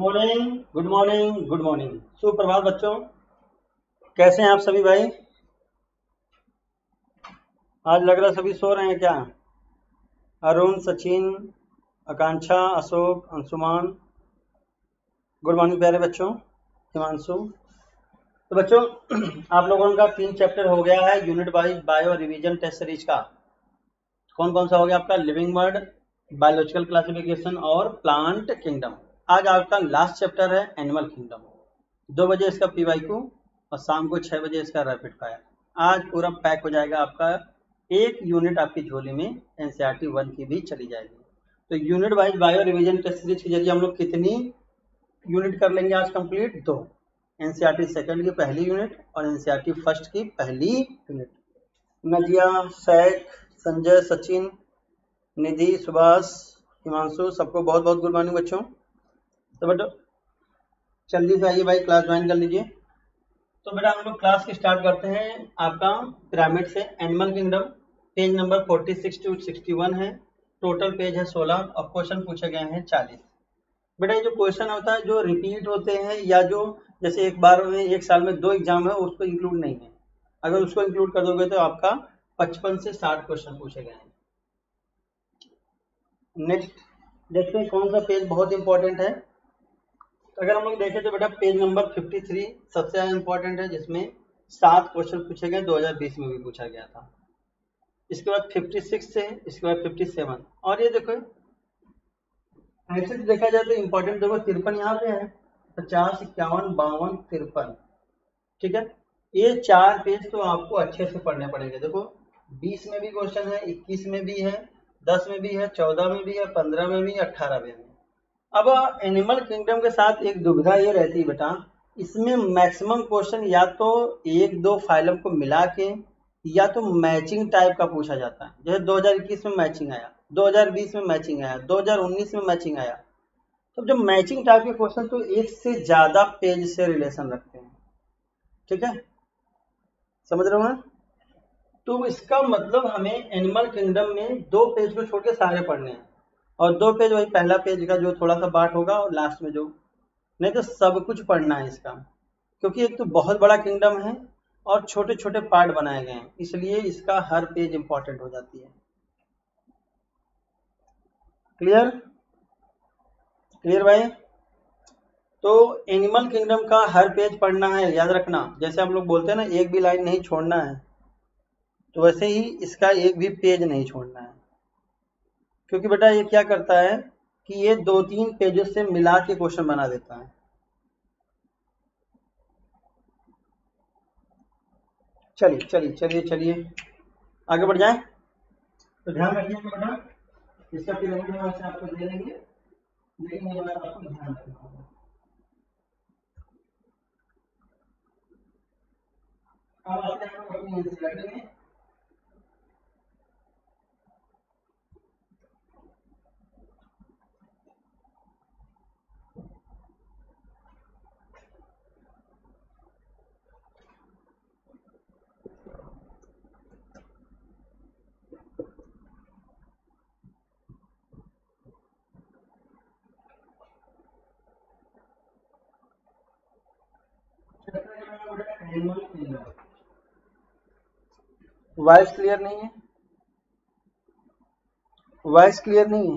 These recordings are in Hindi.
Good morning good morning good morning सुप्रभात बच्चों कैसे हैं आप सभी भाई आज लग रहा सभी सो रहे हैं क्या अरुण सचिन आकांक्षा अशोक अंशुमान गुड मॉर्निंग प्यारे बच्चों हिमांशु तो बच्चों आप लोगों का तीन चैप्टर हो गया है unit wise bio revision test series का कौन कौन सा हो गया आपका लिविंग वर्ड बायोलॉजिकल क्लासिफिकेशन और प्लांट किंगडम आज आपका लास्ट चैप्टर है एनिमल किंगडम दो बजे इसका पी को और शाम को छह बजे इसका रैपिड फायर आज पूरा पैक हो जाएगा आपका एक यूनिट आपकी झोली में एनसीआरटी वन e की भी चली जाएगी तो unit wise bio revision test series के जरिए हम लोग कितनी यूनिट कर लेंगे आज कंप्लीट दो एनसीआरटी सी सेकेंड की पहली यूनिट और एनसीआरटी फर्स्ट e की पहली यूनिट नदिया शैख संजय सचिन निधि सुभाष हिमांशु सबको बहुत बहुत गुड मॉर्निंग बच्चों तो बेटो जल्दी से आइए भाई क्लास ज्वाइन कर लीजिए तो बेटा हम लोग क्लास की स्टार्ट करते हैं आपका पिरामिड से animal kingdom page number 46 to 61 है टोटल पेज है 16 और क्वेश्चन पूछे गए हैं 40 बेटा ये जो क्वेश्चन होता है जो रिपीट होते हैं या जो जैसे एक बार में एक साल में दो एग्जाम है उसको इंक्लूड नहीं है अगर उसको इंक्लूड कर दोगे तो आपका पचपन से साठ क्वेश्चन पूछे गए हैं नेक्स्ट देखते हैं कौन सा पेज बहुत इंपॉर्टेंट है अगर हम लोग देखें तो बेटा पेज नंबर 53 सबसे ज्यादा इंपॉर्टेंट है जिसमें सात क्वेश्चन पूछे गए 2020 में भी पूछा गया था इसके बाद 56 से इसके बाद 57 और ये देखो ऐसे देखा जाए तो इम्पोर्टेंट देखो तिरपन यहाँ पे है पचास इक्यावन बावन तिरपन ठीक है ये चार पेज तो आपको अच्छे से पढ़ने पड़ेंगे देखो बीस में भी क्वेश्चन है इक्कीस में भी है दस में भी है चौदह में भी है पंद्रह में भी अट्ठारह में भी अब एनिमल किंगडम के साथ एक दुविधा ये रहती है बेटा इसमें मैक्सिमम क्वेश्चन या तो एक दो फाइलम को मिला के या तो मैचिंग टाइप का पूछा जाता है जैसे 2021 में मैचिंग आया 2020 में मैचिंग आया 2019 में मैचिंग आया तो जब मैचिंग टाइप के क्वेश्चन तो एक से ज्यादा पेज से रिलेशन रखते हैं ठीक है समझ रहे हो तो इसका मतलब हमें एनिमल किंगडम में दो पेज को छोड़ के सारे पढ़ने हैं और दो पेज वही पहला पेज का जो थोड़ा सा पार्ट होगा और लास्ट में जो नहीं तो सब कुछ पढ़ना है इसका क्योंकि एक तो बहुत बड़ा किंगडम है और छोटे छोटे पार्ट बनाए गए हैं इसलिए इसका हर पेज इंपॉर्टेंट हो जाती है क्लियर क्लियर भाई तो एनिमल किंगडम का हर पेज पढ़ना है याद रखना जैसे हम लोग बोलते हैं ना एक भी लाइन नहीं छोड़ना है तो वैसे ही इसका एक भी पेज नहीं छोड़ना है क्योंकि बेटा ये क्या करता है कि ये दो तीन पेजेस से मिला के क्वेश्चन बना देता है चलिए चलिए चलिए चलिए आगे बढ़ जाए तो ध्यान रखिए बेटा इसका पिरामिड हम आपको दे देंगे लेकिन ये बात आपको ध्यान रखना होगा अब आते हैं अपनी रखेंगे वॉइस क्लियर नहीं है वॉइस क्लियर नहीं है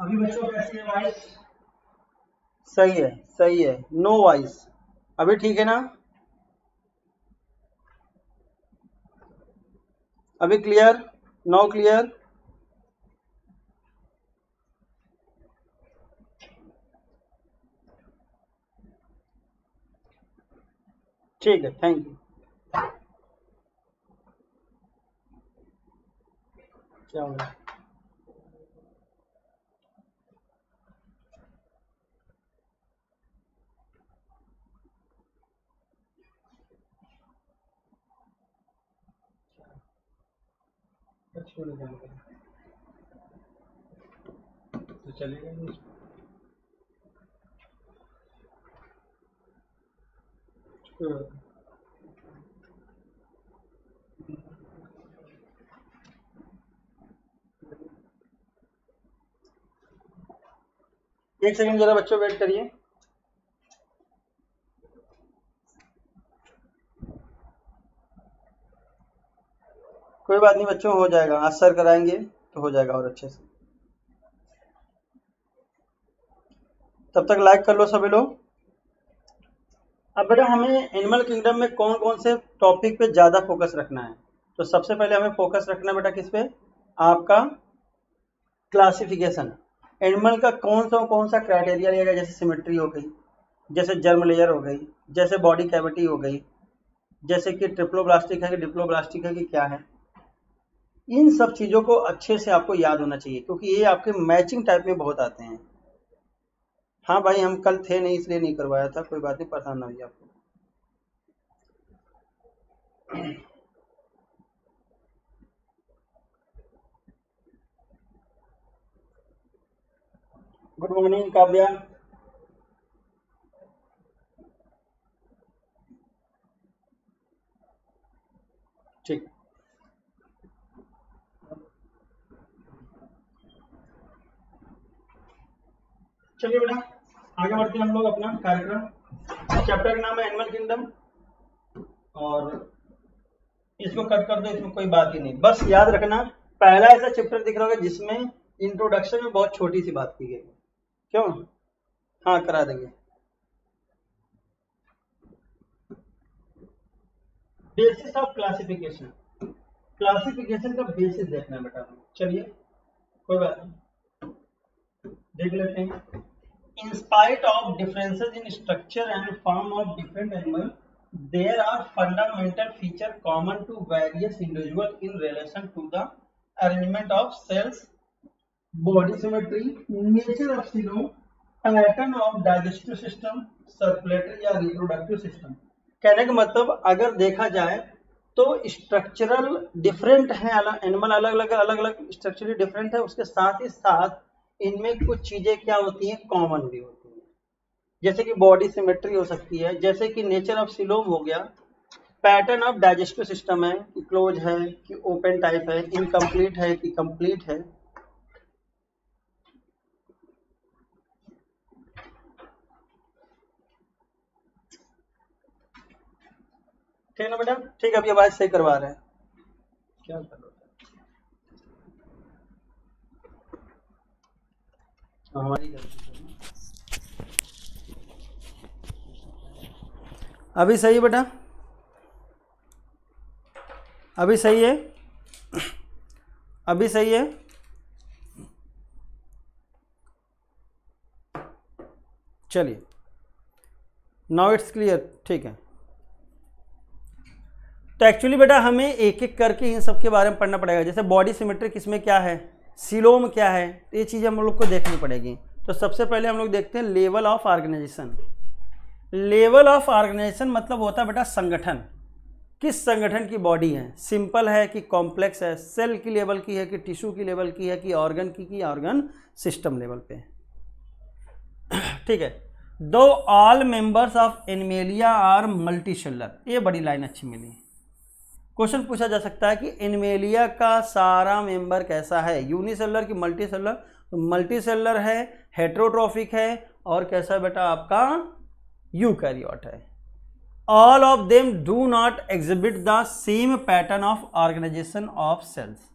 अभी बच्चों कैसी है वॉइस सही है सही है नो वॉइस अभी ठीक है ना अभी क्लियर नाउ क्लियर ठीक है थैंक यू क्या हो रहा है कुछ भी तो चलेगा नहीं तो एक सेकंड जरा बच्चों वेट करिए कोई बात नहीं बच्चों हो जाएगा आज सर कराएंगे तो हो जाएगा और अच्छे से तब तक लाइक कर लो सभी लोग अब बेटा हमें एनिमल किंगडम में कौन कौन से टॉपिक पे ज़्यादा फोकस रखना है तो सबसे पहले हमें फोकस रखना है बेटा किस पे आपका क्लासिफिकेशन एनिमल का कौन सा कौन सा क्राइटेरिया लिया गया जैसे सिमेट्री हो गई जैसे जर्म लेयर हो गई जैसे बॉडी कैविटी हो गई जैसे कि ट्रिप्लोब्लास्टिक है कि डिप्लोब्लास्टिक है कि क्या है इन सब चीज़ों को अच्छे से आपको याद होना चाहिए क्योंकि ये आपके मैचिंग टाइप में बहुत आते हैं हाँ भाई हम कल थे नहीं इसलिए नहीं करवाया था कोई बात नहीं परेशान ना हो आपको गुड मॉर्निंग काव्या चलिए बेटा आगे बढ़ते हैं हम लोग अपना कार्यक्रम चैप्टर का नाम है एनिमल किंगडम और इसको कट कर दो इसमें कोई बात ही नहीं बस याद रखना पहला ऐसा चैप्टर दिख रहा होगा जिसमें इंट्रोडक्शन में बहुत छोटी सी बात की गई क्यों हाँ करा देंगे बेसिस ऑफ क्लासिफिकेशन क्लासिफिकेशन का बेसिस देखना है बेटा चलिए कोई बात नहीं देख लेते हैं in spite of differences in structure and form of different animal there are fundamental feature common to various individual in relation to the arrangement of cells body symmetry nature of सिलो pattern of digestive system circulatory या रिप्रोडक्टिव सिस्टम कहने का मतलब अगर देखा जाए तो स्ट्रक्चरल डिफरेंट है एनिमल अलग अलग अलग अलग स्ट्रक्चरली डिफरेंट है उसके साथ ही साथ इनमें कुछ चीजें क्या होती हैं कॉमन भी होती हैं जैसे कि बॉडी सिमेट्री हो सकती है जैसे कि नेचर ऑफ सिलोम हो गया पैटर्न ऑफ डाइजेस्टिव सिस्टम है कि क्लोज है कि ओपन टाइप है इनकम्प्लीट है कि कंप्लीट है ठीक है ना बेटा ठीक है अभी आवाज सही करवा रहे हैं क्या कर तो हमारी गलती अभी सही है बेटा अभी सही है अभी सही है चलिए नाउ इट्स क्लियर ठीक है तो एक्चुअली बेटा हमें एक एक करके इन सब के बारे में पढ़ना पड़ेगा जैसे बॉडी सिमेट्री किसमें क्या है सिलोम क्या है ये चीज़ हम लोग को देखनी पड़ेगी तो सबसे पहले हम लोग देखते हैं level of organization level of organization मतलब होता है बेटा संगठन किस संगठन की बॉडी है सिंपल है कि कॉम्प्लेक्स है सेल की लेवल की है कि टिश्यू की लेवल की है कि ऑर्गन की कि ऑर्गन सिस्टम लेवल पे ठीक है दो all members of Animalia are multicellular ये बड़ी लाइन अच्छी मिली क्वेश्चन पूछा जा सकता है कि इनमेलिया का सारा मेंबर कैसा है यूनिसेलर की मल्टी सेलर तो मल्टी सेलर है हेट्रोट्रॉफिक है और कैसा बेटा आपका यूकैरियोट है all of them do not exhibit the same pattern of organization of cells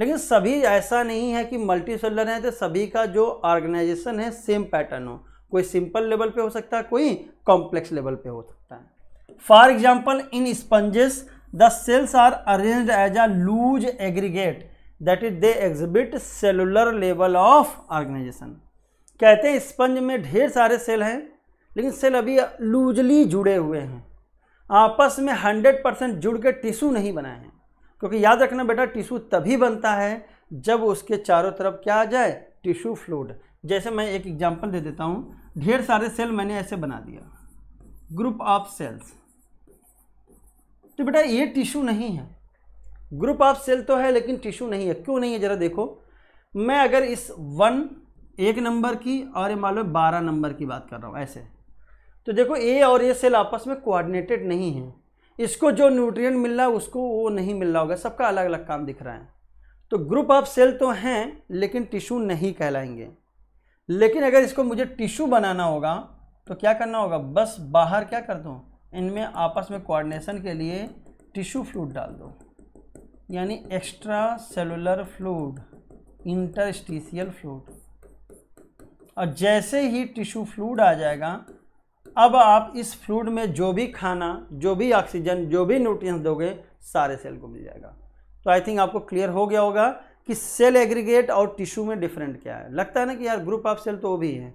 लेकिन सभी ऐसा नहीं है कि मल्टी सेलर है तो सभी का जो ऑर्गेनाइजेशन है सेम पैटर्न हो कोई सिंपल लेवल पे हो सकता है कोई कॉम्प्लेक्स लेवल पे हो सकता है for example in sponges the cells are arrange as a loose aggregate that is they exhibit cellular level of organization कहते हैं स्पंज में ढेर सारे सेल हैं लेकिन सेल अभी लूजली जुड़े हुए हैं आपस में 100 परसेंट जुड़ के टिशू नहीं बनाए हैं क्योंकि याद रखना बेटा टिशू तभी बनता है जब उसके चारों तरफ क्या आ जाए टिश्यू फ्लूड जैसे मैं एक एग्जांपल दे देता हूँ ढेर सारे सेल मैंने ऐसे बना दिया ग्रुप ऑफ सेल्स तो बेटा ये टिश्यू नहीं है ग्रुप ऑफ सेल तो है लेकिन टिश्यू नहीं है क्यों नहीं है ज़रा देखो मैं अगर इस वन एक नंबर की और ये मान लो बारह नंबर की बात कर रहा हूँ ऐसे तो देखो ए और ए सेल आपस में कोऑर्डिनेटेड नहीं है इसको जो न्यूट्रिएंट मिल रहा है उसको वो नहीं मिल रहा होगा सबका अलग अलग काम दिख रहा है तो ग्रुप ऑफ सेल तो हैं लेकिन टिश्यू नहीं कहलाएंगे लेकिन अगर इसको मुझे टिश्यू बनाना होगा तो क्या करना होगा बस बाहर क्या कर दूँ इनमें आपस में कोऑर्डिनेशन के लिए टिश्यू फ्लूड डाल दो यानी extracellular fluid interstitial fluid और जैसे ही टिश्यू फ्लूड आ जाएगा अब आप इस फ्लूड में जो भी खाना जो भी ऑक्सीजन जो भी न्यूट्रिएंट्स दोगे सारे सेल को मिल जाएगा तो आई थिंक आपको क्लियर हो गया होगा कि सेल एग्रीगेट और टिश्यू में डिफरेंट क्या है लगता है ना कि यार ग्रुप ऑफ सेल तो वो भी है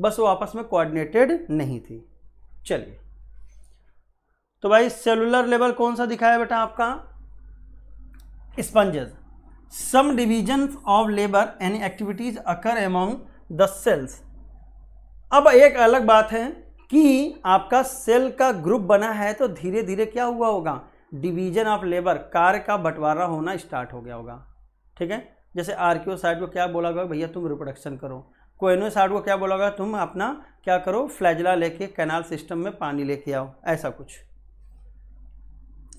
बस वो आपस में कोऑर्डिनेटेड नहीं थी चलिए तो भाई सेलुलर लेवल कौन सा दिखाया बेटा आपका sponges some division of labour any activities occur among the cells अब एक अलग बात है कि आपका सेल का ग्रुप बना है तो धीरे धीरे क्या हुआ होगा डिवीजन ऑफ लेबर कार्य का बंटवारा होना स्टार्ट हो गया होगा ठीक है जैसे आरक्यू साइड को क्या बोला गया भैया तुम रिप्रोडक्शन करो कोयनो साइड को क्या बोला गया तुम अपना क्या करो फ्लैजला लेके कैनाल सिस्टम में पानी लेके आओ ऐसा कुछ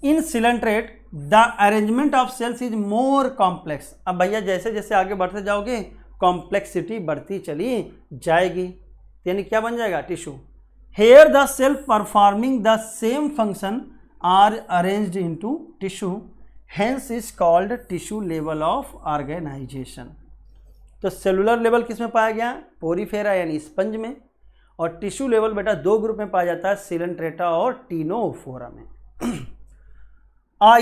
in Coelenterata the arrangement of cells is more complex अब भैया जैसे जैसे आगे बढ़ते जाओगे कॉम्प्लेक्सिटी बढ़ती चली जाएगी यानी क्या बन जाएगा tissue here the cell performing the same function are arrange into tissue hence is called tissue level of organization तो सेलुलर लेवल किस में पाया गया पोरीफेरा यानी स्पंज में और टिश्यू लेवल बेटा दो ग्रुप में पाया जाता है सिलेंट्रेटा और टीनोफोरा में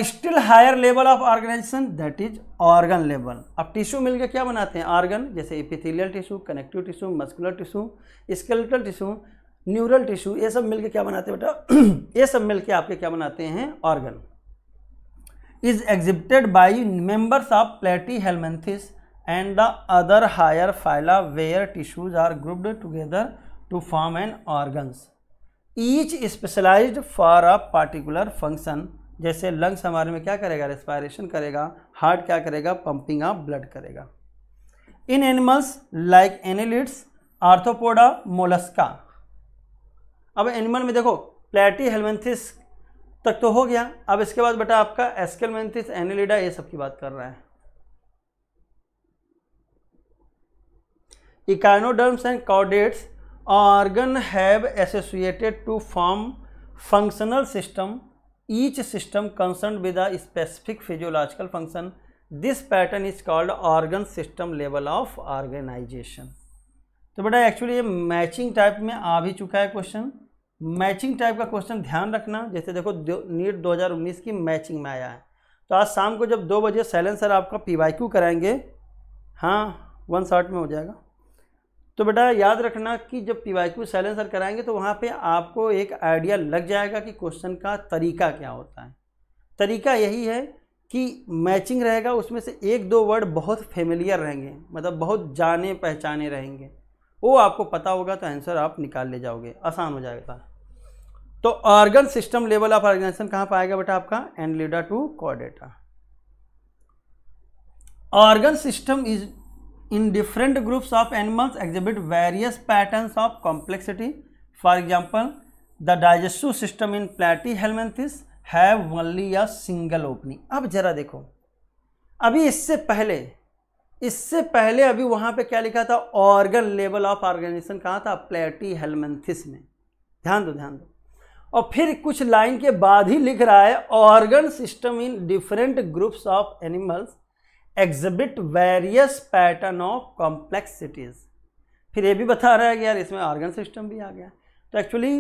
still higher level of organization that is organ level अब टिश्यू मिलकर क्या बनाते हैं ऑर्गन जैसे epithelial tissue connective tissue muscular tissue skeletal tissue neural tissue ये सब मिलकर क्या बनाते हैं बेटा ये सब मिलकर आपके क्या बनाते हैं organ is exhibited by members of Platyhelminthes and the other higher phyla where tissues are grouped together to form an organs each specialised for a particular function जैसे लंग्स हमारे में क्या करेगा रेस्पायरेशन करेगा हार्ट क्या करेगा पंपिंग ऑफ ब्लड करेगा in animals like annelids Arthropoda Mollusca अब एनिमल में देखो प्लेटी हेलमेंथिस तक तो हो गया अब इसके बाद बेटा आपका एस्केलमेंथिस एनिलिडा ये सब की बात कर रहा है echinoderms and chordates organ have associated to form functional system each system concern with a specific physiological function this pattern is called organ system level of organization तो बेटा एक्चुअली ये मैचिंग टाइप में आ भी चुका है क्वेश्चन मैचिंग टाइप का क्वेश्चन ध्यान रखना जैसे देखो नीट 2019 की मैचिंग में आया है तो आज शाम को जब दो बजे सैलेंसर आपका पी वाई क्यू कराएंगे हाँ वन शॉर्ट में हो जाएगा तो बेटा याद रखना कि जब पी वाई क्यू साइलेंसर कराएंगे तो वहाँ पे आपको एक आइडिया लग जाएगा कि क्वेश्चन का तरीका क्या होता है तरीका यही है कि मैचिंग रहेगा उसमें से एक दो वर्ड बहुत फेमिलियर रहेंगे मतलब बहुत जाने पहचाने रहेंगे वो आपको पता होगा तो आंसर आप निकाल ले जाओगे आसान हो जाएगा तो organ system level of organization कहाँ पर आएगा बेटा आपका एंड टू कॉडेटा organ system is in different groups of animals exhibit various pattern of complexity for example the digestive system in Platyhelminthes have only या सिंगल ओपनिंग अब जरा देखो अभी इससे पहले इससे पहले अभी वहां पे क्या लिखा था ऑर्गन लेवल ऑफ ऑर्गेनाइजेशन कहा था प्लेटी हेलमेंथिस में ध्यान दो ध्यान दो और फिर कुछ लाइन के बाद ही लिख रहा है organ system in different groups of animals exhibit various pattern of complexities फिर ये भी बता रहा है कि यार इसमें ऑर्गन सिस्टम भी आ गया तो एक्चुअली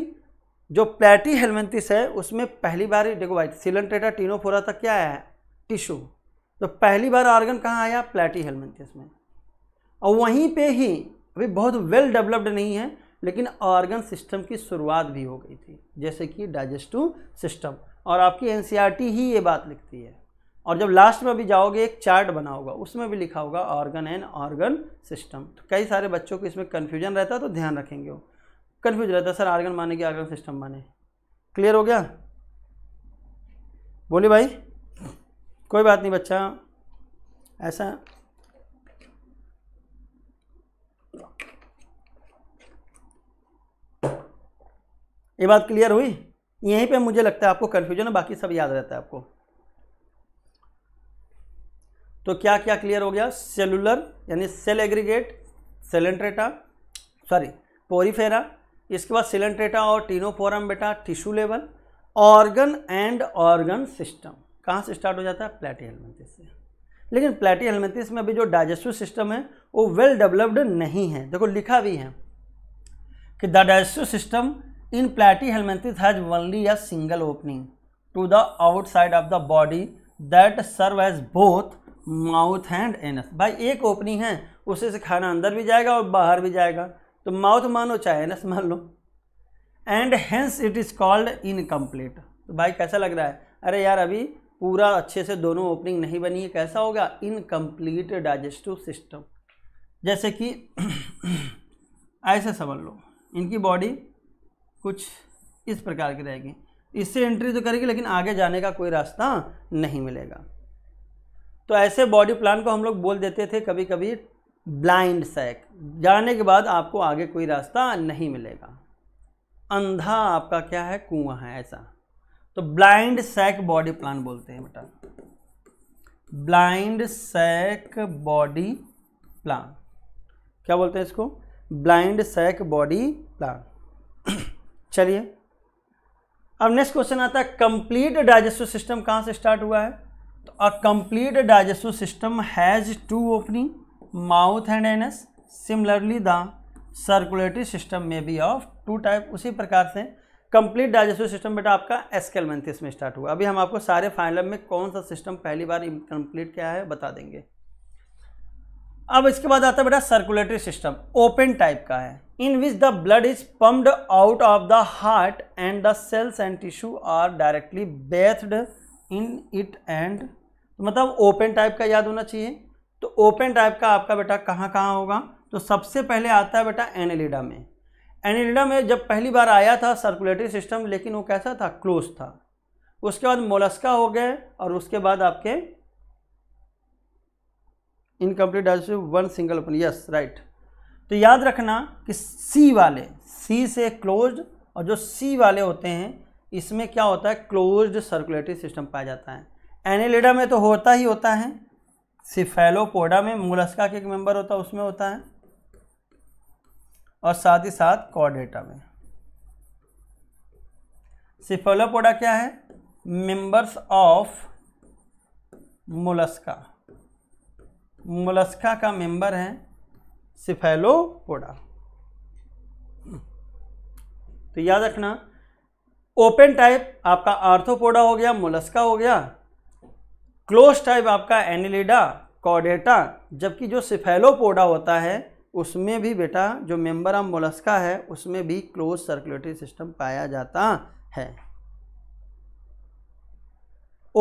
जो प्लेटी हेलमेंथिस है उसमें पहली बार देखो भाई सिलेंटेटा टीनोफोरा तक क्या है टिश्यू तो पहली बार ऑर्गन कहाँ आया प्लेटी हेलमेंथिस में और वहीं पे ही अभी बहुत वेल डेवलप्ड नहीं है लेकिन ऑर्गन सिस्टम की शुरुआत भी हो गई थी जैसे कि डाइजेस्टिव सिस्टम और आपकी एन e ही ये बात लिखती है और जब लास्ट में भी जाओगे एक चार्ट बना होगा उसमें भी लिखा होगा ऑर्गन एंड ऑर्गन सिस्टम तो कई सारे बच्चों को इसमें कन्फ्यूजन रहता है तो ध्यान रखेंगे वो कन्फ्यूज रहता है सर ऑर्गन माने कि ऑर्गन सिस्टम माने क्लियर हो गया बोले भाई कोई बात नहीं बच्चा ऐसा ये बात क्लियर हुई यहीं पे मुझे लगता है आपको कन्फ्यूजन है बाकी सब याद रहता है आपको तो क्या क्या क्लियर हो गया सेलुलर यानी cell aggregate Coelenterata sorry Porifera इसके बाद सिलेंट्रेटा और टीनोफोरम बेटा tissue level organ and organ system कहाँ से स्टार्ट हो जाता है प्लेटी हेलमेंथिस से लेकिन प्लेटी हेलमेंथिस में अभी जो डाइजेस्टिव सिस्टम है वो वेल डेवलप्ड नहीं है देखो लिखा भी है कि the digestive system in Platyhelminthes has only a single opening to the outside of the body that serve as both mouth and anus भाई एक ओपनिंग है उसे से खाना अंदर भी जाएगा और बाहर भी जाएगा तो माउथ मानो चाहे एनस मान लो and hence it is called incomplete तो भाई कैसा लग रहा है अरे यार अभी पूरा अच्छे से दोनों ओपनिंग नहीं बनी है कैसा होगा इनकम्प्लीट डाइजेस्टिव सिस्टम जैसे कि ऐसे समझ लो इनकी बॉडी कुछ इस प्रकार की रहेगी इससे एंट्री तो करेगी लेकिन आगे जाने का कोई रास्ता नहीं मिलेगा तो ऐसे बॉडी प्लान को हम लोग बोल देते थे कभी कभी ब्लाइंड सैक जाने के बाद आपको आगे कोई रास्ता नहीं मिलेगा अंधा आपका क्या है कुआं है ऐसा तो ब्लाइंड सैक बॉडी प्लान बोलते हैं बेटा ब्लाइंड सैक बॉडी प्लान क्या बोलते हैं इसको ब्लाइंड सैक बॉडी प्लान चलिए अब नेक्स्ट क्वेश्चन आता है कंप्लीट डाइजेस्टिव सिस्टम कहाँ से स्टार्ट हुआ है तो a complete digestive system has two opening mouth and anus similarly the circulatory system में बी ऑफ टू टाइप उसी प्रकार से कंप्लीट डाइजेस्टिव सिस्टम बेटा आपका एस्केलमेंथिस में स्टार्ट हुआ अभी हम आपको सारे फाइनल में कौन सा सिस्टम पहली बार कंप्लीट क्या है बता देंगे अब इसके बाद आता है बेटा सर्कुलेटरी सिस्टम ओपन टाइप का है in which the blood is pumped out of the heart and the cells and tissue are directly bathed in it and तो मतलब ओपन टाइप का याद होना चाहिए तो ओपन टाइप का आपका बेटा कहाँ कहाँ होगा तो सबसे पहले आता है बेटा एनिलिडा में एनिलिडा में जब पहली बार आया था सर्कुलेटरी सिस्टम लेकिन वो कैसा था क्लोज था उसके बाद मोलस्का हो गए और उसके बाद आपके incomplete digestive one single open yes right तो याद रखना कि सी वाले सी से क्लोज और जो सी वाले होते हैं इसमें क्या होता है क्लोज्ड सर्कुलेटरी सिस्टम पाया जाता है एनिलिडा में तो होता ही होता है सिफेलोपोडा में मोलस्का के एक मेंबर होता है उसमें होता है और साथ ही साथ कॉडेटा में सिफेलोपोडा क्या है मेंबर्स ऑफ मोलस्का मोलस्का का मेंबर है सिफेलोपोडा तो याद रखना ओपन टाइप आपका आर्थोपोडा हो गया मोलस्का हो गया क्लोज टाइप आपका एनिलिडा कॉडेटा जबकि जो सिफेलोपोडा होता है उसमें भी बेटा जो मेम्बर ऑफ मोलस्का है उसमें भी क्लोज सर्कुलेटरी सिस्टम पाया जाता है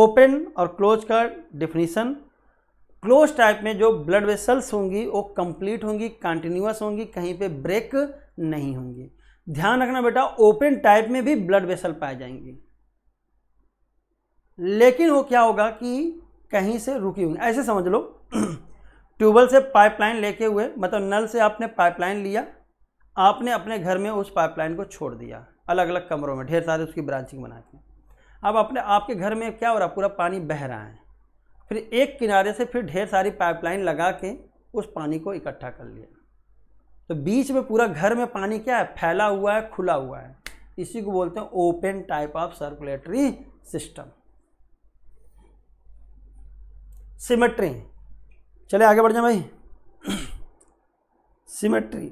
ओपन और क्लोज का डिफिनीसन क्लोज टाइप में जो ब्लड वेसल्स होंगी वो कंप्लीट होंगी कंटिन्यूस होंगी कहीं पे ब्रेक नहीं होंगी ध्यान रखना बेटा ओपन टाइप में भी ब्लड वेसल पाए जाएंगे लेकिन वो क्या होगा कि कहीं से रुकी हुई ऐसे समझ लो ट्यूबवेल से पाइपलाइन लेके हुए मतलब नल से आपने पाइपलाइन लिया आपने अपने घर में उस पाइपलाइन को छोड़ दिया अलग अलग कमरों में ढेर सारे उसकी ब्रांचिंग बना के अब अपने आपके घर में क्या हो रहा पूरा पानी बह रहा है फिर एक किनारे से फिर ढेर सारी पाइपलाइन लगा के उस पानी को इकट्ठा कर लिया तो बीच में पूरा घर में पानी क्या है फैला हुआ है खुला हुआ है इसी को बोलते हैं open type of circulatory system symmetry चले आगे बढ़ जाए भाई symmetry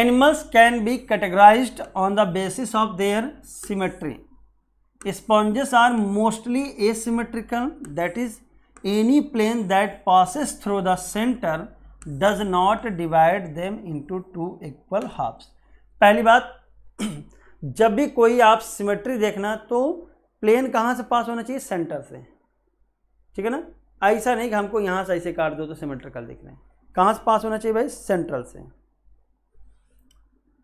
animals can be categorise on the basis of their symmetry sponges are mostly asymmetrical that is any plane that passes through the centre does not divide them into two equal halves पहली बात जब भी कोई आप सिमेट्री देखना तो प्लेन कहाँ से पास होना चाहिए सेंटर से ठीक है ना ऐसा नहीं कि हमको यहाँ से ऐसे काट दो तो सिमेट्रिकल दिख रहे हैं कहाँ से पास होना चाहिए भाई सेंट्रल से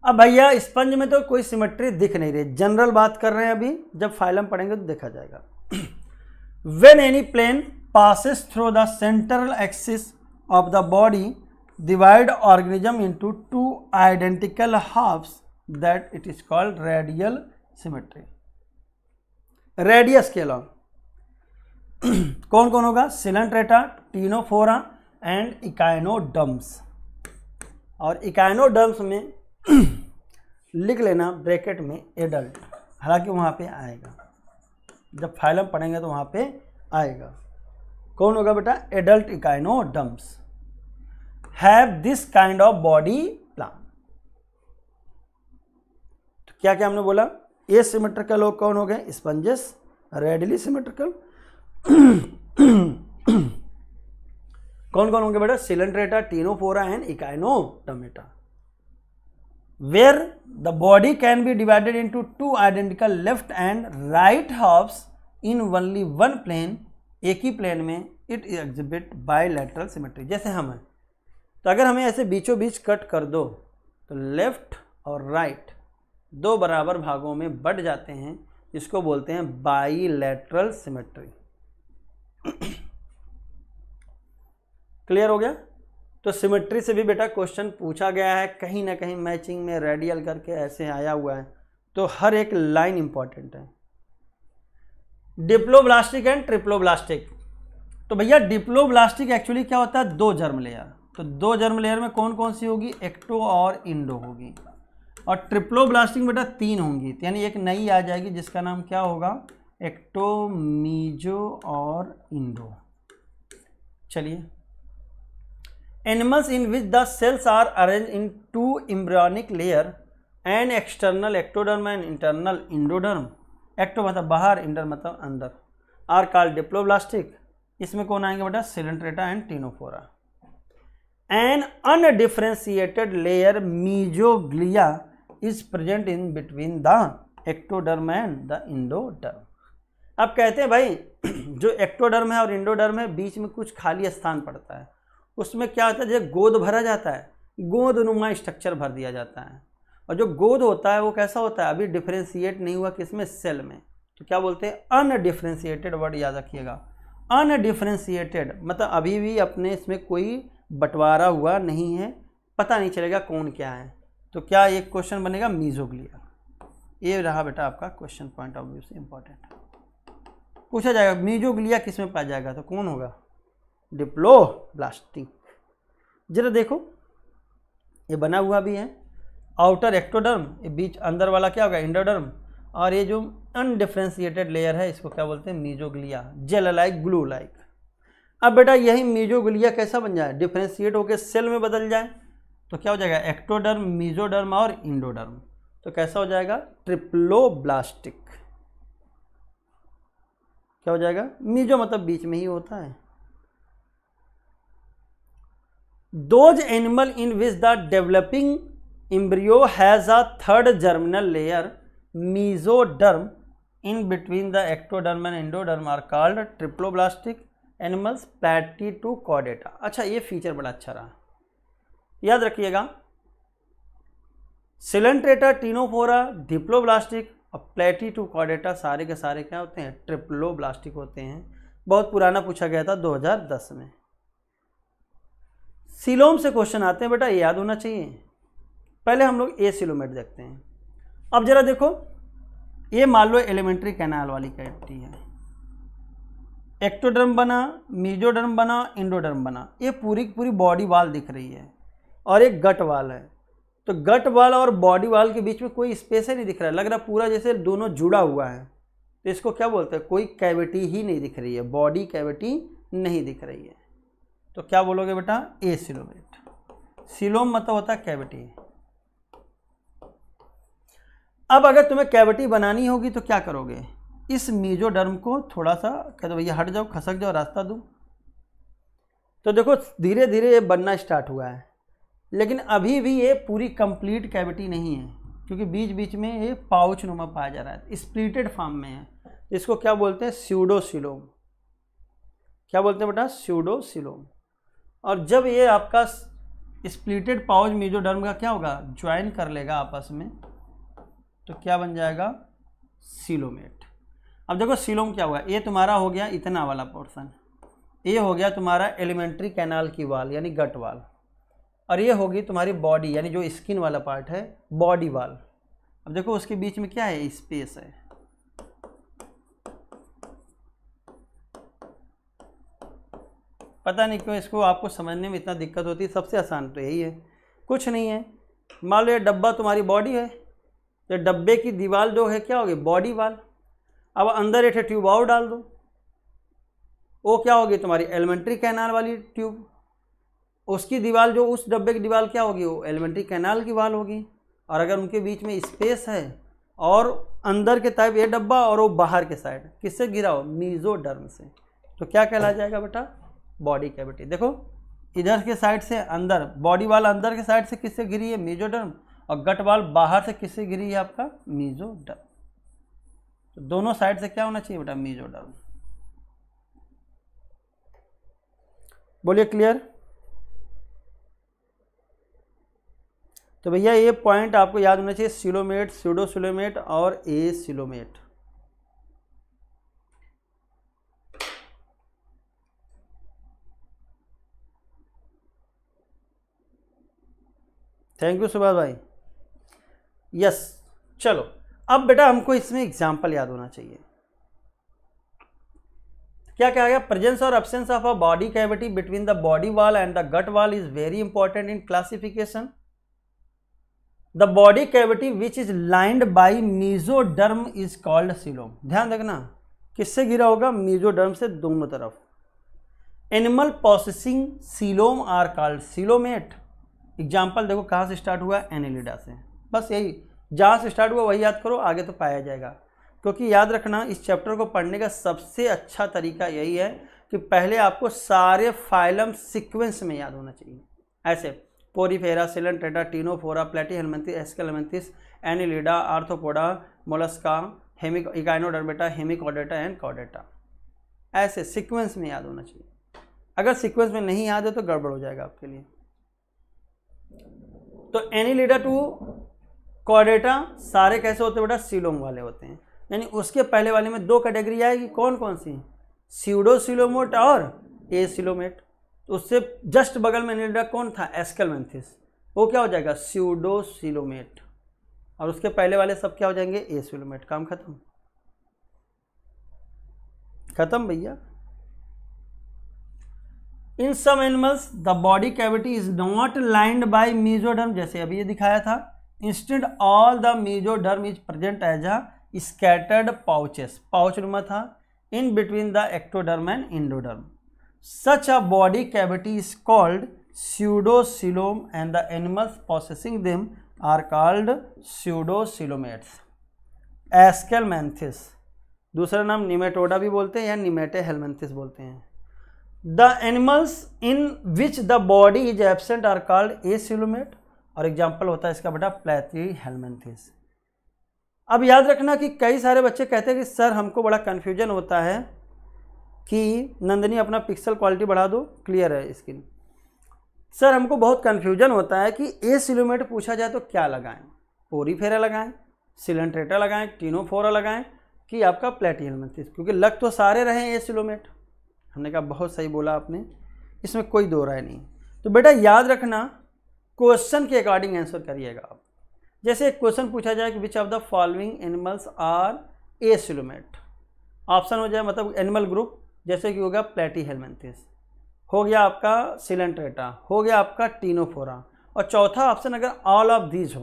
अब भैया स्पंज में तो कोई सिमेट्री दिख नहीं रही जनरल बात कर रहे हैं अभी जब फाइलम पढ़ेंगे तो देखा जाएगा when any plane passes through the central axis of the body divide organism into two identical halves that it is called radial symmetry radius के लॉन्ग कौन कौन होगा सिलेंट्रेटा टीनोफोरा एंड इकाइनोडम्स और इकाइनोडम्स में लिख लेना ब्रैकेट में एडल्ट हालांकि वहां पे आएगा जब फाइलम पढ़ेंगे तो वहां पे आएगा कौन होगा बेटा adult echinoderms have this kind of body plan तो क्या क्या हमने बोला ए सिमेट्रिकल लोग कौन हो गए स्पंजेस रेडली सिमेट्रिकल कौन कौन होंगे बेटा Coelenterata Ctenophora and Echinodermata where the body can be divided into two identical left and right halves in only one plane एक ही प्लेन में इट एग्जिबिट लेटरल सिमेट्री जैसे हम हैं तो अगर हमें ऐसे बीचों बीच कट कर दो तो लेफ्ट और राइट right, दो बराबर भागों में बट जाते हैं इसको बोलते हैं बाईलेटरल सिमेट्री क्लियर हो गया तो सिमेट्री से भी बेटा क्वेश्चन पूछा गया है कहीं ना कहीं मैचिंग में रेडियल करके ऐसे आया हुआ है तो हर एक लाइन इंपॉर्टेंट है डिप्लोब्लास्टिक एंड ट्रिप्लोब्लास्टिक तो भैया डिप्लोब्लास्टिक एक्चुअली क्या होता है दो जर्म लेयर तो दो जर्म लेयर में कौन कौन सी होगी एक्टो और इंडो होगी और ट्रिप्लो ब्लास्टिंग बेटा तीन होंगी यानी एक नई आ जाएगी जिसका नाम क्या होगा एक्टो मीजो और इंडो चलिए animals in which the cells are arrange into embryonic layer and external ectoderm and internal endoderm ecto मतलब बाहर इंडर मतलब अंदर आर कॉल ब्लास्टिक इसमें कौन आएंगे बेटा Coelenterata and Ctenophora an undifferentiated layer mesoglea is present in between the ectoderm and the endoderm अब कहते हैं भाई जो एक्टोडर्म है और इंडोडर्म है बीच में कुछ खाली स्थान पड़ता है उसमें क्या होता है जैसे गोद भरा जाता है गोद नुमा स्ट्रक्चर भर दिया जाता है और जो गोद होता है वो कैसा होता है अभी डिफ्रेंशिएट नहीं हुआ किसमें सेल में तो क्या बोलते हैं अनडिफ्रेंशिएटेड वर्ड याद रखिएगा अनडिफ्रेंशिएटेड मतलब अभी भी अपने इसमें कोई बंटवारा हुआ नहीं है पता नहीं चलेगा कौन क्या है तो क्या एक क्वेश्चन बनेगा मीजोग्लिया ये रहा बेटा आपका क्वेश्चन पॉइंट ऑफ व्यू से इंपॉर्टेंट पूछा जाएगा मीजोग्लिया किस में पाया जाएगा तो कौन होगा डिप्लो ब्लास्टिंग जरा देखो ये बना हुआ भी है आउटर एक्टोडर्म ये बीच अंदर वाला क्या होगा इंडोडर्म और ये जो अनडिफ्रेंशिएटेड लेयर है इसको क्या बोलते हैं mesoglea gel like glue like अब बेटा यही मीजोग्लिया कैसा बन जाए डिफ्रेंशिएट होकर सेल में बदल जाए तो क्या हो जाएगा एक्टोडर्म मीजोडर्म और इंडोडर्म तो कैसा हो जाएगा ब्लास्टिक क्या हो जाएगा मीजो मतलब बीच में ही होता है those animal in which the developing embryo has a third germinal layer mesoderm in between the ectoderm and endoderm are called triploblastic animals platy to कॉडेटा अच्छा ये फीचर बड़ा अच्छा रहा याद रखिएगा सिलेंट्रेटा टीनोफोरा डिप्लोब्लास्टिक और प्लेटी टू कॉडेटा सारे के सारे क्या होते हैं ट्रिप्लोब्लास्टिक होते हैं बहुत पुराना पूछा गया था 2010 में सिलोम से क्वेश्चन आते हैं बेटा याद होना चाहिए पहले हम लोग ए सिलोमेट देखते हैं अब जरा देखो ये मान लो एलिमेंट्री कैनाल वाली कैटी है एक्टोडर्म बना मीजोडर्म बना इंडोडर्म बना ये पूरी पूरी बॉडी वाल दिख रही है और एक गट वाल है तो गट वाल और बॉडी वाल के बीच में कोई स्पेस ही नहीं दिख रहा है लग रहा पूरा जैसे दोनों जुड़ा हुआ है तो इसको क्या बोलते हैं कोई कैविटी ही नहीं दिख रही है बॉडी कैविटी नहीं दिख रही है तो क्या बोलोगे बेटा ए सिलोमेट सिलोम मतलब होता है कैविटी अब अगर तुम्हें कैविटी बनानी होगी तो क्या करोगे इस मीजोडर्म को थोड़ा सा कहते भैया हट जाओ खसक जाओ रास्ता दू तो देखो धीरे धीरे ये बनना स्टार्ट हुआ है लेकिन अभी भी ये पूरी कंप्लीट कैविटी नहीं है क्योंकि बीच बीच में ये पाउच नुमा पाया जा रहा है स्प्लिटेड फॉर्म में है इसको क्या बोलते हैं स्यूडोसिलोम क्या बोलते हैं बेटा स्यूडोसिलोम और जब ये आपका स्प्लिटेड पाउच मीजोडर्म का क्या होगा ज्वाइन कर लेगा आपस में तो क्या बन जाएगा सिलोमेट अब देखो सिलोम क्या हुआ ये तुम्हारा हो गया इतना वाला पोर्सन ये हो गया तुम्हारा एलिमेंट्री कैनाल की वाल यानी गट वाल और ये होगी तुम्हारी बॉडी यानी जो स्किन वाला पार्ट है बॉडी वाल अब देखो उसके बीच में क्या है स्पेस है पता नहीं क्यों इसको आपको समझने में इतना दिक्कत होती है सबसे आसान तो यही है कुछ नहीं है मान लो ये डब्बा तुम्हारी बॉडी है तो डब्बे की दीवार जो है क्या होगी बॉडी वाल अब अंदर एक ट्यूब और डाल दो वो क्या होगी तुम्हारी एलिमेंट्री कैनाल वाली ट्यूब उसकी दीवार जो उस डब्बे की दीवार क्या होगी वो एलिमेंट्री कैनाल की वाल होगी और अगर उनके बीच में स्पेस है और अंदर के टाइप ये डब्बा और वो बाहर के साइड किससे गिरा हो मीजोडर्म से तो क्या कहला जाएगा बेटा बॉडी कैविटी देखो इधर के साइड से अंदर बॉडी वाल अंदर के साइड से किससे घिरी है मीजोडर्म और गट वाल बाहर से किससे घिरी है आपका मीजोडर्म तो दोनों साइड से क्या होना चाहिए बेटा मीजोडर्म बोलिए क्लियर तो भैया ये पॉइंट आपको याद होना चाहिए सिलोमेट सिलोमेट और acoelomate thank you Subhash भाई यस चलो अब बेटा हमको इसमें एग्जाम्पल याद होना चाहिए क्या कहा गया प्रेजेंस और absence of a body cavity between the body wall and the gut wall is very important in classification the body cavity which is lined by mesoderm is called coelom ध्यान रखना किससे घिरा होगा मीजोडर्म से दोनों तरफ animal possessing coelom are called coelomate example देखो कहाँ से स्टार्ट हुआ एनिलिडा से बस यही जहाँ से स्टार्ट हुआ वही याद करो आगे तो पाया जाएगा क्योंकि याद रखना इस चैप्टर को पढ़ने का सबसे अच्छा तरीका यही है कि पहले आपको सारे फाइलम सिक्वेंस में याद होना चाहिए ऐसे पोरीफेरा टेटा Ctenophora Platyhelminthes Aschelminthes Annelida Arthropoda Mollusca हेमिक इकाइनोडर्मेटा हेमिकोडेटा एंड कॉडेटा ऐसे सीक्वेंस में याद होना चाहिए अगर सीक्वेंस में नहीं याद है तो गड़बड़ हो जाएगा आपके लिए तो एनिलिडा टू कॉडेटा सारे कैसे होते बेटा सीलोम वाले होते हैं यानी उसके पहले वाले में दो कैटेगरी आएगी कौन कौन सी सीडो सिलोमोट और ए सिलोमेट तो उससे जस्ट बगल में निर्डक कौन था एस्कलमेंथिस वो क्या हो जाएगा सीडोसिलोमेट और उसके पहले वाले सब क्या हो जाएंगे एसिलोमेट काम खत्म खत्म भैया in some animals the body cavity is not lined by mesoderm जैसे अभी ये दिखाया था instead all the mesoderm is present as a scattered pouches pouch नुमा था in between the ectoderm and endoderm Such body cavity is called pseudocoelom and the animals possessing possessing are called called pseudocoelomates. Ascalmanthis दूसरा नाम निमेटोडा भी बोलते हैं या निमेटे हेलमेंथिस बोलते हैं the animals in which the body is absent are called acoelomate और एग्जाम्पल होता है इसका बेटा प्लेथी हेलमेंथिस अब याद रखना कि कई सारे बच्चे कहते हैं कि सर हमको बड़ा कन्फ्यूजन होता है कि नंदनी अपना पिक्सल क्वालिटी बढ़ा दो क्लियर है स्क्रीन सर हमको बहुत कन्फ्यूजन होता है कि ए सिलोमेट पूछा जाए तो क्या लगाएं पोरी फेरा लगाएं सिलेंट्रेटा लगाएं टीनोफोरा लगाएं कि आपका प्लेटिनम हेलमेंथिस क्योंकि लग तो सारे रहे ए सिलोमेट हमने कहा बहुत सही बोला आपने इसमें कोई दो राय नहीं तो बेटा याद रखना क्वेश्चन के अकॉर्डिंग आंसर करिएगा आप जैसे एक क्वेश्चन पूछा जाए कि which of the following animals are acoelomate option हो जाए मतलब एनिमल ग्रुप जैसे कि हो गया प्लेटी हेलमेंथिस हो गया आपका सिलेंट्रेटा हो गया आपका टीनोफोरा और चौथा ऑप्शन अगर ऑल ऑफ दीज हो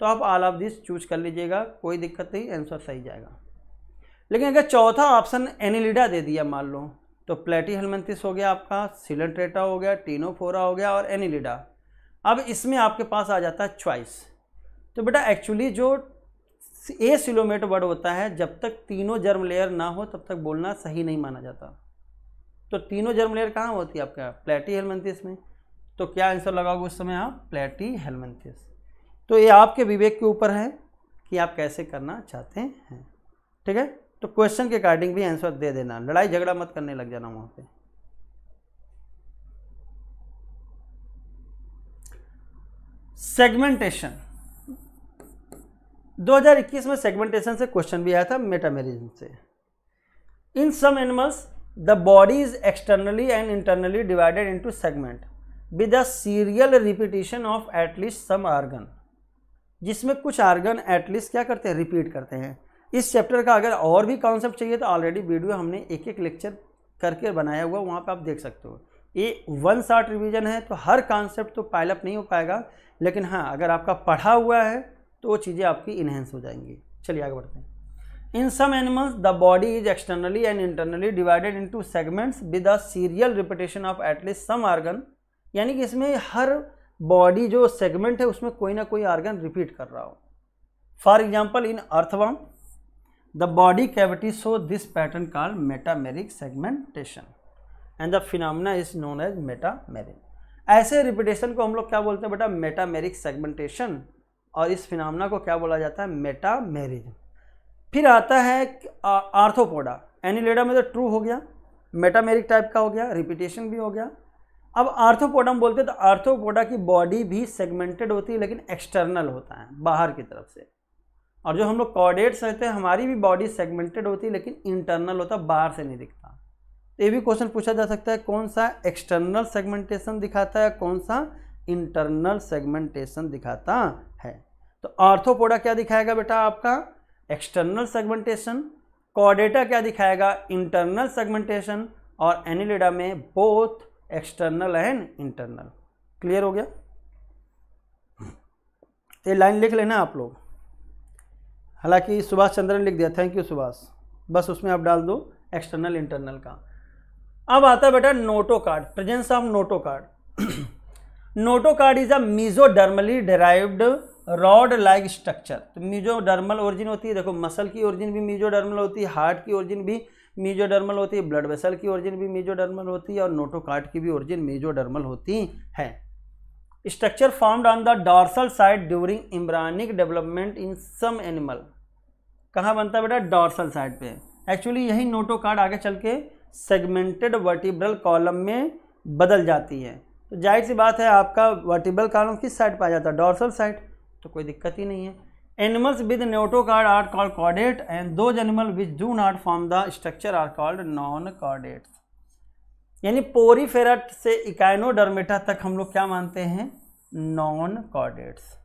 तो आप ऑल ऑफ दीज चूज कर लीजिएगा कोई दिक्कत नहीं आंसर सही जाएगा लेकिन अगर चौथा ऑप्शन एनिलिडा दे दिया मान लो तो प्लेटी हेलमेंथिस हो गया आपका सिलेंट्रेटा हो गया टीनोफोरा हो गया और एनिलिडा अब इसमें आपके पास आ जाता है च्वाइस तो बेटा एक्चुअली जो ए सिलोमेट वर्ड होता है जब तक तीनों जर्म लेयर ना हो तब तक बोलना सही नहीं माना जाता तो तीनों जर्म लेयर कहाँ होती है यहाँ प्लेटी हेलमेंथिस में तो क्या आंसर लगाओगे उस समय आप प्लेटी हेलमेंथिस तो ये आपके विवेक के ऊपर है कि आप कैसे करना चाहते हैं ठीक है तो क्वेश्चन के अकॉर्डिंग भी आंसर दे देना लड़ाई झगड़ा मत करने लग जाना वहाँ पर सेगमेंटेशन 2021 में सेगमेंटेशन से क्वेश्चन भी आया था मेटामेरिज्म से in some animals the body is externally and internally divided into segment with a serial repetition of at least some organ जिसमें कुछ आर्गन एटलीस्ट क्या करते हैं रिपीट करते हैं इस चैप्टर का अगर और भी कॉन्सेप्ट चाहिए तो ऑलरेडी वीडियो हमने एक एक लेक्चर करके बनाया हुआ वहाँ पर आप देख सकते हो ये वन शार्ट रिविजन है तो हर कॉन्सेप्ट तो पायलअप नहीं हो पाएगा लेकिन हाँ अगर आपका पढ़ा हुआ है तो वो चीज़ें आपकी इन्हेंस हो जाएंगी चलिए आगे बढ़ते हैं in some animals the body is externally and internally divided to segments with a serial repetition of at least some organ यानी कि इसमें हर बॉडी जो सेगमेंट है उसमें कोई ना कोई आर्गन रिपीट कर रहा हो for example in earthworm the body cavity show this pattern call metameric segmentation and the phenomenon is known as metameric ऐसे रिपीटेशन को हम लोग क्या बोलते हैं बेटा मेटामेरिक सेगमेंटेशन और इस फिनामना को क्या बोला जाता है मेटा मैरिज फिर आता है आर्थोपोडा एनिलेडा में तो ट्रू हो गया मेटामेरिक टाइप का हो गया रिपीटेशन भी हो गया अब आर्थोपोडा में बोलते हैं तो आर्थोपोडा की बॉडी भी सेगमेंटेड होती है लेकिन एक्सटर्नल होता है बाहर की तरफ से और जो हम लोग कॉर्डेट्स रहते हैं हमारी भी बॉडी सेगमेंटेड होती है लेकिन इंटरनल होता है बाहर से नहीं दिखता तो ये भी क्वेश्चन पूछा जा सकता है कौन सा एक्सटर्नल सेगमेंटेशन दिखाता है कौन सा इंटरनल सेगमेंटेशन दिखाता है तो आर्थोपोडा क्या दिखाएगा बेटा आपका एक्सटर्नल सेगमेंटेशन कॉडेटा क्या दिखाएगा इंटरनल सेगमेंटेशन और एनिलिडा में both external and internal clear हो गया ये लाइन लिख लेना आप लोग हालांकि सुभाष चंद्र ने लिख दिया थैंक यू सुभाष बस उसमें आप डाल दो एक्सटर्नल इंटरनल का अब आता है बेटा notochord presence of notochord notochord is a mesodermally derived rod like structure तो मीजोडर्मल ओरिजिन होती है देखो मसल की ओरिजिन भी मीजोडर्मल होती है हार्ट की ओरिजिन भी मीजोडर्मल होती है ब्लड वेसल की ओरिजिन भी मीजोडर्मल होती है और नोटोकार्ड की भी ओरिजिन मीजोडर्मल होती है structure formed on the dorsal side during embryonic development in some animal कहाँ बनता है बेटा डॉर्सल साइड पे एक्चुअली यही नोटोकार्ड आगे चल के सेगमेंटेड वर्टिब्रल कॉलम में बदल जाती है तो जाहिर सी बात है आपका वर्टिब्रल कॉलम किस साइड पर आ जाता है डॉर्सल साइड तो कोई दिक्कत ही नहीं है animals with notochord are called chordate and those animal which do not form the structure are called non chordates यानी पोरीफेरट से इकाइनोडर्मेटा तक हम लोग क्या मानते हैं नॉन कॉर्डेट्स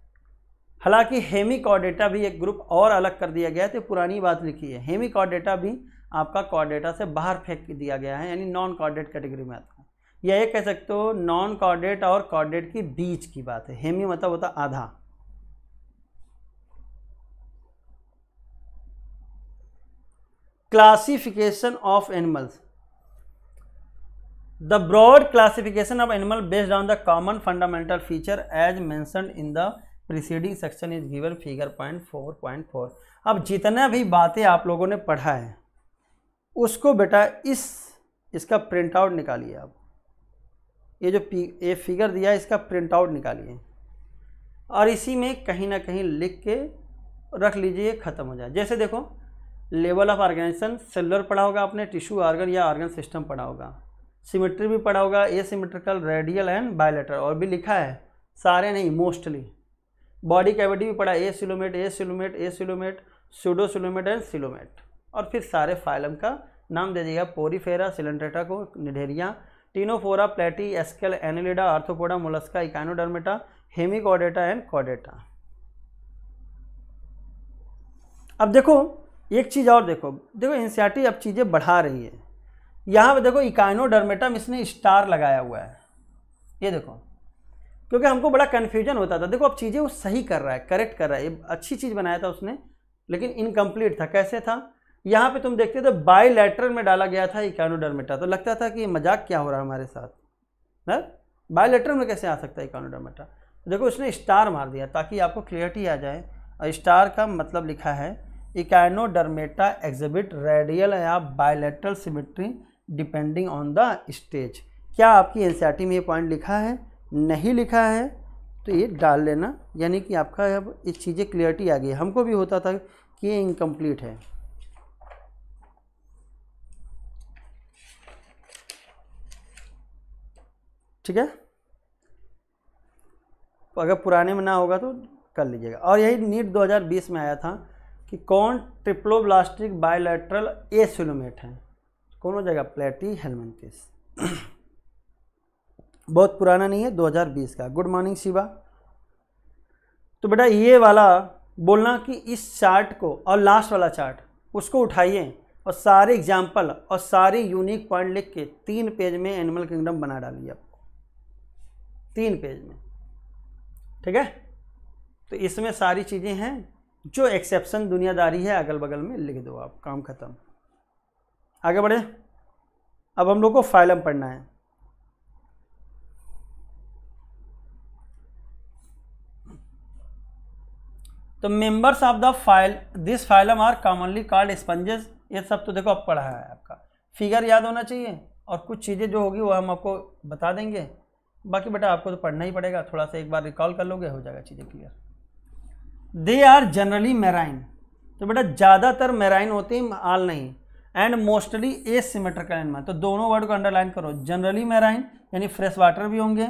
हालांकि हेमी कॉडेटा भी एक ग्रुप और अलग कर दिया गया है तो पुरानी बात लिखी है हेमी भी आपका कॉर्डेटा से बाहर फेंक दिया गया है यानी नॉन कॉर्डेट कैटेगरी में आता है या ये कह सकते हो नॉन कॉर्डेट और कॉर्डेट की बीच की बात है हेमी मतलब होता आधा classification of animals the broad classification of animal based on the common fundamental feature as mentioned in the preceding section is given figure point four point four अब जितना भी बातें आप लोगों ने पढ़ा है उसको बेटा इस इसका प्रिंट आउट निकालिए आप ये जो ये फिगर दिया इसका प्रिंट आउट निकालिए और इसी में कहीं ना कहीं लिख के रख लीजिए ख़त्म हो जाए जैसे देखो लेवल ऑफ ऑर्गेनाइजेशन सेलुलर पढ़ा होगा आपने टिश्यू आर्गन या ऑर्गन सिस्टम पढ़ा होगा सिमेट्री भी पढ़ा होगा asymmetrical radial and bilateral और भी लिखा है सारे नहीं मोस्टली बॉडी कैविटी भी पढ़ा acoelomate acoelomate acoelomate pseudocoelomate and coelomate और फिर सारे फाइलम का नाम दे दिएगा पोरीफेरा सिलेंड्रेटा को निढेरिया टीनोफोरा प्लेटी SQL Annelida Arthropoda Mollusca Echinodermata Hemichordata and कॉडेटा अब देखो एक चीज़ और देखो देखो एन अब चीज़ें बढ़ा रही है यहाँ पर देखो इकाइनोडर्मेटम इसने स्टार लगाया हुआ है ये देखो क्योंकि हमको बड़ा कन्फ्यूजन होता था देखो अब चीज़ें वो सही कर रहा है करेक्ट कर रहा है ये अच्छी चीज़ बनाया था उसने लेकिन इनकम्प्लीट था कैसे था यहाँ पे तुम देखते थे लेटर में डाला गया था इकानोडर्मेटा तो लगता था कि ये मजाक क्या हो रहा है हमारे साथ है लेटर में कैसे आ सकता है इकानोडर्मेटा देखो उसने स्टार मार दिया ताकि आपको क्लियरिटी आ जाए और स्टार का मतलब लिखा है इकाइनोडर्मेटा एग्जिबिट रेडियल या bilateral symmetry depending on the stage क्या आपकी एन में ये पॉइंट लिखा है नहीं लिखा है तो ये डाल लेना यानी कि आपका अब ये चीज़ें क्लियरिटी आ गई हमको भी होता था कि ये इनकम्प्लीट है ठीक है अगर पुराने में ना होगा तो कर लीजिएगा और यही नीट 2020 में आया था कि कौन ट्रिप्लोब्लास्टिक बायोलेट्रल एसुलोमेट है कौन हो जाएगा प्लेटी हेलमेंटिस बहुत पुराना नहीं है 2020 का गुड मॉर्निंग शिवा तो बेटा ये वाला बोलना कि इस चार्ट को और लास्ट वाला चार्ट उसको उठाइए और सारे एग्जाम्पल और सारे यूनिक पॉइंट लिख के तीन पेज में एनिमल किंगडम बना डालिए आपको तीन पेज में ठीक है तो इसमें सारी चीज़ें हैं जो एक्सेप्शन दुनियादारी है अगल बगल में लिख दो आप काम ख़त्म आगे बढ़े अब हम लोग को फाइलम पढ़ना है तो members of the phyl this phylum are commonly called sponges ये सब तो देखो अब पढ़ा है आपका फिगर याद होना चाहिए और कुछ चीज़ें जो होगी वो हम आपको बता देंगे बाकी बेटा आपको तो पढ़ना ही पड़ेगा थोड़ा सा एक बार रिकॉल कर लोगे हो जाएगा चीज़ें clear they are generally marine तो बेटा ज़्यादातर मेराइन होते हैं आल नहीं and mostly asymmetrical animal तो दोनों वर्ड को अंडरलाइन करो जनरली मेराइन यानी फ्रेश वाटर भी होंगे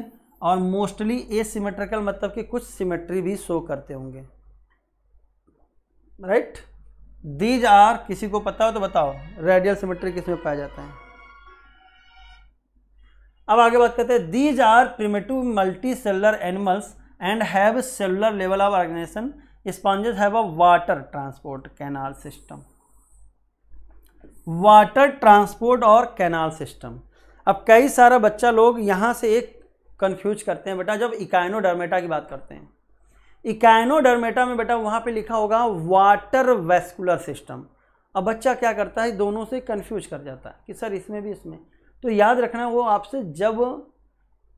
और मोस्टली ए सीमेट्रिकल मतलब कि कुछ सिमेट्री भी शो करते होंगे राइट दीज आर किसी को पता हो तो बताओ रेडियल सिमेट्री किसमें पाया जाता है अब आगे बात करते हैं these are primitive multicellular animals and have cellular level of organisation sponges है water transport canal system water transport और कैनाल सिस्टम अब कई सारा बच्चा लोग यहाँ से एक कन्फ्यूज करते हैं बेटा जब इकाइनोडर्मेटा की बात करते हैं इकाइनोडर्मेटा में बेटा वहाँ पे लिखा होगा वाटर वेस्कुलर सिस्टम अब बच्चा क्या करता है दोनों से कन्फ्यूज कर जाता है कि सर इसमें भी इसमें तो याद रखना वो आपसे जब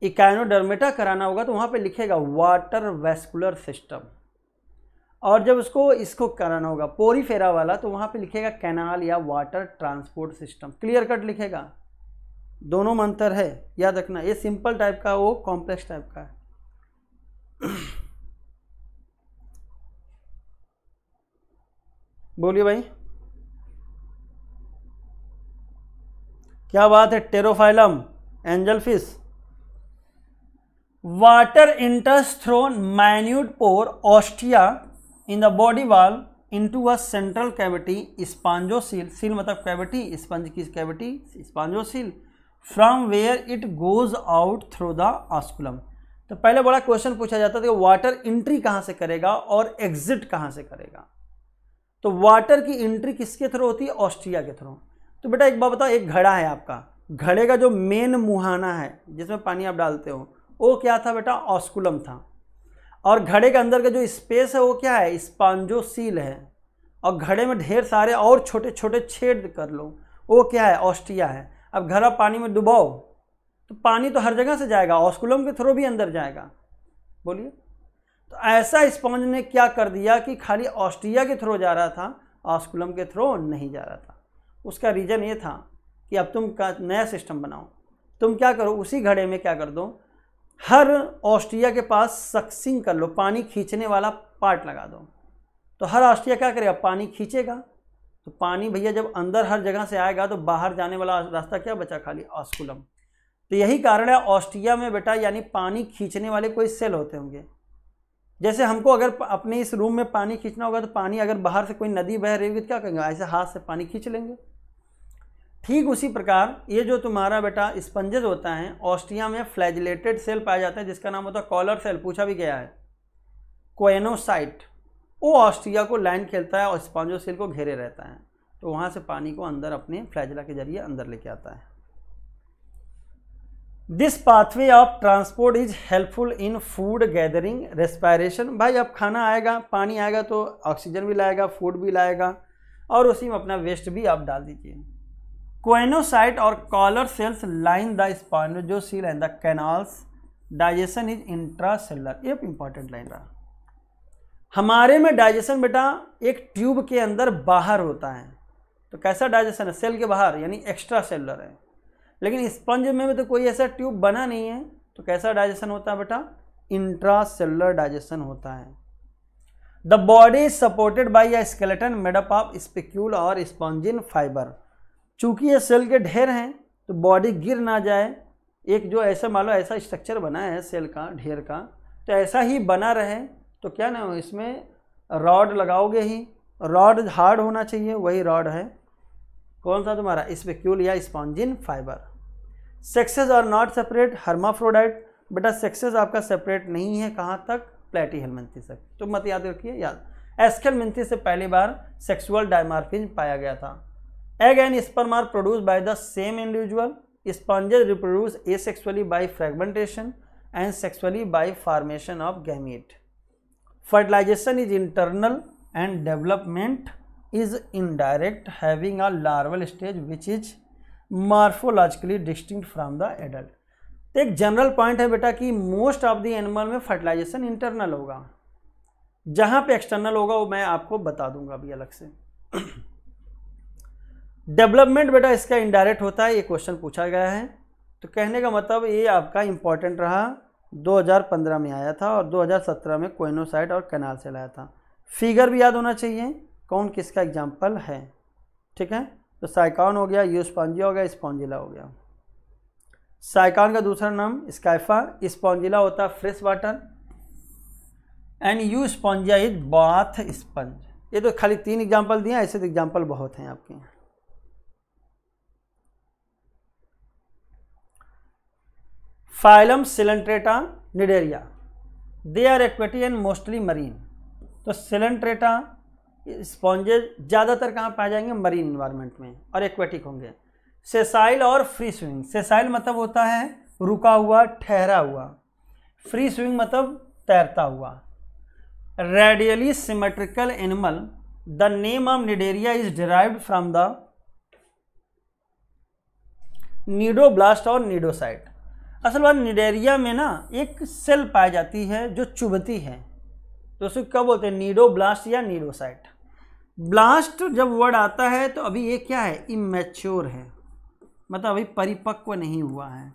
इकाइनोडर्मेटा कराना होगा तो वहाँ पे लिखेगा वाटर वेस्कुलर सिस्टम और जब उसको इसको कराना होगा पोरी फेरा वाला तो वहाँ पे लिखेगा कैनाल या water transport system clear cut लिखेगा दोनों मंत्र है याद रखना ये सिंपल टाइप का वो कॉम्प्लेक्स टाइप का है बोलिए भाई क्या बात है टेरोफाइलम एंजल फिश water enters through minute pore ostia the body body into a central cavity spongocoel सील मतलब कैविटी स्पंज की cavity spongocoel from where it goes out through the osculum तो पहले बड़ा क्वेश्चन पूछा जाता था कि वाटर इंट्री कहाँ से करेगा और एग्जिट कहाँ से करेगा तो वाटर की इंट्री किसके थ्रू होती है ऑस्ट्रिया के थ्रू तो बेटा एक बात बताओ एक घड़ा है आपका घड़े का जो मेन मुहाना है जिसमें पानी आप डालते हो वो क्या था बेटा ऑस्कुलम था और घड़े के अंदर का जो स्पेस है वो क्या है सील है और घड़े में ढेर सारे और छोटे छोटे छेद कर लो वो क्या है ऑस्टिया है अब घड़ा पानी में डुबाओ तो पानी तो हर जगह से जाएगा ऑस्कुलम के थ्रू भी अंदर जाएगा बोलिए तो ऐसा स्पॉन्ज ने क्या कर दिया कि खाली ऑस्ट्रिया के थ्रू जा रहा था ऑस्कुलम के थ्रू नहीं जा रहा था उसका रीज़न ये था कि अब तुम का नया सिस्टम बनाओ तुम क्या करो उसी घड़े में क्या कर दो हर ऑस्ट्रिया के पास सक्सिंग कर लो पानी खींचने वाला पार्ट लगा दो तो हर ऑस्ट्रिया क्या करेगा पानी खींचेगा तो पानी भैया जब अंदर हर जगह से आएगा तो बाहर जाने वाला रास्ता क्या बचा खाली ऑस्कुलम तो यही कारण है ऑस्ट्रिया में बेटा यानी पानी खींचने वाले कोई सेल होते होंगे जैसे हमको अगर अपने इस रूम में पानी खींचना होगा तो पानी अगर बाहर से कोई नदी बह रही होगी तो क्या करेंगे ऐसे हाथ से पानी खींच लेंगे ठीक उसी प्रकार ये जो तुम्हारा बेटा स्पंजेज होता है ऑस्ट्रिया में फ्लैजलेटेड सेल पाया जाता है जिसका नाम होता है कॉलर सेल पूछा भी गया है कोएनोसाइट वो ऑस्ट्रिया को लाइन खेलता है और स्पंजो सेल को घेरे रहता है तो वहाँ से पानी को अंदर अपने फ्लैजला के जरिए अंदर लेके आता है this pathway of transport is helpful in food gathering respiration भाई अब खाना आएगा पानी आएगा तो ऑक्सीजन भी लाएगा फूड भी लाएगा और उसी में अपना वेस्ट भी आप डाल दीजिए और collar cells line the spinal जो सी line the canals digestion is intracellular एक इंपॉर्टेंट लाइन रहा हमारे में डाइजेशन बेटा एक ट्यूब के अंदर बाहर होता है तो कैसा डाइजेशन है सेल के बाहर यानी एक्स्ट्रा सेलर है लेकिन स्पंज में भी तो कोई ऐसा ट्यूब बना नहीं है तो कैसा डाइजेशन होता है बेटा इंट्रा सेलर डाइजेशन होता है the body is supported by a skeleton made up of spicule और स्पॉन्जिन फाइबर चूंकि ये सेल के ढेर हैं तो बॉडी गिर ना जाए एक जो ऐसा मान लो ऐसा स्ट्रक्चर बना है सेल का ढेर का तो ऐसा ही बना रहे तो क्या ना इसमें रॉड लगाओगे ही रॉड हार्ड होना चाहिए वही रॉड है कौन सा तुम्हारा स्पेक्यूल या spongin fibre sexes are not separate hermaphrodite बेटा सेक्सेस आपका सेपरेट नहीं है कहाँ तक प्लेटी हेलमेंथी तक तो मत याद रखिए याद एस्केल से पहली बार सेक्सुअल डायमार्फिन पाया गया था egg and sperm are produce by the same individual sponges reproduce asexually by fragmentation and sexually by formation of gamete fertilisation is internal and development is indirect having a larval stage which is morphologically distinct from the adult तो एक जनरल पॉइंट है बेटा कि मोस्ट ऑफ द एनिमल में फर्टिलाइजेशन इंटरनल होगा जहाँ पे एक्सटर्नल होगा वो मैं आपको बता दूंगा अभी अलग से डेवलपमेंट बेटा इसका इनडायरेक्ट होता है ये क्वेश्चन पूछा गया है तो कहने का मतलब ये आपका इंपॉर्टेंट रहा 2015 में आया था और 2017 में कोइनोसाइट और कैनाल से लाया था फिगर भी याद होना चाहिए कौन किसका एग्जाम्पल है ठीक है तो साइकॉन हो गया यूस्पॉन्जिया हो गया स्पॉन्जिला हो गया साइकॉन का दूसरा नाम स्काइफा स्पॉन्जिला होता है fresh water and Euspongia is bath sponge ये तो खाली तीन एग्जाम्पल दिए ऐसे तो एग्जाम्पल बहुत हैं आपके यहाँ phylum Coelenterata Cnidaria they are aquatic and mostly marine तो सिलेंट्रेटा स्पॉन्जेज ज़्यादातर कहाँ पाए जाएंगे मरीन इन्वायरमेंट में और एक्वेटिक होंगे सेसाइल और फ्री स्विंग सेसाइल मतलब होता है रुका हुआ ठहरा हुआ फ्री स्विंग मतलब तैरता हुआ radially symmetrical animal the name of Cnidaria is derived from the cnidoblast और नीडोसाइट असल बात निडेरिया में ना एक सेल पाई जाती है जो चुभती है तो उसको क्या बोलते हैं नीडो ब्लास्ट या नीडोसाइट ब्लास्ट जब वर्ड आता है तो अभी ये क्या है इमेच्योर है मतलब अभी परिपक्व नहीं हुआ है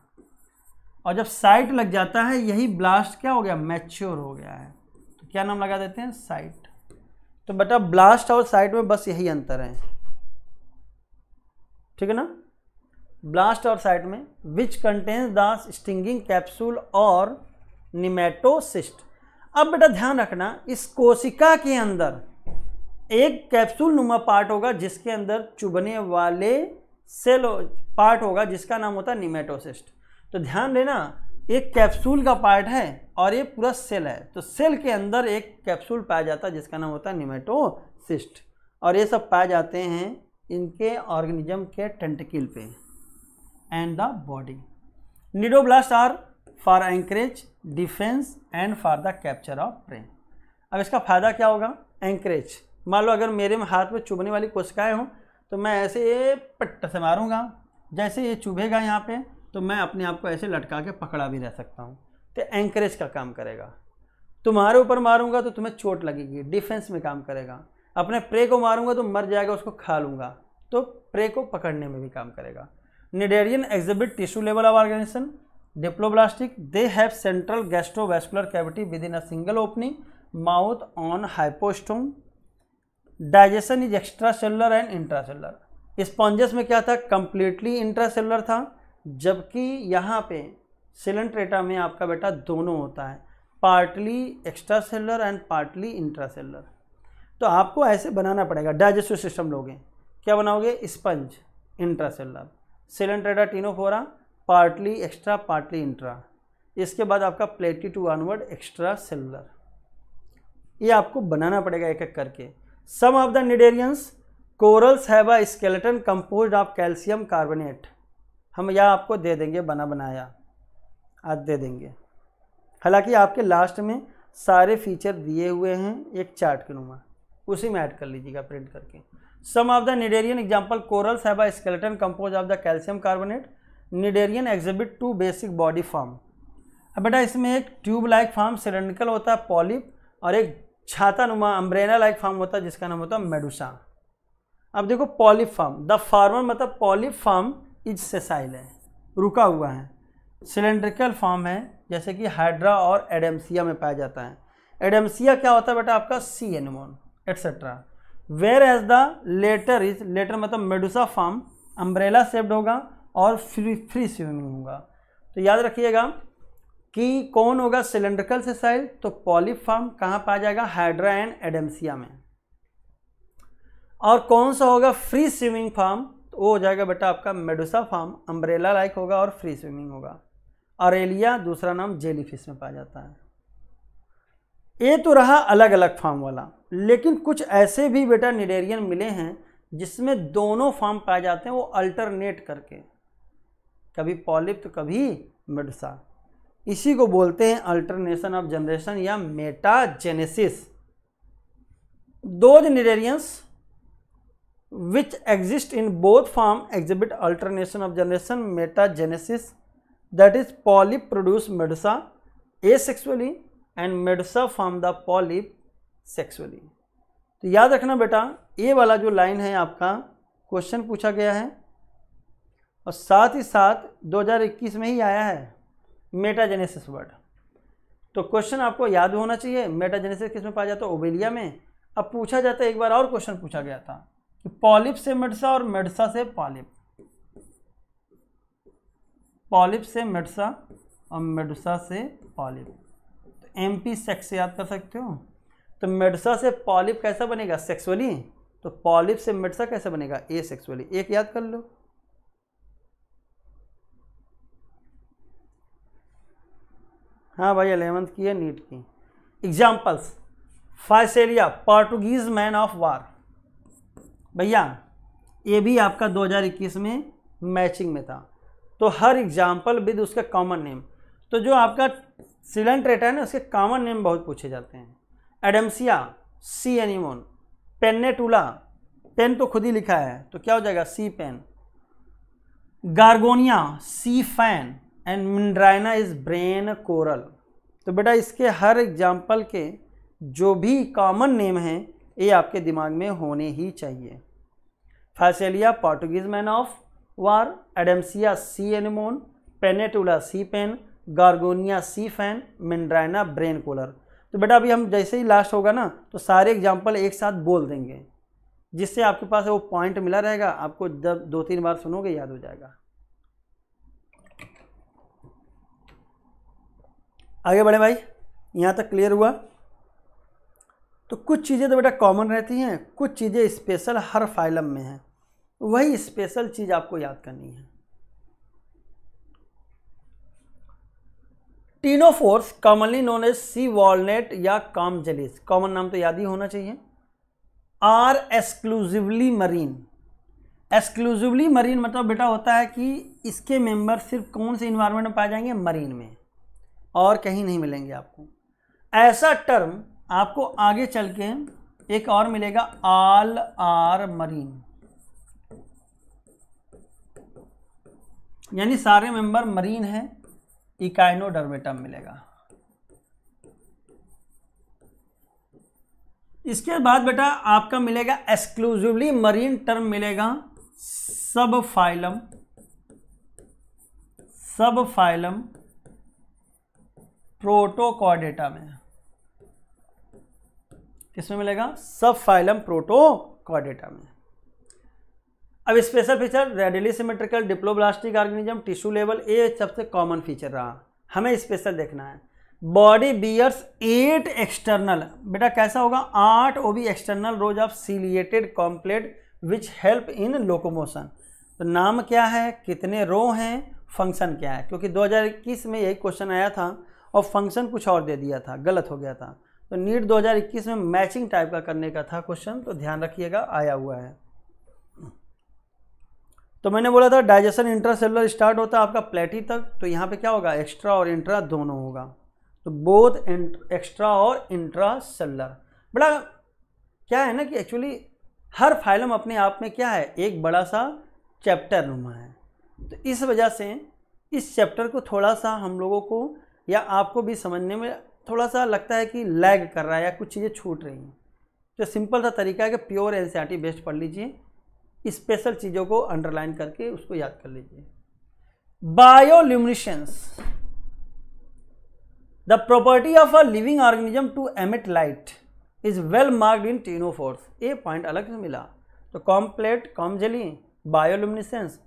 और जब साइट लग जाता है यही ब्लास्ट क्या हो गया मैच्योर हो गया है तो क्या नाम लगा देते हैं साइट तो बेटा ब्लास्ट और साइट में बस यही अंतर है ठीक है ना ब्लास्ट और साइट में which contains the stinging capsule और निमेटोसिस्ट अब बेटा ध्यान रखना इस कोशिका के अंदर एक कैप्सूल नुमा पार्ट होगा जिसके अंदर चुभने वाले सेल पार्ट होगा जिसका नाम होता है निमेटोसिस्ट तो ध्यान देना एक कैप्सूल का पार्ट है और ये पूरा सेल है तो सेल के अंदर एक कैप्सूल पाया जाता है जिसका नाम होता है निमेटोसिस्ट और ये सब पाए जाते हैं इनके ऑर्गेनिज्म के टेंटिकल पे and the body. Nidoblasts are for anchorage defence and for the capture of prey अब इसका फ़ायदा क्या होगा एंकरेज मान लो अगर मेरे में हाथ में चुभने वाली कोशिकाएं हों तो मैं ऐसे ये पट्ट से मारूंगा जैसे ये चुभेगा यहाँ पे तो मैं अपने आप को ऐसे लटका के पकड़ा भी रह सकता हूँ तो एंकरेज का काम करेगा तुम्हारे ऊपर मारूंगा तो तुम्हें चोट लगेगी डिफेंस में काम करेगा अपने प्रे को मारूंगा तो मर जाएगा उसको खा लूँगा तो प्रे को पकड़ने में भी काम करेगा cnidarian exhibit tissue level of organisation diploblastic they have central gastro gastrovascular cavity within a single opening mouth on hypostome digestion is extracellular and intracellular sponges में क्या था कंप्लीटली इंट्रा सेलुलर था जबकि यहाँ पे सिलेंट्रेटा में आपका बेटा दोनों होता है partly extracellular and partly intracellular तो आपको ऐसे बनाना पड़ेगा डाइजेस्टिव सिस्टम लोगे क्या बनाओगे sponge intracellular Coelenterata Ctenophora partly extra partly intra इसके बाद आपका प्लेटी टू ऑनवर्ड एक्स्ट्रा सेलुलर ये आपको बनाना पड़ेगा एक एक करके some of the cnidarians corals have a skeleton compose of calcium carbonate हम यह आपको दे देंगे बना बनाया आज दे देंगे हालांकि आपके लास्ट में सारे फीचर दिए हुए हैं एक चार्ट के नुमा उसी में ऐड कर लीजिएगा प्रिंट करके some of the cnidarian example corals have skeleton compose of the calcium carbonate cnidarian exhibit two basic body form अब बेटा इसमें एक ट्यूब लाइक फॉर्म सिलेंड्रिकल होता है पॉलिप और एक छाता नुमा अम्ब्रेना लाइक फॉर्म होता है जिसका नाम होता है मेडुसा अब देखो पॉलिप फॉर्म द फॉर्मर मतलब पॉलिप फॉर्म इज सेसाइल है रुका हुआ है सिलेंड्रिकल फॉर्म है जैसे कि हाइड्रा और एडेमसिया में पाया जाता है एडेमसिया क्या होता है बेटा आपका sea anemone etcetera whereas the latter is latter मतलब मेडुसा फॉर्म अम्ब्रेला सेप्ड होगा और फ्री फ्री स्विमिंग होगा तो याद रखिएगा कि कौन होगा सिलेंड्रिकल से साइल तो फार्म कहाँ पाया जाएगा हाइड्रा एंड एडेम्सिया में और कौन सा होगा फ्री स्विमिंग फार्म तो वो हो जाएगा बेटा आपका मेडुसा फार्म अम्ब्रेला लाइक होगा और फ्री स्विमिंग होगा और दूसरा नाम जेलीफिश में पाया जाता है ये तो रहा अलग अलग फार्म वाला लेकिन कुछ ऐसे भी बेटा निडेरियन मिले हैं जिसमें दोनों फॉर्म पाए जाते हैं वो अल्टरनेट करके कभी पॉलिप तो कभी मिडसा इसी को बोलते हैं अल्टरनेशन ऑफ जनरेशन या मेटाजेनेसिस दो cnidarians which exist in both form exhibit alternation of generation metagenesis that is polyp produce medusa asexually and medusa form the polyp sexually तो याद रखना बेटा ए वाला जो लाइन है आपका क्वेश्चन पूछा गया है और साथ ही साथ 2021 में ही आया है मेटाजेनेसिस वर्ड तो क्वेश्चन आपको याद होना चाहिए मेटाजेनेसिस किस में पाया जाता है ओबेलिया में अब पूछा जाता है एक बार और क्वेश्चन पूछा गया था कि पॉलिप से मेडसा और मेडसा से पॉलिप पॉलिप से मेडसा और मेडसा से पॉलिप तो पी सेक्स से याद कर सकते हो तो मेडसा से पॉलिप कैसा बनेगा सेक्सुअली तो पॉलिप से मेडसा कैसे बनेगा ए सेक्सुअली एक याद कर लो हाँ भाई अलेवंथ की है नीट की examples Physalia Portuguese man of war भैया ये भी आपका 2021 में मैचिंग में था तो हर एग्जाम्पल विद उसका कॉमन नेम तो जो आपका सिलेंट रेटा है ना उसके कॉमन नेम बहुत पूछे जाते हैं Adamsia sea anemone Pennatula pen तो खुद ही लिखा है तो क्या हो जाएगा sea pen Gorgonia sea fan and Meandrina is brain coral तो बेटा इसके हर एग्जाम्पल के जो भी कॉमन नेम हैं ये आपके दिमाग में होने ही चाहिए Physalia Portuguese man of war Adamsia sea anemone Pennatula sea pen Gorgonia sea fan Meandrina brain coral तो बेटा अभी हम जैसे ही लास्ट होगा ना तो सारे एग्जाम्पल एक साथ बोल देंगे जिससे आपके पास वो पॉइंट मिला रहेगा आपको जब दो तीन बार सुनोगे याद हो जाएगा आगे बढ़े भाई यहाँ तक क्लियर हुआ तो कुछ चीज़ें तो बेटा कॉमन रहती हैं कुछ चीज़ें स्पेशल हर फाइलम में हैं वही स्पेशल चीज़ आपको याद करनी है ctenophores commonly known as sea walnut या कामजलीस कॉमन नाम तो याद ही होना चाहिए are exclusively marine exclusively marine मतलब बेटा होता है कि इसके मेंबर सिर्फ कौन से इन्वायरमेंट में पाए जाएंगे मरीन में और कहीं नहीं मिलेंगे आपको ऐसा टर्म आपको आगे चल के एक और मिलेगा आल आर मरीन यानी सारे मेंबर मरीन हैं इकाइनोडर्मेटम मिलेगा इसके बाद बेटा आपका मिलेगा एक्सक्लूसिवली मरीन टर्म मिलेगा सब फाइलम सब फाइलम प्रोटोकॉडेटा में किसमें मिलेगा सब फाइलम प्रोटोकॉडेटा में अब special feature radially symmetrical diploblastic organism tissue level ये सबसे कॉमन फीचर रहा हमें स्पेशल देखना है बॉडी बियर्स एट एक्सटर्नल बेटा कैसा होगा आठ ओ बी external rows of ciliated comb plates which help in locomotion तो नाम क्या है कितने रो हैं फंक्शन क्या है क्योंकि 2021 में यही क्वेश्चन आया था और फंक्शन कुछ और दे दिया था गलत हो गया था तो नीट 2021 में मैचिंग टाइप का करने का था क्वेश्चन तो ध्यान रखिएगा आया हुआ है तो मैंने बोला था डाइजेशन इंट्रासेलुलर स्टार्ट होता है आपका प्लेटी तक तो यहाँ पे क्या होगा एक्स्ट्रा और इंट्रा दोनों होगा तो बोथ एक्स्ट्रा और इंट्रा सेलुलर बड़ा क्या है ना कि एक्चुअली हर फाइलम अपने आप में क्या है एक बड़ा सा चैप्टर नुमा है तो इस वजह से इस चैप्टर को थोड़ा सा हम लोगों को या आपको भी समझने में थोड़ा सा लगता है कि लैग कर रहा है या कुछ चीज़ें छूट रही हैं तो सिंपल सा तरीका है कि प्योर एन बेस्ट पढ़ लीजिए स्पेशल चीज़ों को अंडरलाइन करके उसको याद कर लीजिए bioluminescence the property of a living organism to emit light is well marked in ctenophores a point अलग से मिला तो comb plates comb jelly bioluminescence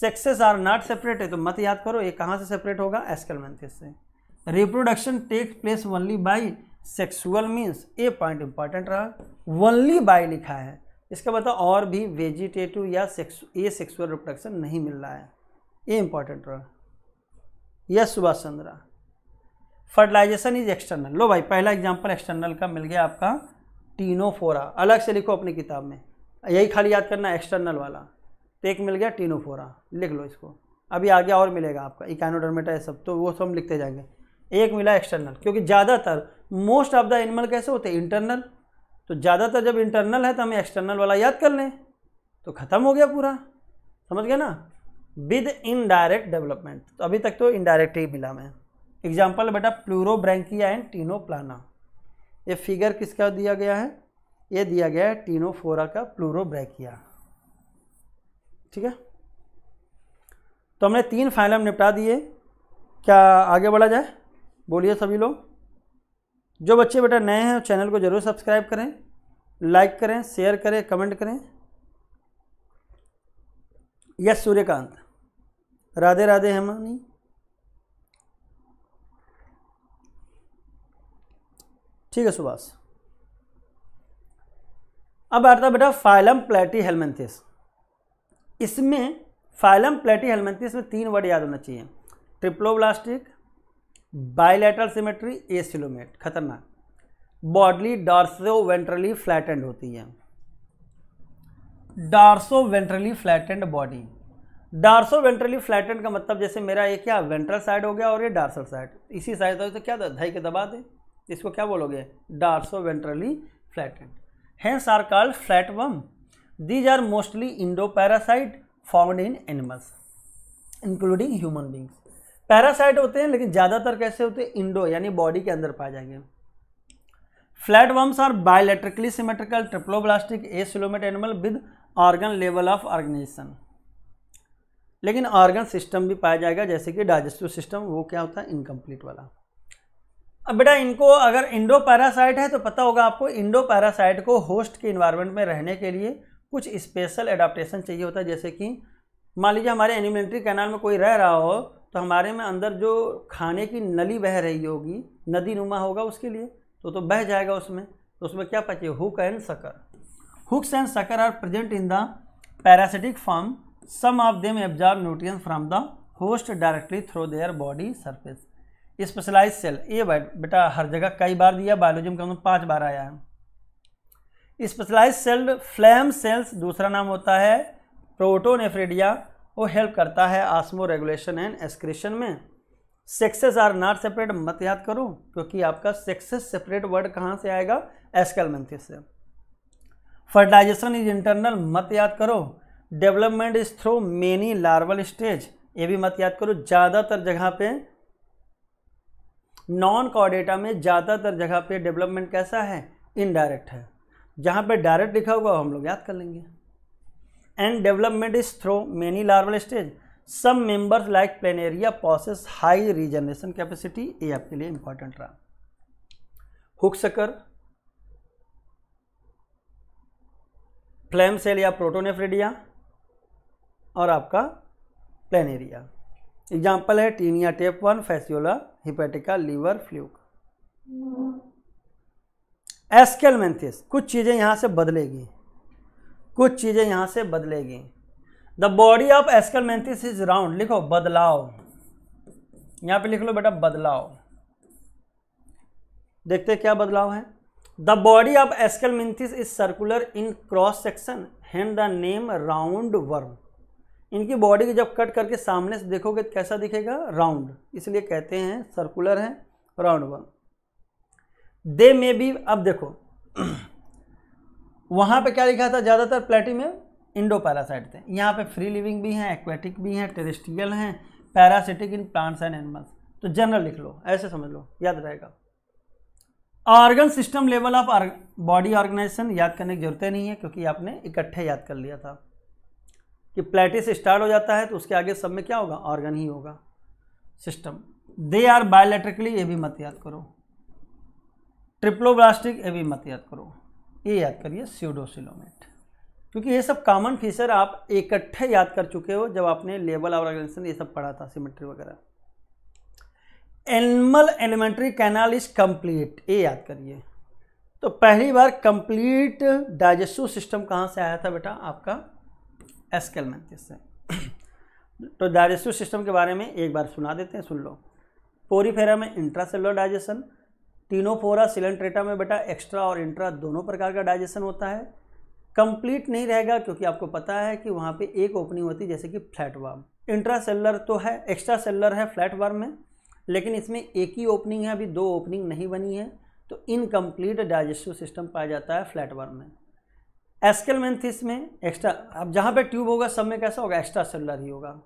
sexes are not separate है तो मत याद करो ये कहाँ से सेपरेट होगा एस्कलमेंथिस से reproduction take place only by sexual means a point important रहा ओनली बाई लिखा है इसका बताओ मतलब और भी वेजिटेटिव या ए सेक्सुअल रिप्रोडक्शन नहीं मिल रहा है ये इंपॉर्टेंट रहा yes Subhash Chandra fertilisation is external लो भाई पहला एग्जाम्पल एक्सटर्नल का मिल गया आपका टीनोफोरा अलग से लिखो अपनी किताब में यही खाली याद करना एक्सटर्नल वाला तो एक मिल गया टीनोफोरा लिख लो इसको अभी आगे और मिलेगा आपका इकानोडर्मेटा ये सब तो वो सब हम लिखते जाएंगे एक मिला एक्सटर्नल क्योंकि ज़्यादातर मोस्ट ऑफ द एनिमल कैसे होते हैं इंटरनल तो ज़्यादातर जब इंटरनल है तो हमें एक्सटर्नल वाला याद कर लें तो ख़त्म हो गया पूरा समझ गए ना विद इनडायरेक्ट डेवलपमेंट तो अभी तक तो इनडायरेक्ट ही मिला मैं एग्जाम्पल बेटा प्लूरोब्रैंकिया एंड टीनो प्लाना ये फिगर किसका दिया गया है ये दिया गया है टीनोफोरा का प्लूरोब्रैकिया ठीक है तो हमने तीन फाइलम निपटा दिए क्या आगे बढ़ा जाए बोलिए सभी लोग जो बच्चे बेटा नए हैं चैनल को ज़रूर सब्सक्राइब करें लाइक करें शेयर करें कमेंट करें यस सूर्यकांत राधे राधे हेमानी ठीक है सुभाष अब आता है बेटा फाइलम प्लेटी हेलमेंथिस इसमें फाइलम प्लेटी हेलमेंथिस में तीन वर्ड याद होना चाहिए ट्रिप्लोब्लास्टिक बायलेटरल सिमेट्री सिलोमेट खतरनाक बॉडली डार्सो वेंट्रली फ्लैटेंड होती है dorsoventrally flattened body dorsoventrally flattened का मतलब जैसे मेरा ये क्या वेंट्रल साइड हो गया और ये डार्सल साइड इसी साइड तो क्या धई के दबा दें इसको क्या बोलोगे dorsoventrally flattened hence are called worm these are mostly endoparasite found in animals including human beings parasite होते हैं लेकिन ज़्यादातर कैसे होते हैं इंडो यानी बॉडी के अंदर पाए जाएंगे flat worms are bilaterally symmetrical triploblastic acoelomate animal with organ level of organisation लेकिन ऑर्गन सिस्टम भी पाया जाएगा जैसे कि डाइजेस्टिव सिस्टम वो क्या होता है इनकम्प्लीट वाला अब बेटा इनको अगर इंडो पैरासाइट है तो पता होगा आपको इंडो पैरासाइट को होस्ट के इन्वायरमेंट में रहने के लिए कुछ स्पेशल एडाप्टेशन चाहिए होता है जैसे कि मान लीजिए हमारे एनिमेंट्री कैनाल में कोई रह रहा हो तो हमारे में अंदर जो खाने की नली बह रही होगी नदी नुमा होगा उसके लिए तो तो बह जाएगा उसमें तो उसमें क्या पचे hook and sucker hooks and sucker are present in the parasitic form some of them absorb nutrient from the host directly through their body surface specialise cell ये बेटा हर जगह कई बार दिया बायोलॉजी में कम पाँच बार आया है स्पेशलाइज सेल फ्लैम सेल्स दूसरा नाम होता है प्रोटोनेफ्रेडिया वो हेल्प करता है आसमो रेगुलेशन एंड एक्सक्रेशन में सेक्सेस आर नॉट सेपरेट मत याद करो क्योंकि आपका सेक्सेस सेपरेट वर्ड कहाँ से आएगा एस्कलमेंथिस से फर्टिलाइजेशन इज इंटरनल मत याद करो development is through many larval stage ये भी मत याद करो ज़्यादातर जगह पे नॉन कॉडेटा में ज़्यादातर जगह पे डेवलपमेंट कैसा है इनडायरेक्ट है जहाँ पे डायरेक्ट लिखा होगा हम लोग याद कर लेंगे and development is through many larval stage some members like Planaria possess high regeneration capacity ये आपके लिए इंपॉर्टेंट रहा हुक सकर फ्लैम सेल या प्रोटोनेफ्रेडिया और आपका प्लेनेरिया एग्जाम्पल है Taenia tapeworm Fasciola hepatica liver fluke Aschelminthes कुछ चीजें यहां से बदलेगी कुछ चीज़ें यहाँ से बदलेगी the body of Aschelminthes is round लिखो बदलाव यहाँ पे लिख लो बेटा बदलाव देखते क्या बदलाव है the body of Aschelminthes is circular in cross section hence the name round worm इनकी बॉडी को जब कट करके सामने से देखोगे तो कैसा दिखेगा राउंड इसलिए कहते हैं सर्कुलर है round worm they may be अब देखो वहाँ पे क्या लिखा था ज़्यादातर प्लेटी में इंडो पैरासाइट थे यहाँ पे फ्री लिविंग भी हैं एक्वेटिक भी हैं टेरिस्ट्रियल हैं parasitic in plants and animals तो जनरल लिख लो ऐसे समझ लो याद रहेगा organ system level of body organisation याद करने की जरूरत नहीं है क्योंकि आपने इकट्ठे याद कर लिया था कि प्लेटी से स्टार्ट हो जाता है तो उसके आगे सब में क्या होगा ऑर्गन ही होगा सिस्टम दे आर बायोलेट्रिकली ये भी मत याद करो ट्रिप्लोब्लास्टिक ये भी मत याद करो ये याद करिए सीडोसिलोमेट क्योंकि ये सब कॉमन फीचर आप इकट्ठे याद कर चुके हो जब आपने और ऑर्गेनाइजेशन ये सब पढ़ा था सिमेट्री वगैरह animal alimentary canal is complete ये याद करिए तो पहली बार कंप्लीट डाइजेस्टिव सिस्टम कहाँ से आया था बेटा आपका एस्केलमेंथिस से तो डाइजेस्टिव सिस्टम के बारे में एक बार सुना देते हैं सुन लो पोरीफेरा में इंट्रासेलुलर डाइजेशन तीनों फोरा सिलेंट्रेटा में बेटा एक्स्ट्रा और इंट्रा दोनों प्रकार का डाइजेशन होता है कंप्लीट नहीं रहेगा क्योंकि आपको पता है कि वहाँ पे एक ओपनिंग होती है जैसे कि फ्लैट वार्म इंट्रा सेलर तो है एक्स्ट्रा सेलर है फ्लैट वार्म में लेकिन इसमें एक ही ओपनिंग है अभी दो ओपनिंग नहीं बनी है तो इनकम्प्लीट डाइजेस्टिव सिस्टम पाया जाता है फ्लैट वार्म में एस्केलमेंथिस में एक्स्ट्रा अब जहाँ पर ट्यूब होगा सब में कैसा होगा एक्स्ट्रा सेलर ही होगा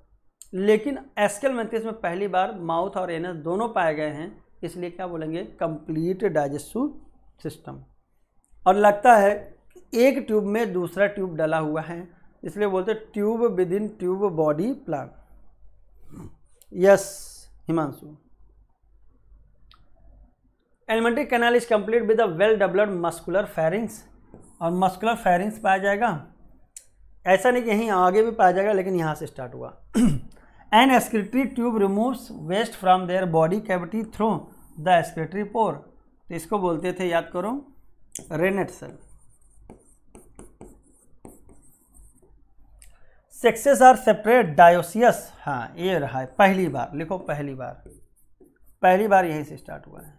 लेकिन एस्केलमेंथिस में पहली बार माउथ और एनस दोनों पाए गए हैं इसलिए क्या बोलेंगे कंप्लीट डाइजेस्टिव सिस्टम और लगता है एक ट्यूब में दूसरा ट्यूब डला हुआ है इसलिए बोलते हैं tube within tube body plan yes Himanshu alimentary canal is complete with a well developed muscular pharynx और मस्कुलर फेरिंग्स पाया जाएगा ऐसा नहीं कि यहीं आगे भी पाया जाएगा लेकिन यहाँ से स्टार्ट हुआ an excretory tube remove waste from their body cavity through the excretory pore तो इसको बोलते थे याद करो renette cell sexes are separate dioecious हाँ ये रहा है पहली बार लिखो पहली बार पहली बार यहीं से स्टार्ट हुआ है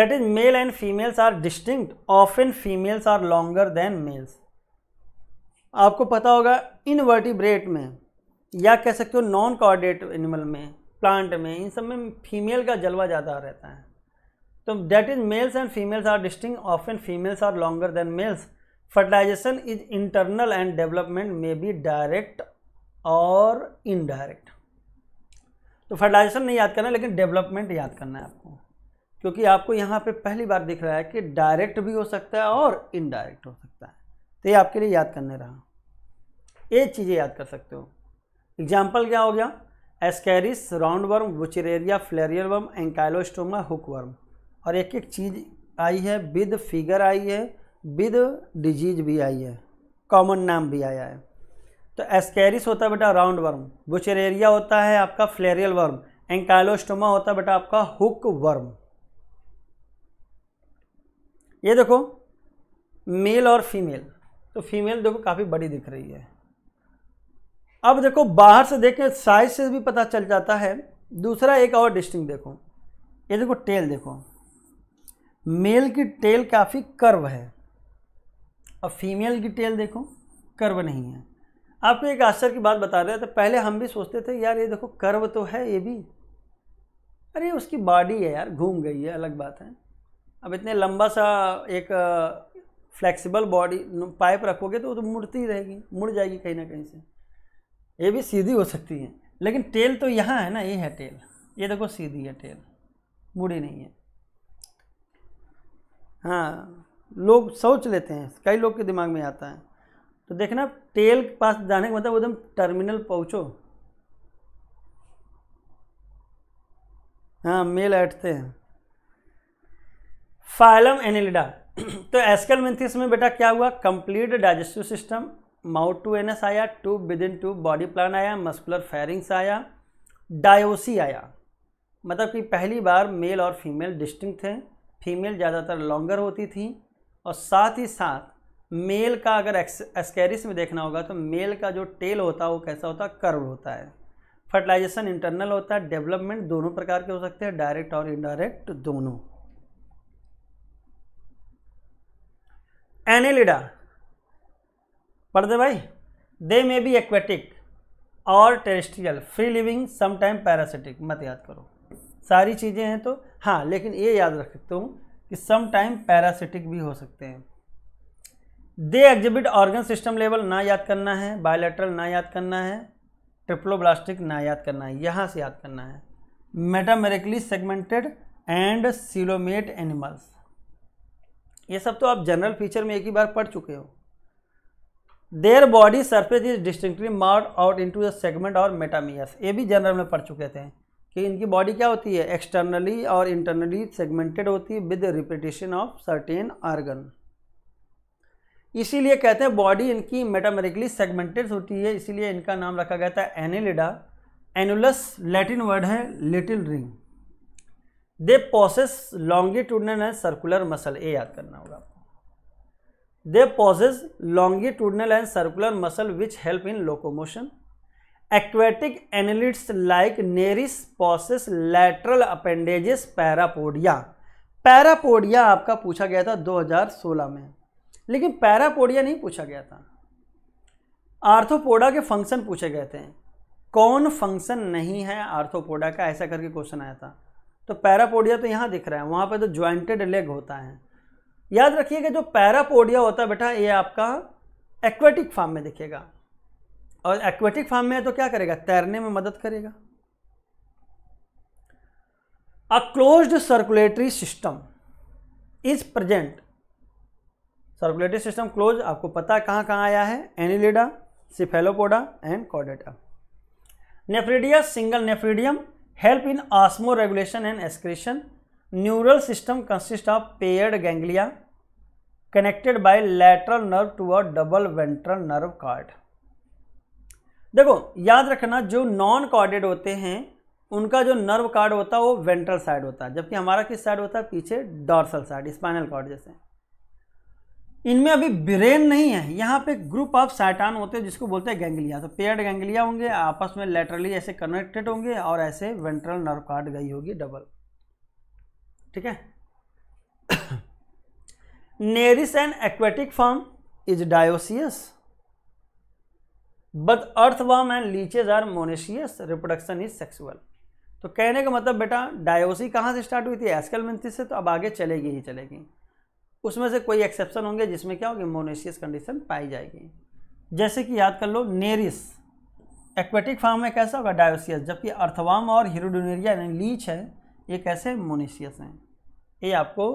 that is male and females are distinct often females are longer than males आपको पता होगा इनवर्टिब्रेट में या कह सकते हो नॉन कॉर्डेट एनिमल में प्लांट में इन सब में फीमेल का जलवा ज़्यादा रहता है तो that is males and females are distinct often females are longer than males fertilisation is internal and development may be direct और इनडायरेक्ट तो फर्टिलाइजेशन नहीं याद करना लेकिन डेवलपमेंट याद करना है आपको क्योंकि आपको यहाँ पे पहली बार दिख रहा है कि डायरेक्ट भी हो सकता है और इनडायरेक्ट हो सकता है तो ये आपके लिए याद करने रहा ये चीज़ें याद कर सकते हो एग्जाम्पल क्या हो गया Ascaris round worm Wuchereria filarial worm Ancylostoma hook worm और एक एक चीज़ आई है विद फिगर आई है विद डिजीज भी आई है कॉमन नाम भी आया है तो एस्कैरिस होता है बेटा राउंड वर्म वुचरेरिया होता है आपका फ्लेरियल वर्म एंकाइलोस्टोमा होता है बेटा आपका हुक वर्म ये देखो मेल और फीमेल तो फीमेल देखो काफ़ी बड़ी दिख रही है अब देखो बाहर से देखें साइज से भी पता चल जाता है दूसरा एक और डिस्टिंग देखो ये देखो टेल देखो मेल की टेल काफ़ी कर्व है और फीमेल की टेल देखो कर्व नहीं है आपको एक आश्चर्य की बात बता रहे थे तो पहले हम भी सोचते थे यार ये देखो कर्व तो है ये भी अरे उसकी बॉडी है यार घूम गई है अलग बात है अब इतने लंबा सा एक फ्लेक्सिबल बॉडी पाइप रखोगे तो वो तो मुड़ती रहेगी मुड़ जाएगी कहीं ना कहीं से ये भी सीधी हो सकती है लेकिन टेल तो यहाँ है ना ये है टेल ये देखो सीधी है टेल मुड़ी नहीं है हाँ लोग सोच लेते हैं कई लोग के दिमाग में आता है तो देखना टेल के पास जाने का मतलब एकदम टर्मिनल पहुँचो हाँ मेल ऐठते हैं फाइलम एनिलिडा तो एस्कल में बेटा क्या हुआ complete digestive system mouth to anus आया tube within tube body plan आया मस्कुलर फेरिंग्स आया डायोसी आया मतलब कि पहली बार मेल और फीमेल डिस्टिंग थे फीमेल ज़्यादातर लॉन्गर होती थी और साथ ही साथ मेल का अगर एस्केरिस में देखना होगा तो मेल का जो टेल होता है वो कैसा होता है कर्व होता है फर्टिलाइजेशन इंटरनल होता है डेवलपमेंट दोनों प्रकार के हो सकते हैं डायरेक्ट और इनडायरेक्ट दोनों एनेलिडा पढ़ दे भाई दे मे बी एक्वेटिक और terrestrial free living sometime parasitic मत याद करो सारी चीज़ें हैं तो हाँ लेकिन ये याद रख सकता हूँ कि समटाइम पैरासिटिक भी हो सकते हैं they exhibit organ system level ना याद करना है बायोलेट्रल ना याद करना है ट्रिप्लोब्लास्टिक ना याद करना है यहाँ से याद करना है metamerically segmented and coelomate animals ये सब तो आप जनरल फीचर में एक ही बार पढ़ चुके हो their body surface is distinctly marked out into the segment और मेटामियस ये भी जनरल में पढ़ चुके थे कि इनकी बॉडी क्या होती है एक्सटर्नली और इंटरनली सेगमेंटेड होती है with repetition of certain organ इसीलिए कहते हैं बॉडी इनकी मेटामेरिकली सेगमेंटेड होती है इसीलिए इनका नाम रखा गया था एनिलिडा एनुलस लैटिन वर्ड है little ring they possess longitudinal and circular muscle ये याद करना होगा आपको they possess longitudinal and circular muscle which help in locomotion aquatic annelids like Nereis possess lateral appendages parapodia parapodia आपका पूछा गया था 2016 में लेकिन पैरापोडिया नहीं पूछा गया था आर्थोपोडा के फंक्शन पूछे गए थे कौन फंक्शन नहीं है आर्थोपोडा का ऐसा करके क्वेश्चन आया था तो पैरापोडिया तो यहाँ दिख रहा है वहाँ पर तो ज्वाइंटेड लेग होता है याद रखिएगा जो पैरापोडिया होता है बेटा ये आपका एक्वेटिक फार्म में दिखेगा और एक्वेटिक फार्म में है तो क्या करेगा तैरने में मदद करेगा a closed circulatory system is present circulatory system close आपको पता कहाँ कहाँ आया है एनिलिडा सिफेलोपोडा एंड कॉडेटा nephridia single nephridium help in osmoregulation and excretion neural system consist of paired ganglia connected by lateral nerve to a double ventral nerve cord देखो याद रखना जो नॉन कॉर्डेड होते हैं उनका जो नर्व कार्ड होता है वो वेंट्रल साइड होता है जबकि हमारा किस साइड होता है पीछे डॉर्सल साइड स्पाइनल कॉर्ड जैसे इनमें अभी ब्रेन नहीं है यहाँ पे ग्रुप ऑफ साइटान होते हैं जिसको बोलते हैं गैंगलिया तो पेयर्ड गैंगलिया होंगे आपस में लेटरली ऐसे कनेक्टेड होंगे और ऐसे वेंट्रल नर्व कार्ड गई होगी डबल ठीक है Nereis and aquatic form is dioecious but worm and leeches are monoecious reproduction is sexual तो कहने का मतलब बेटा डायोसी कहाँ से स्टार्ट हुई थी एसकल मिंथिस से तो अब आगे चलेगी ही चलेगी उसमें से कोई एक्सेप्शन होंगे जिसमें क्या होगी मोनेशियस कंडीशन पाई जाएगी जैसे कि याद कर लो नेरिस एक्वेटिक फार्म में कैसा होगा डायोसियस जबकि अर्थवाम और हिरोडोनेरिया यानी लीच है ये कैसे मोनेशियस हैं ये आपको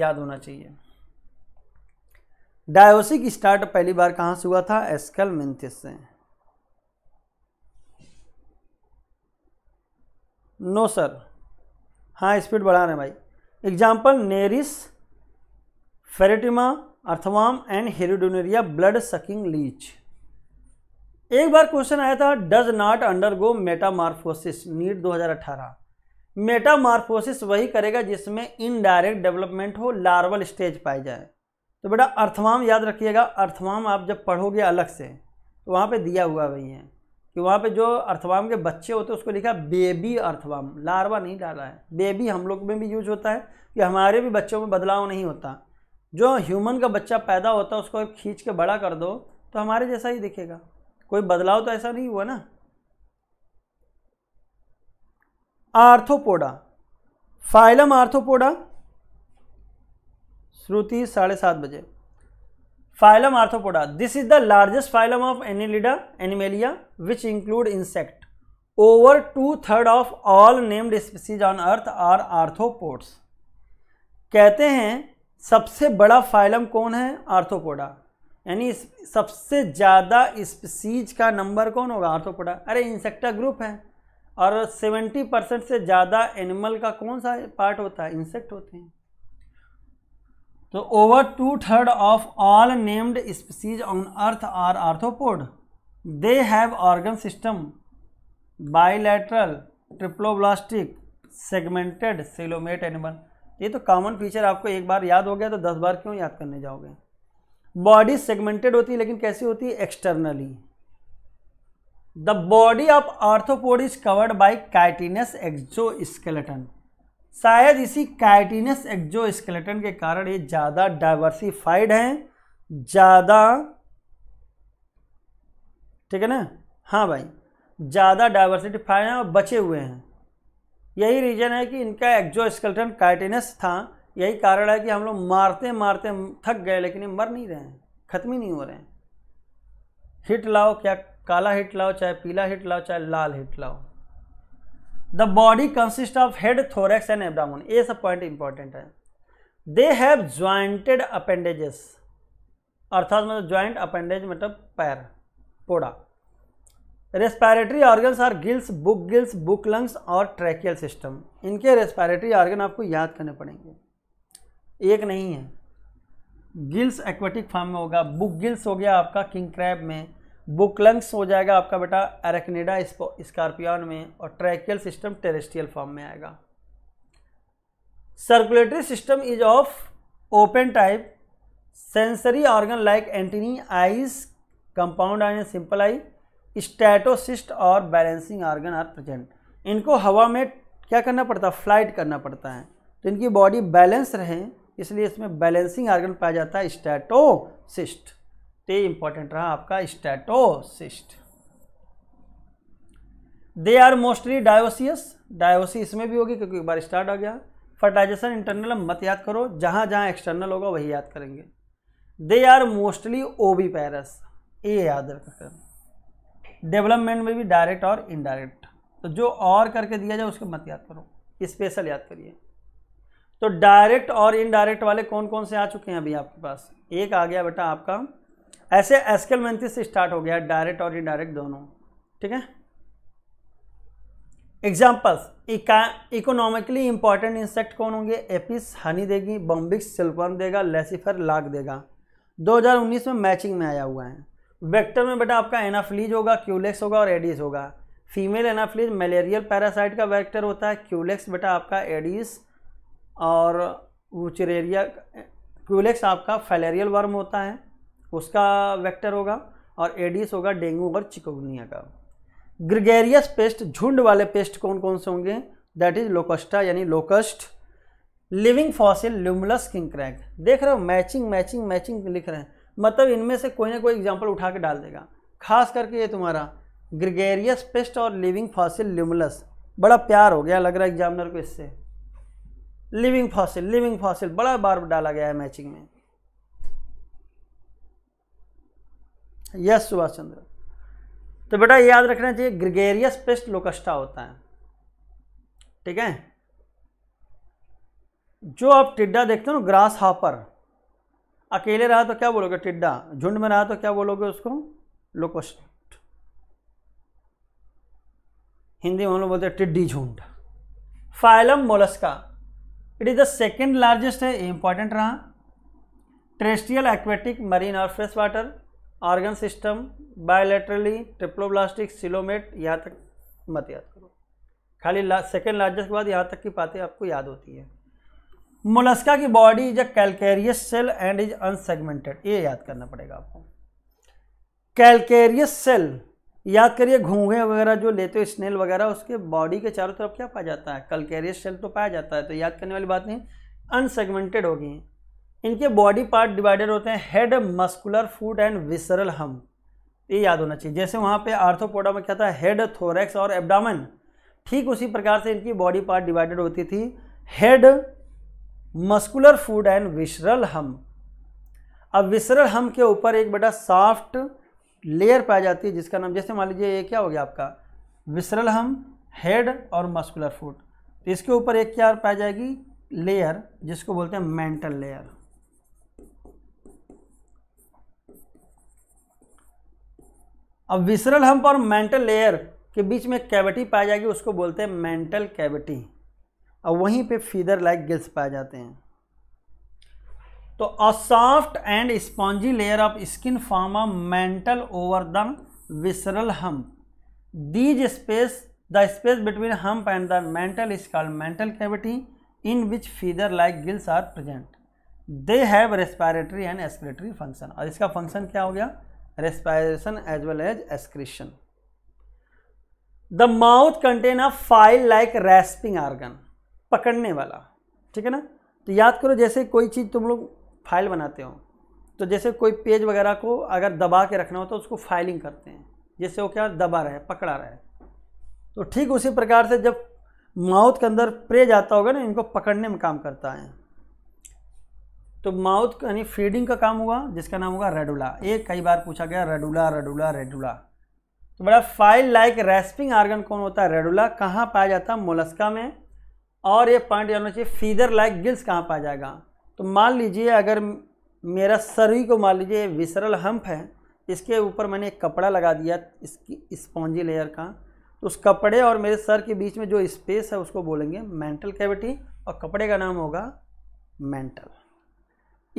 याद होना चाहिए डायोसिक स्टार्ट पहली बार कहां से हुआ था एस्कल मिंथिस से नो सर हाँ स्पीड बढ़ा रहे हैं भाई example Nereis Pheretima earthworm and Hirudinaria blood sucking leech एक बार क्वेश्चन आया था does not undergo metamorphosis NEET 2018 metamorphosis वही करेगा जिसमें इनडायरेक्ट डेवलपमेंट हो लार्वल स्टेज पाई जाए तो बेटा अर्थवाम याद रखिएगा अर्थवाम आप जब पढ़ोगे अलग से तो वहाँ पे दिया हुआ वही है कि वहाँ पे जो अर्थवाम के बच्चे होते हैं उसको लिखा बेबी अर्थवाम लार्वा नहीं डाला है बेबी हम लोग में भी यूज होता है कि हमारे भी बच्चों में बदलाव नहीं होता जो ह्यूमन का बच्चा पैदा होता है उसको खींच के बड़ा कर दो तो हमारे जैसा ही दिखेगा कोई बदलाव तो ऐसा नहीं हुआ ना आर्थोपोडा फाइलम आर्थोपोडा श्रुति साढ़े सात बजे phylum Arthropoda this is the largest phylum of Annelida Animalia which include insect over two third of all named species on earth are arthropods कहते हैं सबसे बड़ा फाइलम कौन है आर्थोपोडा यानी सबसे ज़्यादा स्पीसीज का नंबर कौन होगा आर्थोपोडा अरे इंसेक्टा ग्रुप है और 70 परसेंट से ज़्यादा एनिमल का कौन सा पार्ट होता है इंसेक्ट होते हैं तो over two third of all named species on earth are arthropod they have organ system bilateral triploblastic segmented coelomate animal ये तो कॉमन फीचर आपको एक बार याद हो गया तो दस बार क्यों याद करने जाओगे बॉडी सेगमेंटेड होती है लेकिन कैसी होती है externally the body of arthropod is covered by chitinous skeleton शायद इसी काइटिनस स्केलेटन के कारण ये ज़्यादा डाइवर्सिफाइड हैं ज़्यादा ठीक है ना हाँ भाई ज़्यादा डाइवर्सिफाइड हैं और बचे हुए हैं यही रीज़न है कि इनका एक्जो स्केलेटन काइटिनस था यही कारण है कि हम लोग मारते मारते थक गए लेकिन ये मर नहीं रहे हैं ख़त्म ही नहीं हो रहे हैं हिट लाओ क्या काला हिट लाओ चाहे पीला हिट लाओ चाहे लाल हिट लाओ the body consist of head thorax and abdomen ये सब पॉइंट इंपॉर्टेंट है दे हैव ज्वाइंटेड अपेंडेजेस अर्थात मतलब ज्वाइंट अपेंडेज मतलब पैर पोड़ा respiratory organs are gills book gills book lungs और ट्रैकियल सिस्टम इनके रेस्पायरेटरी ऑर्गन आपको याद करने पड़ेंगे एक नहीं है गिल्स एक्वेटिक फार्म में होगा बुक गिल्स हो गया आपका किंग क्रैब में बुकलंग्स हो जाएगा आपका बेटा एरेक्नेडा स्कॉर्पियन में और ट्रैकियल सिस्टम टेरेस्ट्रियल फॉर्म में आएगा circulatory system is of open type sensory organ like antennae eyes compound eye simple eye statocyst और बैलेंसिंग ऑर्गन आर प्रेजेंट इनको हवा में क्या करना पड़ता है फ्लाइट करना पड़ता है तो इनकी बॉडी बैलेंस रहे इसलिए इसमें बैलेंसिंग ऑर्गन पाया जाता है स्टैटोसिस्ट ये इंपॉर्टेंट रहा आपका statocyst they are mostly dioecious dioecy इसमें भी होगी क्योंकि एक बार स्टार्ट हो गया फर्टाइजेशन इंटरनल मत याद करो जहां जहां एक्सटर्नल होगा वही याद करेंगे दे आर मोस्टली ओबी पैरस ये याद रखकर डेवलपमेंट में भी डायरेक्ट और इनडायरेक्ट तो जो और करके दिया जाए उसके मत याद करो स्पेशल याद करिए तो डायरेक्ट और इनडायरेक्ट वाले कौन कौन से आ चुके हैं अभी आपके पास एक आ गया बेटा आपका ऐसे एस्केल मेंथिस से स्टार्ट हो गया डायरेक्ट और इनडायरेक्ट दोनों ठीक है एग्जाम्पल्स इकोनॉमिकली इंपॉर्टेंट इंसेक्ट कौन होंगे एपिस हनी देगी बॉम्बिक्स सिल्कवर्म देगा लेसिफर लाग देगा 2019 में मैचिंग में आया हुआ है वेक्टर में बेटा आपका एनाफ्लीज होगा क्यूलेक्स होगा और एडिस होगा फीमेल एनाफ्लीज मलेरियल पैरासाइट का वेक्टर होता है क्यूलेक्स बेटा आपका एडिस और उचरेरिया क्यूलेक्स आपका फैलेरियल वर्म होता है उसका वेक्टर होगा और एडिस होगा डेंगू और चिकोगिया का ग्रिगेरियस पेस्ट झुंड वाले पेस्ट कौन कौन से होंगे दैट इज लोकस्टा यानी locust living fossil Limulus king crab देख रहे हो मैचिंग मैचिंग मैचिंग लिख रहे हैं मतलब इनमें से कोई ना कोई एग्जाम्पल उठा के डाल देगा खास करके ये तुम्हारा ग्रिगेरियस पेस्ट और लिविंग फॉसिल ल्यूमलस बड़ा प्यार हो गया लग रहा है एग्जामिनर को इससे लिविंग फॉसिल लिविंग फॉसिल बड़ा बार डाला गया है मैचिंग में यस सुभाष चंद्र तो बेटा याद रखना चाहिए ग्रिगेरियस पेस्ट लोकस्टा होता है ठीक है जो आप टिड्डा देखते हो ना ग्रास हापर अकेले रहा तो क्या बोलोगे टिड्डा झुंड में रहा तो क्या बोलोगे उसको लोकस्ट हिंदी में हम लोग बोलते हैं टिड्डी झुंड phylum Mollusca it is the second largest है इंपॉर्टेंट रहा टेरेस्ट्रियल एक्वेटिक मरीन और fresh water organ system bilaterally triploblastic coelomate यहाँ तक मत याद करो खाली ला, सेकेंड लार्जेस्ट के बाद यहाँ तक की बातें आपको याद होती है मोलस्का की body is a calcareous shell and is unsegmented ये याद करना पड़ेगा आपको कैलकेरियस सेल याद करिए घूंघे वगैरह जो लेते हो स्नेल वगैरह उसके बॉडी के चारों तरफ क्या पाया जाता है कैलकेरियस सेल तो पाया जाता है तो याद करने वाली बात नहीं अनसेगमेंटेड होगी इनके बॉडी पार्ट डिवाइडेड होते हैं head muscular foot and visceral hump ये याद होना चाहिए जैसे वहाँ पे आर्थोपोडा में क्या था हेड थोरेक्स और एब्डामन ठीक उसी प्रकार से इनकी बॉडी पार्ट डिवाइडेड होती थी head muscular foot and visceral hump अब विसरल हम के ऊपर एक बड़ा सॉफ्ट लेयर पाई जाती है जिसका नाम जैसे मान लीजिए ये क्या हो गया आपका विसरल हम हेड और मस्कुलर फूड तो इसके ऊपर एक क्या पाई जाएगी लेयर जिसको बोलते हैं मेंटल लेयर अब विसरल हम्प और मेंटल लेयर के बीच में कैविटी पाई जाएगी उसको बोलते हैं मेंटल कैविटी और वहीं पे फीदर लाइक गिल्स पाए जाते हैं तो a soft and spongy layer of skin form a mantle over the visceral hump these space the space between hump and the mantle is called mantle cavity in which feather like gills are present they have respiratory and excretory function और इसका फंक्शन क्या हो गया respiration as well as excretion the mouth contain a file like rasping organ पकड़ने वाला ठीक है ना तो याद करो जैसे कोई चीज़ तुम लोग फाइल बनाते हो तो जैसे कोई पेज वगैरह को अगर दबा के रखना हो तो उसको फाइलिंग करते हैं जैसे वो क्या दबा रहे पकड़ा रहे तो ठीक उसी प्रकार से जब माउथ के अंदर प्रे जाता होगा ना इनको पकड़ने में काम करता है तो माउथ यानी फीडिंग का काम हुआ जिसका नाम होगा रेडुला ये कई बार पूछा गया रेडुला रेडुला रेडुला तो बड़ा फाइल लाइक रेस्पिंग आर्गन कौन होता है रेडुला कहाँ पाया जाता है मोलस्का में और ये पॉइंट जानना चाहिए फीदर लाइक गिल्स कहाँ पाया जाएगा तो मान लीजिए अगर मेरा सर ही को मान लीजिए विसरल हम्प है इसके ऊपर मैंने एक कपड़ा लगा दिया इसकी स्पॉन्जी लेयर का तो उस कपड़े और मेरे सर के बीच में जो स्पेस है उसको बोलेंगे मेंटल कैविटी और कपड़े का नाम होगा मेंटल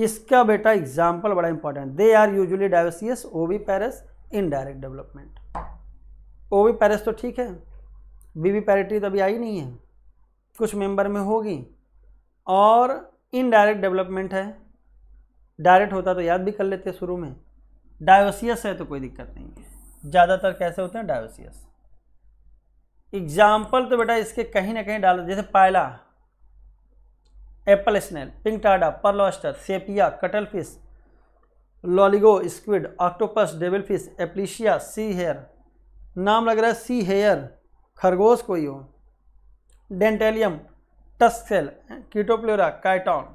इसका बेटा एग्जाम्पल बड़ा important they are usually dioecious oviparous indirect development oviparous तो ठीक है बी वी पैरिटी तो अभी आई नहीं है कुछ मेंबर में होगी और इनडायरेक्ट डेवलपमेंट है डायरेक्ट होता तो याद भी कर लेते शुरू में डायोसियस है तो कोई दिक्कत नहीं है ज़्यादातर कैसे होते हैं डायोसियस एग्जाम्पल तो बेटा इसके कहीं ना कहीं डाल जैसे Pila apple snail Pinctada pearl oyster Sepia cuttle fish Loligo squid octopus devil fish Aplysia sea hare नाम लग रहा है सी हेयर खरगोश कोई हो डेंटेलियम टस्सेल कीटोप्लोरा काइटॉन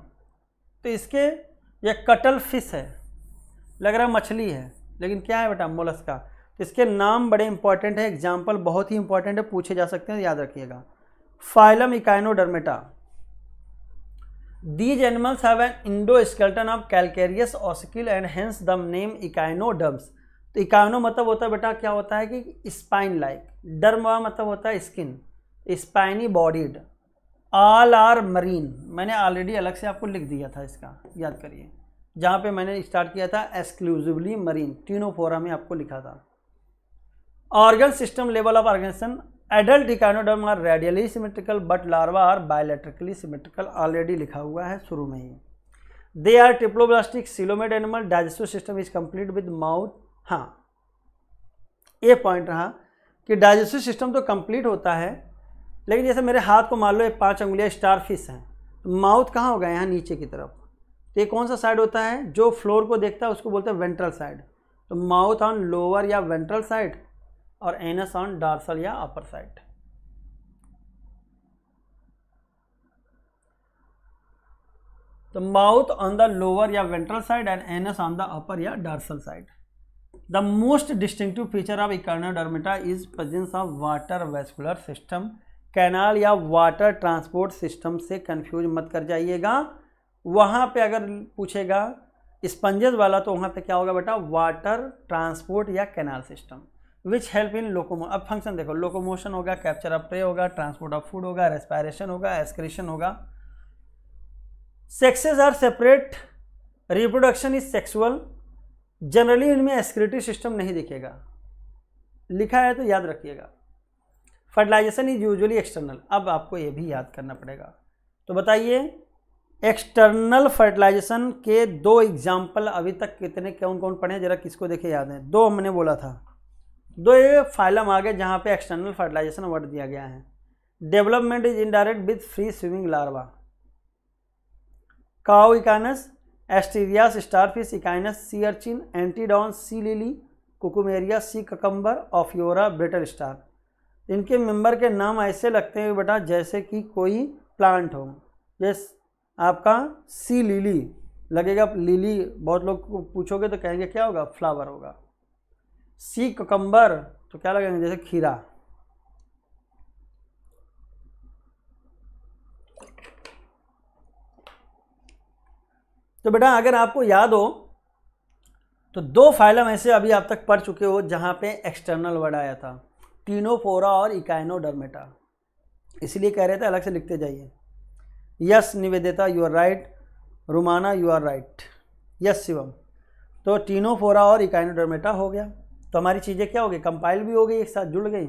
तो इसके यह कटल फिश है लग रहा है मछली है लेकिन क्या है बेटा मोलस का तो इसके नाम बड़े इंपॉर्टेंट है एग्जाम्पल बहुत ही इंपॉर्टेंट है पूछे जा सकते हैं याद रखिएगा phylum Echinodermata have an endoskeleton of calcareous calcareous and hence the name echino echinoderms. तो इकाइनो मतलब होता है बेटा क्या होता है कि स्पाइन लाइक डर्म मतलब होता है skin spiny bodied all are marine मैंने ऑलरेडी अलग से आपको लिख दिया था इसका याद करिए जहाँ पे मैंने स्टार्ट किया था एक्सक्लूसिवली मरीन तीनों फोरा में आपको लिखा था organ system level of organisation adult echinoderm are radially symmetrical but larva are bilaterally symmetrical already लिखा हुआ है शुरू में ही they are triploblastic coelomate animal digestive system is complete with mouth हाँ ये पॉइंट रहा कि डाइजेस्टिव सिस्टम तो कंप्लीट होता है लेकिन जैसे मेरे हाथ को मान लो ये पाँच उंगलियाँ स्टार फिश हैं तो माउथ कहाँ होगा यहाँ नीचे की तरफ तो ये कौन सा साइड होता है जो फ्लोर को देखता है उसको बोलते हैं वेंट्रल साइड तो माउथ ऑन लोअर या वेंट्रल साइड और एनस ऑन डार्सल या upper side the mouth on the lower या ventral side and anus on the upper या dorsal side the most distinctive feature of Echinodermata is presence of water vascular system canal या वाटर ट्रांसपोर्ट सिस्टम से कन्फ्यूज मत कर जाइएगा वहाँ पे अगर पूछेगा स्पंजेज वाला तो वहाँ पे क्या होगा बेटा वाटर ट्रांसपोर्ट या canal system which help in लोकोमो अब फंक्शन देखो लोकोमोशन होगा कैप्चर ऑफ प्रे होगा ट्रांसपोर्ट ऑफ फूड होगा रेस्पायरेशन होगा एस्क्रेशन होगा sexes are separate reproduction is sexual generally इनमें एस्क्रेटरी सिस्टम नहीं दिखेगा लिखा है तो याद रखिएगा फर्टिलाइजेशन इज यूजली एक्सटर्नल अब आपको ये भी याद करना पड़ेगा तो बताइए एक्सटर्नल फर्टिलाइजेशन के दो एग्जाम्पल अभी तक कितने कौन कौन पढ़े जरा किसको देखे याद हैं दो हमने बोला था दो ये फाइलम आ गए जहाँ पे एक्सटर्नल फर्टिलाइजेशन वर्ड दिया गया है development is indirect with free swimming larva काओ Echinus Asterias starfish Echinus sea urchin Antedon sea lily Cucumaria sea cucumber Ophiura brittle star इनके मेंबर के नाम ऐसे लगते हैं बेटा जैसे कि कोई प्लांट हो जैस आपका सी लिली लगेगा लिली बहुत लोग पूछोगे तो कहेंगे क्या होगा फ्लावर होगा सी ककम्बर तो क्या लगेंगे जैसे खीरा तो बेटा अगर आपको याद हो तो दो फाइलम ऐसे अभी आप तक पढ़ चुके हो जहां पे एक्सटर्नल वर्ड आया था टीनोफोरा और इकाइनोडर्मेटा इसलिए कह रहे थे अलग से लिखते जाइए yes Nivedita you are right Rumana you are right yes Shivam तो टीनोफोरा और इकाइनोडर्मेटा हो गया तो हमारी चीज़ें क्या हो गई कंपाइल भी हो गई एक साथ जुड़ गई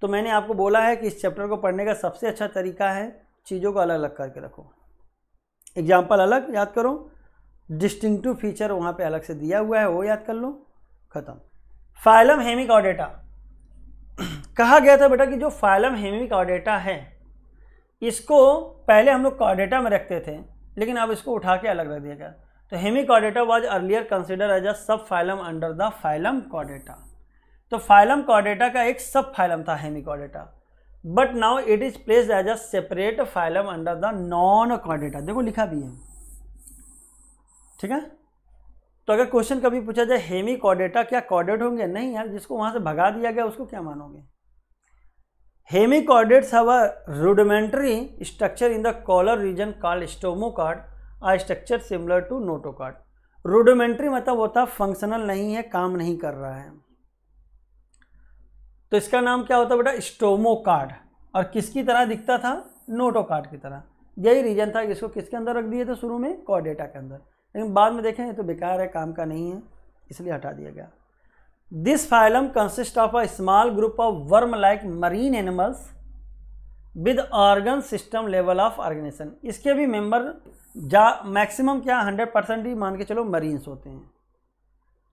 तो मैंने आपको बोला है कि इस चैप्टर को पढ़ने का सबसे अच्छा तरीका है चीज़ों को अलग अलग करके रखो एग्जाम्पल अलग याद करो डिस्टिंक्टिव फीचर वहाँ पे अलग से दिया हुआ है वो याद कर लो ख़त्म फाइलम हेमिक ऑडेटा कहा गया था बेटा कि जो फाइलम हेमिक ऑडेटा है इसको पहले हम लोग कॉडेटा में रखते थे लेकिन अब इसको उठा के अलग रख दिया गया तो Hemichordata was earlier consider as a sub phylum under the phylum कॉडेटा तो फाइलम कॉडेटा का एक सब फाइलम था Hemichordata but now it is place as a separate phylum under the non कॉडेटा देखो लिखा भी है ठीक है तो अगर क्वेश्चन कभी पूछा जाए हेमी कॉडेटा क्या कॉडेट होंगे नहीं यार जिसको वहाँ से भगा दिया गया उसको क्या मानोगे hemichordates have a rudimentary structure in the collar region call stomochord a structure similar to notochord rudimentary मतलब होता है फंक्शनल नहीं है काम नहीं कर रहा है तो इसका नाम क्या होता बेटा स्टोमोकार्ड और किसकी तरह दिखता था नोटोकार्ड की तरह यही रीजन था कि इसको किसके अंदर रख दिए थे शुरू में कॉडेटा के अंदर लेकिन बाद में देखें तो बेकार है काम का नहीं है इसलिए हटा दिया गया this phylum consist of a small group of worm like marine animals with organ system level of organisation इसके भी मेंबर जा मैक्सिमम क्या हंड्रेड परसेंट ही मान के चलो मरीन्स होते हैं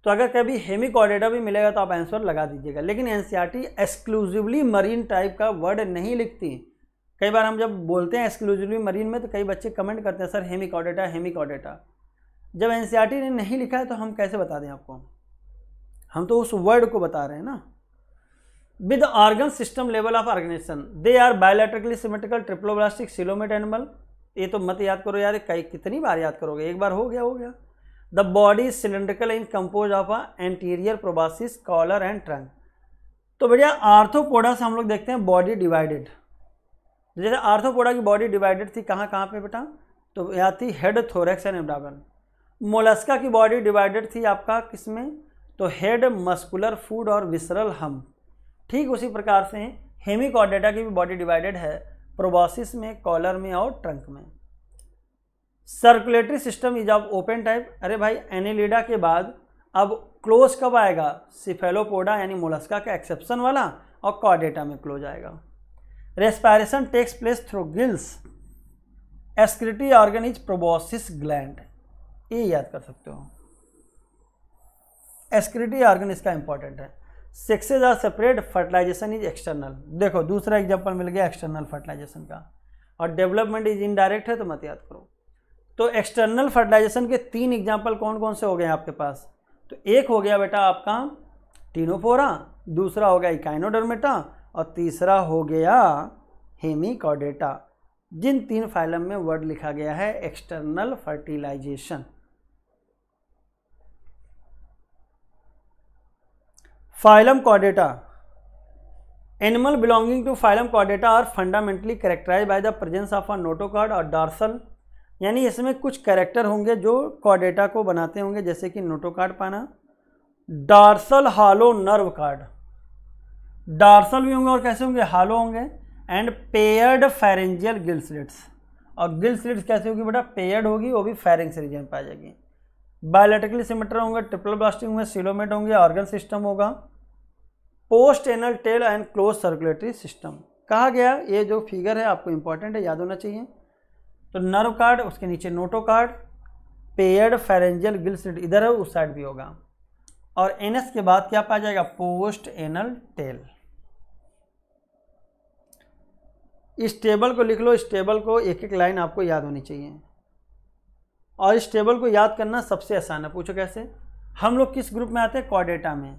तो अगर कभी हेमी कॉर्डेटा भी मिलेगा तो आप आंसर लगा दीजिएगा लेकिन एन एक्सक्लूसिवली मरीन टाइप का वर्ड नहीं लिखती कई बार हम जब बोलते हैं एक्सक्लूसिवली मरीन में तो कई बच्चे कमेंट करते हैं sir Hemichordata Hemichordata जब एन e ने नहीं लिखा है तो हम कैसे बता दें आपको हम तो उस वर्ड को बता रहे हैं ना with organ system level of organisation they are bilaterally symmetrical triploblastic coelomate animal ये तो मत याद करो यार कई कितनी बार याद करोगे एक बार हो गया हो गया the body cylindrical in compose of a anterior proboscis collar and trunk तो भैया आर्थोपोडा से हम लोग देखते हैं बॉडी डिवाइडेड जैसे आर्थोपोडा की बॉडी डिवाइडेड थी कहाँ कहाँ पे बेटा तो यहाँ थी head thorax and abdomen Mollusca की बॉडी डिवाइडेड थी आपका किस में तो हेड मस्कुलर फूड और विसरल हम ठीक उसी प्रकार से हेमिकॉर्डेटा की भी बॉडी डिवाइडेड है प्रोबोसिस में कॉलर में और ट्रंक में circulatory system is of open type अरे भाई एनिलीडा के बाद अब क्लोज कब आएगा सिफेलोपोडा यानी मोलस्का का एक्सेप्शन वाला और कॉडेटा में क्लोज आएगा respiration takes place through gills excretory organ is proboscis gland ये याद कर सकते हो एस्क्रिटी ऑर्गन इसका इंपॉर्टेंट है sexes are separate fertilisation is external देखो दूसरा एग्जाम्पल मिल गया एक्सटर्नल फर्टिलाइजेशन का और डेवलपमेंट इज इनडायरेक्ट है तो मत याद करो तो एक्सटर्नल फर्टिलाइजेशन के तीन एग्जाम्पल कौन कौन से हो गए आपके पास तो एक हो गया बेटा आपका टीनोफोरा दूसरा हो गया इकाइनोडर्मेटा और तीसरा हो गया हेमिकॉडेटा जिन तीन फाइलम में वर्ड लिखा गया है external fertilisation phylum कॉडेटा animal belonging to phylum कॉडेटा are fundamentally characterized by the presence of a notochord और डार्सल यानी इसमें कुछ कैरेक्टर होंगे जो कॉडेटा को बनाते होंगे जैसे कि नोटोकार्ड पाना dorsal hollow nerve cord dorsal भी होंगे और कैसे होंगे हालो होंगे एंड पेयर्ड फेरेंजियल गिल्सलेट्स और गिल्सलेट्स कैसे होगी बेटा पेयर्ड होगी वो भी फेरेंग्स रीजन में पाई जाएगी बायोलेटिकली सिमेटर होंगे ट्रिपल ब्लास्टिंग होंगे सिलोमेट होंगे ऑर्गन सिस्टम होगा post anal tail and closed circulatory system कहा गया ये जो फिगर है आपको इंपॉर्टेंट है याद होना चाहिए तो नर्व कार्ड उसके नीचे notochord paired pharyngeal gills इधर है उस साइड भी होगा और एन के बाद क्या पाया जाएगा पोस्ट एनल टेल इस टेबल को लिख लो इस टेबल को एक एक लाइन आपको याद होनी चाहिए और इस टेबल को याद करना सबसे आसान है पूछो कैसे हम लोग किस ग्रुप में आते हैं कॉडेटा में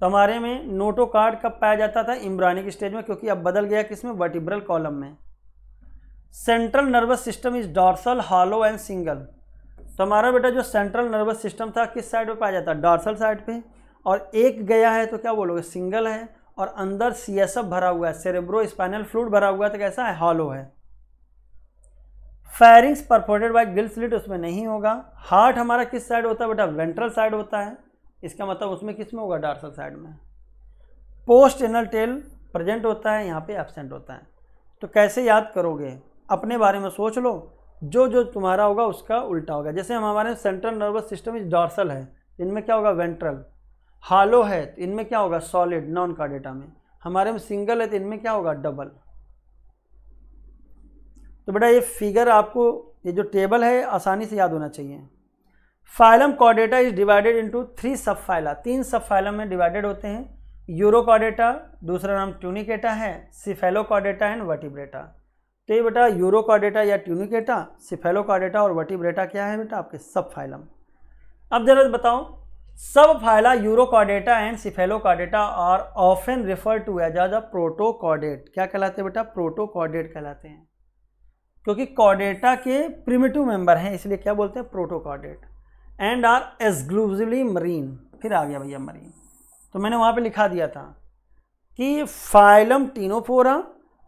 तो हमारे में नोटो कार्ड कब पाया जाता था इम्ब्रानिक स्टेज में क्योंकि अब बदल गया किसमें वर्टिब्रल कॉलम में central nervous system is dorsal hollow and single तो हमारा बेटा जो सेंट्रल नर्वस सिस्टम था किस साइड पे पाया जाता है डॉर्सल साइड पे और एक गया है तो क्या बोलोगे सिंगल है और अंदर सी भरा हुआ है सेरेब्रो स्पाइनल फ्लूड भरा हुआ है तो कैसा है हॉलो है pharynx perforated by gill slit उसमें नहीं होगा हार्ट हमारा किस साइड होता है बेटा वेंट्रल साइड होता है इसका मतलब उसमें किस में होगा डार्सल साइड में पोस्ट एनल टेल प्रेजेंट होता है यहाँ पे एबसेंट होता है तो कैसे याद करोगे अपने बारे में सोच लो जो जो तुम्हारा होगा उसका उल्टा होगा जैसे हम हमारे central nervous system is dorsal है इनमें क्या होगा वेंट्रल हालो है तो इनमें क्या होगा सॉलिड नॉन कार्डेटा में हमारे में सिंगल है तो इनमें क्या होगा डबल तो बेटा ये फिगर आपको ये जो टेबल है आसानी से याद होना चाहिए फाइलम कॉडेटा is divided into three subphyla तीन सब फाइलम में डिवाइडेड होते हैं यूरो कॉडेटा दूसरा नाम ट्यूनिकेटा है सिफेलो कॉडेटा एंड वर्टिब्रेटा तो ये बेटा यूरो कॉडेटा या ट्यूनिकेटा सिफेलो कॉडेटा और वर्टिब्रेटा क्या है बेटा आपके सब फाइलम अब जरा बताओ subphyla Urochordata and Cephalochordata are often refer to as as a protochordate क्या कहलाते हैं बेटा प्रोटोकॉडेट कहलाते हैं क्योंकि कॉर्डेटा के प्रिमेटिव मेंबर हैं इसलिए क्या बोलते हैं protochordate and are exclusively marine फिर आ गया भैया मरीन तो मैंने वहाँ पे लिखा दिया था कि फाइलम टीनोफोरा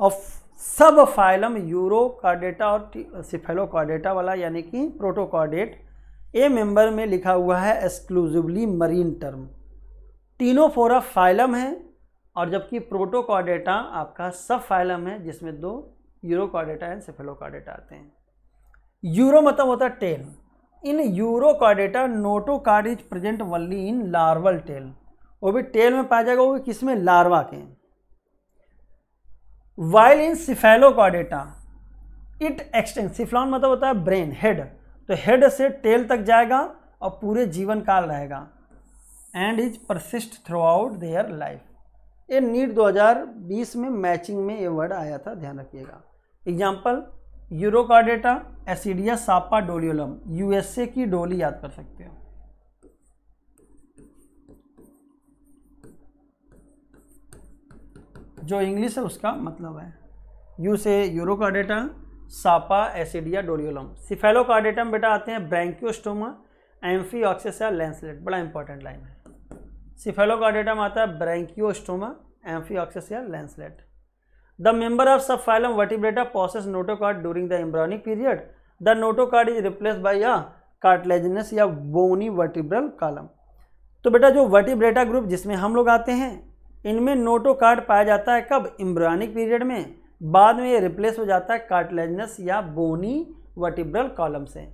और सब फाइलम यूरोकॉर्डेटा और सिफेलोकॉर्डेटा वाला यानी कि प्रोटोकॉर्डेट ए मेंबर में लिखा हुआ है exclusively marine term Ctenophora phylum है और जबकि प्रोटोकॉर्डेटा आपका सब फाइलम है जिसमें दो यूरोकॉडेटा एंड सेफेलोकॉडेटा आते हैं यूरो मतलब होता है tail in Urochordata notochord is present only in larval tail वो भी टेल में पाया जाएगा वो भी किस में लार्वा के while in Cephalochordata it extend cephalon मतलब होता है ब्रेन हेड तो हेड से टेल तक जाएगा और पूरे जीवन काल रहेगा and is persist throughout their life ये नीट 2020 में मैचिंग में ये वर्ड आया था ध्यान रखिएगा example Urochordata Ascidia Salpa Doliolum USA की डोली याद कर सकते हो जो इंग्लिश है उसका मतलब है यू से uro Salpa Ascidia Doliolum cephalo बेटा आते हैं ब्रैंक्योस्टोमा एम्फी या लेंसलेट बड़ा इंपॉर्टेंट लाइन है सिफेलो आता है ब्रैंक्योस्टोमा एम्फी या lancelet the member of subphylum Vertebrata possess notochord during the embryonic period the notochord is replaced by a cartilaginous या बोनी वर्टिब्रल कॉलम तो बेटा जो वर्टिब्रेटा ग्रुप जिसमें हम लोग आते हैं इनमें नोटोकार्ड पाया जाता है कब इम्ब्रॉनिक पीरियड में बाद में ये रिप्लेस हो जाता है कार्टलेजनस या बोनी वर्टिब्रल कॉलम से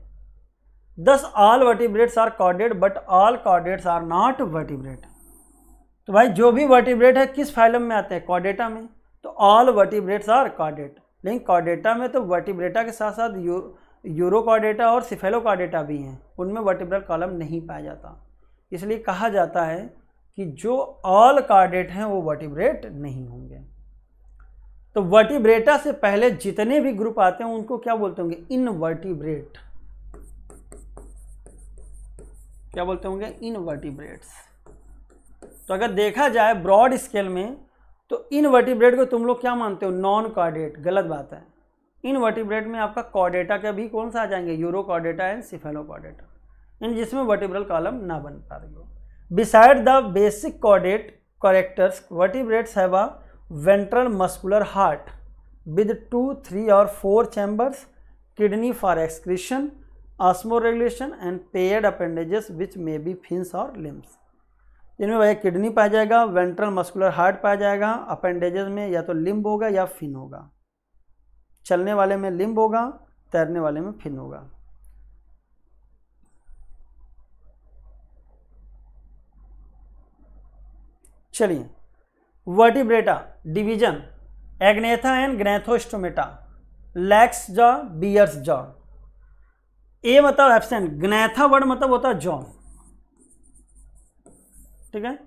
thus all vertebrates are chordates but all chordates are not vertebrate तो भाई जो भी वर्टिब्रेट है किस फाइलम में आते हैं कॉर्डेटा में तो ऑल वर्टिब्रेट्स आर कॉर्डेट लेकिन कॉर्डेटा में तो वर्टिब्रेटा के साथ साथ यू यूरोकॉर्डेटा और कार्डेटा भी हैं उनमें वर्टिब्रल कॉलम नहीं पाया जाता इसलिए कहा जाता है कि जो ऑल कार्डेट हैं वो वर्टिब्रेट नहीं होंगे तो वर्टिब्रेटा से पहले जितने भी ग्रुप आते हैं उनको क्या बोलते होंगे इनवर्टिब्रेट क्या बोलते होंगे इनवर्टिब्रेट्स तो अगर देखा जाए ब्रॉड स्केल में तो इन वर्टिब्रेड को तुम लोग क्या मानते हो नॉन कॉर्डेट गलत बात है इन वर्टिब्रेड में आपका कॉर्डेटा के भी कौन सा आ जाएंगे Urochordata and Cephalochordata इन जिसमें वर्टिब्रल कॉलम ना बन पा रही हो besides the basic chordate characters vertebrates have a ventral muscular heart with two three और four chambers kidney for excretion osmoregulation and paired appendages which may be fins और लिम्स जिनमें भैया किडनी पाया जाएगा वेंट्रल मस्कुलर हार्ट पाया जाएगा अपेंडेजेस में या तो लिम्ब होगा या फिन होगा चलने वाले में लिम्ब होगा तैरने वाले में फिन होगा चलिए Vertebrata division Agnatha and Gnathostomata lacks jaw bears jaw A मतलब एब्सेंट ग्नेथा वर्ड मतलब होता है जॉ ठीक है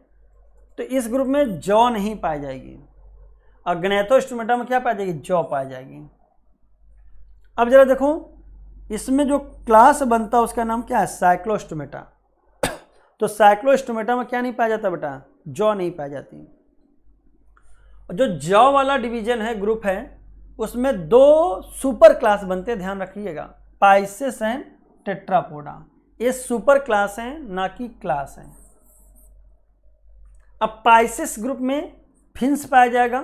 तो इस ग्रुप में जौ नहीं पाई जाएगी और गणैथोस्टोमेटा में क्या पाई जाएगी जौ पाई जाएगी अब जरा देखो इसमें जो क्लास बनता है उसका नाम क्या है साइक्लोस्टोमेटा तो साइक्लोस्टोमेटा में क्या नहीं पाया जाता बेटा जौ नहीं पाई जाती जो जौ वाला डिवीजन है ग्रुप है उसमें दो सुपर क्लास बनते ध्यान रखिएगा पाइसिस एंड टेट्रापोडा ये सुपर क्लास हैं ना कि क्लास हैं अब पाइसिस ग्रुप में फिंस पाया जाएगा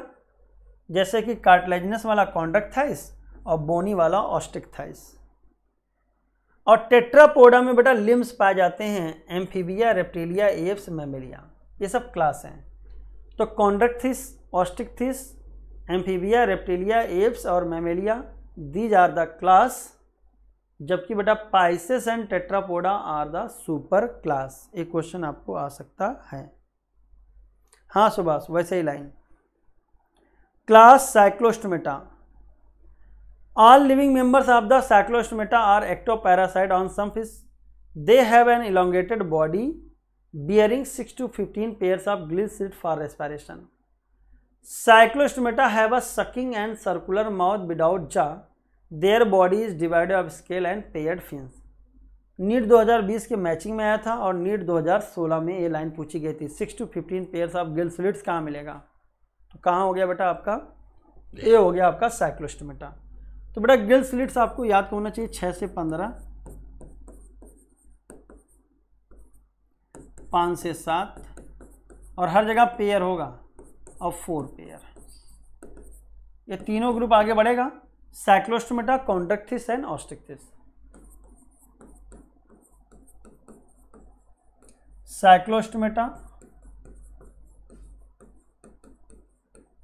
जैसे कि कार्टलाइजनस वाला थाइस और बोनी वाला थाइस और टेट्रापोडा में बेटा लिम्स पाए जाते हैं एम्फीबिया रेप्टिलिया एप्स मेमेलिया ये सब क्लास हैं तो Osteichthyes Amphibia Reptilia Aves और Mammalia these are the class जबकि बेटा Pisces and Tetrapoda are the superclass ये क्वेश्चन आपको आ सकता है हाँ सुभाष वैसे ही line class Cyclostomata all living members of the Cyclostomata are ectoparasite on some fish they have an elongated body bearing six to fifteen pairs of gill slits for respiration Cyclostomata have a sucking and circular mouth without jaw their body is divided of scale and paired fins NEET 2020 के मैचिंग में आया था और नीट 2016 में ये लाइन पूछी गई थी six to fifteen pairs of gill slits कहाँ मिलेगा तो कहाँ हो गया बेटा आपका ए हो गया आपका साइक्लोस्टोमेटा तो बेटा गिल स्लिट्स आपको याद तो होना चाहिए छः से पंद्रह पाँच से सात और हर जगह पेयर होगा और फोर पेयर ये तीनों ग्रुप आगे बढ़ेगा Cyclostomata Chondrichthyes and Osteichthyes Cyclostomata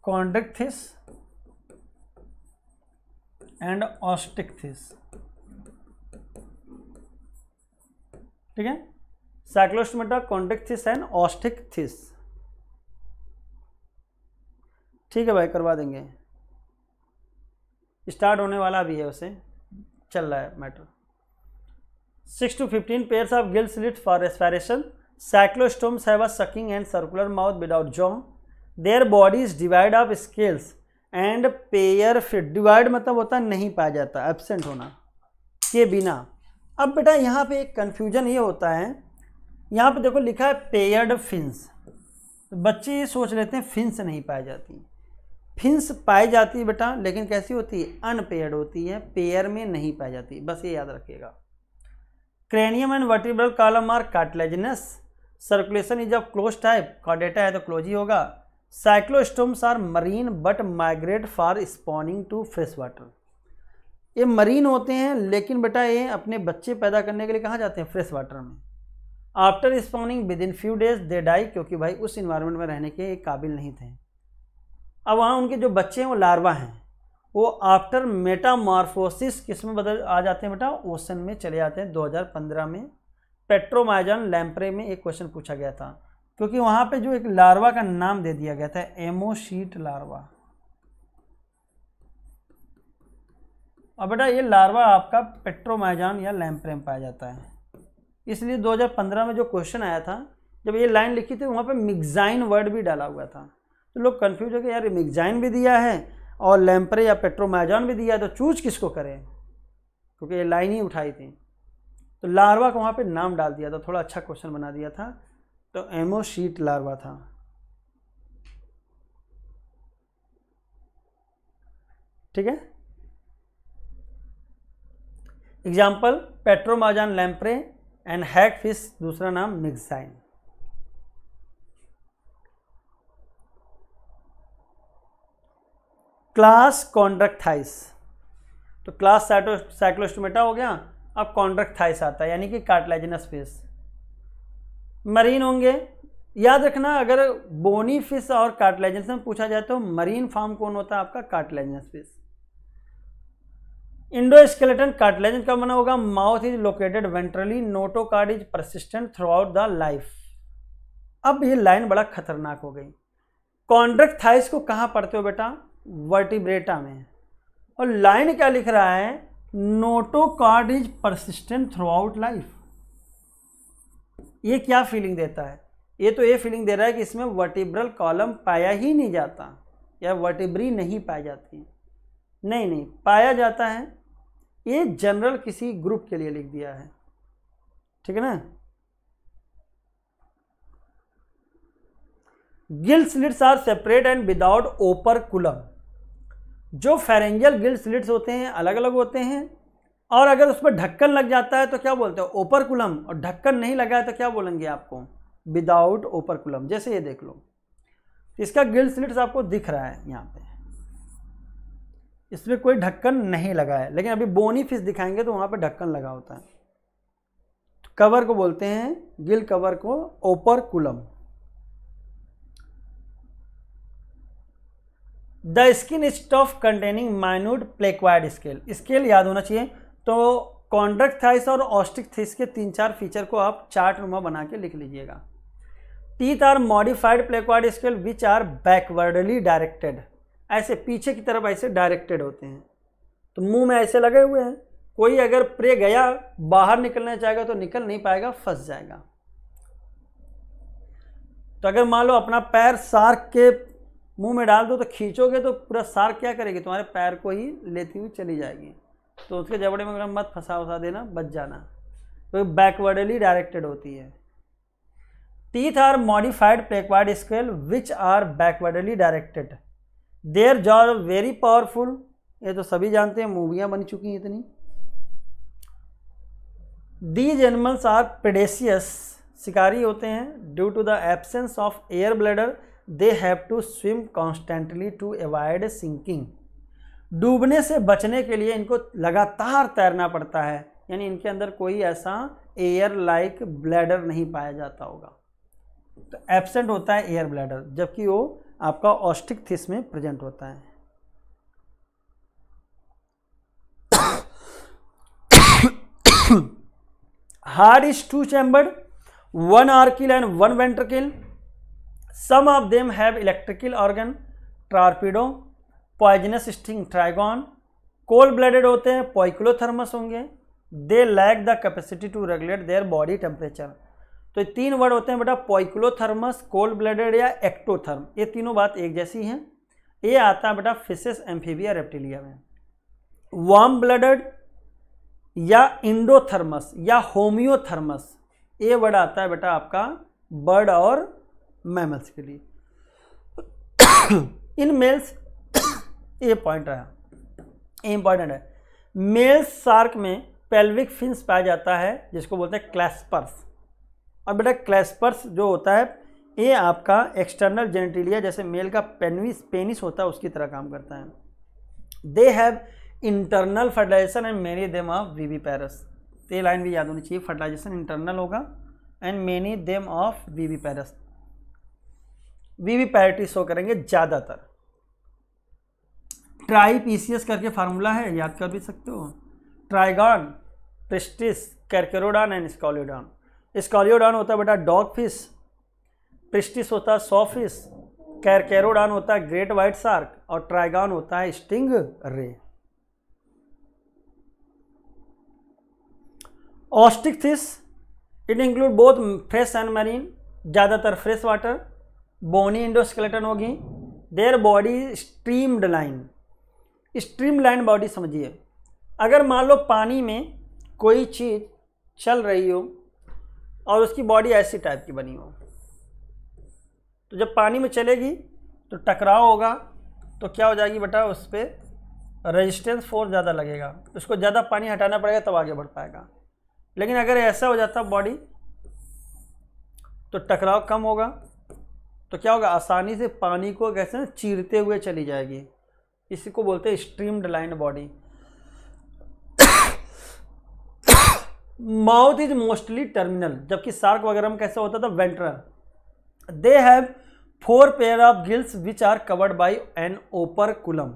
Chondrichthyes and Osteichthyes ठीक है साइक्लोस्टमेटा कॉन्डिकथिस एंड ऑस्टिकथिस ठीक है भाई करवा देंगे स्टार्ट होने वाला भी है उसे चल रहा है matter six to fifteen pairs of गिल्स slit for respiration cyclostomes have a sucking and circular mouth without jaw. Their bodies divide up scales and pair fit. Divide मतलब होता नहीं पाया जाता एबसेंट होना के बिना अब बेटा यहाँ पे एक कन्फ्यूजन ये होता है यहाँ पे देखो लिखा है पेयर्ड फिंस तो बच्चे ये सोच लेते हैं फिंस नहीं पाई जाती फिंस पाई जाती है बेटा लेकिन कैसी होती है अनपेयर्ड होती है पेयर में नहीं पाई जाती बस ये याद रखिएगा cranium and vertebral column are cartilaginous circulation is of closed type कॉडेटा है तो क्लोज ही होगा cyclostomes are marine but migrate for spawning to fresh water ये मरीन होते हैं लेकिन बेटा ये अपने बच्चे पैदा करने के लिए कहाँ जाते हैं फ्रेश वाटर में after spawning within few days they die क्योंकि भाई उस इन्वायरमेंट में रहने के काबिल नहीं थे अब वहाँ उनके जो बच्चे हैं वो लार्वा हैं वो आफ्टर मेटामॉर्फोसिस किस में बदल आ जाते हैं बेटा ओशन में चले जाते हैं 2015 में पेट्रोमाइजन लैम्प्रे में एक क्वेश्चन पूछा गया था क्योंकि वहां पे जो एक लार्वा का नाम दे दिया गया था एमोशीट लार्वा और बेटा ये लार्वा आपका पेट्रोमाइजान या लैम्प्रे में पाया जाता है इसलिए 2015 में जो क्वेश्चन आया था जब ये लाइन लिखी थी वहां पे मिग्जाइन वर्ड भी डाला हुआ था तो लोग कन्फ्यूज हो गए यार मिग्जाइन भी दिया है और लैम्प्रे या पेट्रोमाइजान भी दिया है तो चूज किसको करें क्योंकि ये लाइन ही उठाई थी तो लार्वा का वहाँ पे नाम डाल दिया था थोड़ा अच्छा क्वेश्चन बना दिया था तो एमोशीट लार्वा था ठीक है example Petromyzon lamprey and hagfish दूसरा नाम मिक्साइन क्लास कॉन्ड्रक्थाइस तो क्लास साइटो साइक्लोस्टोमेटा हो गया अब थाइस आता है यानी कि कार्टलाइजनस फिश मरीन होंगे याद रखना अगर बोनी फिश और कार्टलाइजनस में पूछा जाए तो मरीन फॉर्म कौन होता है आपका cartilaginous fish endoskeleton cartilaginous का मना होगा mouth is located ventrally notochord is persistent throughout the life अब ये लाइन बड़ा खतरनाक हो गई कॉन्ड्रक्ट थाइस को कहाँ पढ़ते हो बेटा वर्टिब्रेटा में और लाइन क्या लिख रहा है notochord is persistent throughout life ये क्या फीलिंग देता है ये तो ये फीलिंग दे रहा है कि इसमें वर्टिब्रल कॉलम पाया ही नहीं जाता या वर्टिब्री नहीं पाई जाती नहीं नहीं पाया जाता है ये जनरल किसी ग्रुप के लिए लिख दिया है ठीक है ना गिल्स slits are separate and without operculum जो फेरेंजल गिल्ड स्लिट्स होते हैं अलग अलग होते हैं और अगर उस पर ढक्कन लग जाता है तो क्या बोलते हैं ओपरकुलम और ढक्कन नहीं लगा है तो क्या बोलेंगे आपको विदाउट ओपरकुलम जैसे ये देख लो इसका गिल्ड स्लिट्स आपको दिख रहा है यहाँ पे इसमें कोई ढक्कन नहीं लगा है लेकिन अभी बोनी फिश दिखाएंगे तो वहाँ पर ढक्कन लगा होता है कवर तो को बोलते हैं गिल कवर को operculum the skin is tough containing minute placoid scale scale याद होना चाहिए तो कॉन्ड्रक्ट थाइस और ऑस्टिक थाइस के तीन चार फीचर को आप चार्ट नुमा बना के लिख लीजिएगा teeth are modified placoid scale which are backwardly directed ऐसे पीछे की तरफ ऐसे डायरेक्टेड होते हैं तो मुंह में ऐसे लगे हुए हैं कोई अगर प्रे गया बाहर निकलना चाहेगा तो निकल नहीं पाएगा फंस जाएगा तो अगर मान लो अपना पैर सार्क के मुंह में डाल दो तो खींचोगे तो पूरा सार क्या करेगी तुम्हारे पैर को ही लेती हुई चली जाएगी तो उसके जबड़े में मत फंसा वसा देना बच जाना क्योंकि तो बैकवर्डली डायरेक्टेड होती है teeth are modified placoid scale which are backwardly directed their jaw very powerful ये तो सभी जानते हैं मूवियाँ बन चुकी हैं इतनी दीज एनिमल्स आर पेडेसियस शिकारी होते हैं due to the absence of air bladder they have to swim constantly to avoid sinking डूबने से बचने के लिए इनको लगातार तैरना पड़ता है यानी इनके अंदर कोई ऐसा एयर लाइक ब्लैडर नहीं पाया जाता होगा तो एबसेंट होता है एयर ब्लैडर जबकि वो आपका ऑस्टिक थिस में प्रेजेंट होता है heart is two chambered one auricle and one ventricle some of them have electrical organ Torpedo poisonous sting Trygon cold blooded होते हैं पॉइकुलोथर्मस होंगे they lack the capacity to regulate their body temperature तो ये तीन वर्ड होते हैं बेटा पॉइकुलोथर्मस कोल्ड ब्लडेड या एक्टोथर्म ये तीनों बात एक जैसी हैं ये आता है बेटा फिशेस एम्फीबिया रेप्टिलिया में वार्म ब्लडेड या इंडोथर्मस या होमियोथर्मस ये वर्ड आता है बेटा आपका बर्ड और मैमल्स के लिए इन मेल्स ये पॉइंट आया इम्पॉर्टेंट है मेल शार्क में पेल्विक फिंस पाया जाता है जिसको बोलते हैं क्लैस्पर्स और बेटा क्लैस्पर्स जो होता है ये आपका एक्सटर्नल जेनेटिलिया जैसे मेल का पेनविस पेनिस होता है उसकी तरह काम करता है they have internal fertilisation and many them of viviparous ये लाइन भी याद होनी चाहिए फर्टिलाइजेशन इंटरनल होगा and many them of viviparous viviparity show करेंगे ज़्यादातर ट्राई पीसीएस करके फार्मूला है याद कर भी सकते हो Trygon Pristis Carcharodon and Scoliodon Scoliodon होता है बेटा डॉग फिश प्रिस्टिस होता है सॉ फिश कैरकेरोडान होता है ग्रेट वाइट सार्क और ट्राइगॉन होता है sting ray Osteichthyes it include both fresh and marine ज़्यादातर फ्रेश वाटर बोनी इंडोस्केलेटन होगी their body streamlined streamline body समझिए अगर मान लो पानी में कोई चीज़ चल रही हो और उसकी बॉडी ऐसी टाइप की बनी हो तो जब पानी में चलेगी तो टकराव होगा तो क्या हो जाएगी बेटा उस पर रेजिस्टेंस फोर्स ज़्यादा लगेगा उसको ज़्यादा पानी हटाना पड़ेगा तब तो आगे बढ़ पाएगा लेकिन अगर ऐसा हो जाता बॉडी तो टकराव कम होगा तो क्या होगा आसानी से पानी को कैसे ना चीरते हुए चली जाएगी इसी को बोलते हैं streamlined body mouth is mostly terminal जबकि सार्क वगैरह में कैसे होता था ventral they have four pair of gills which are covered by an operculum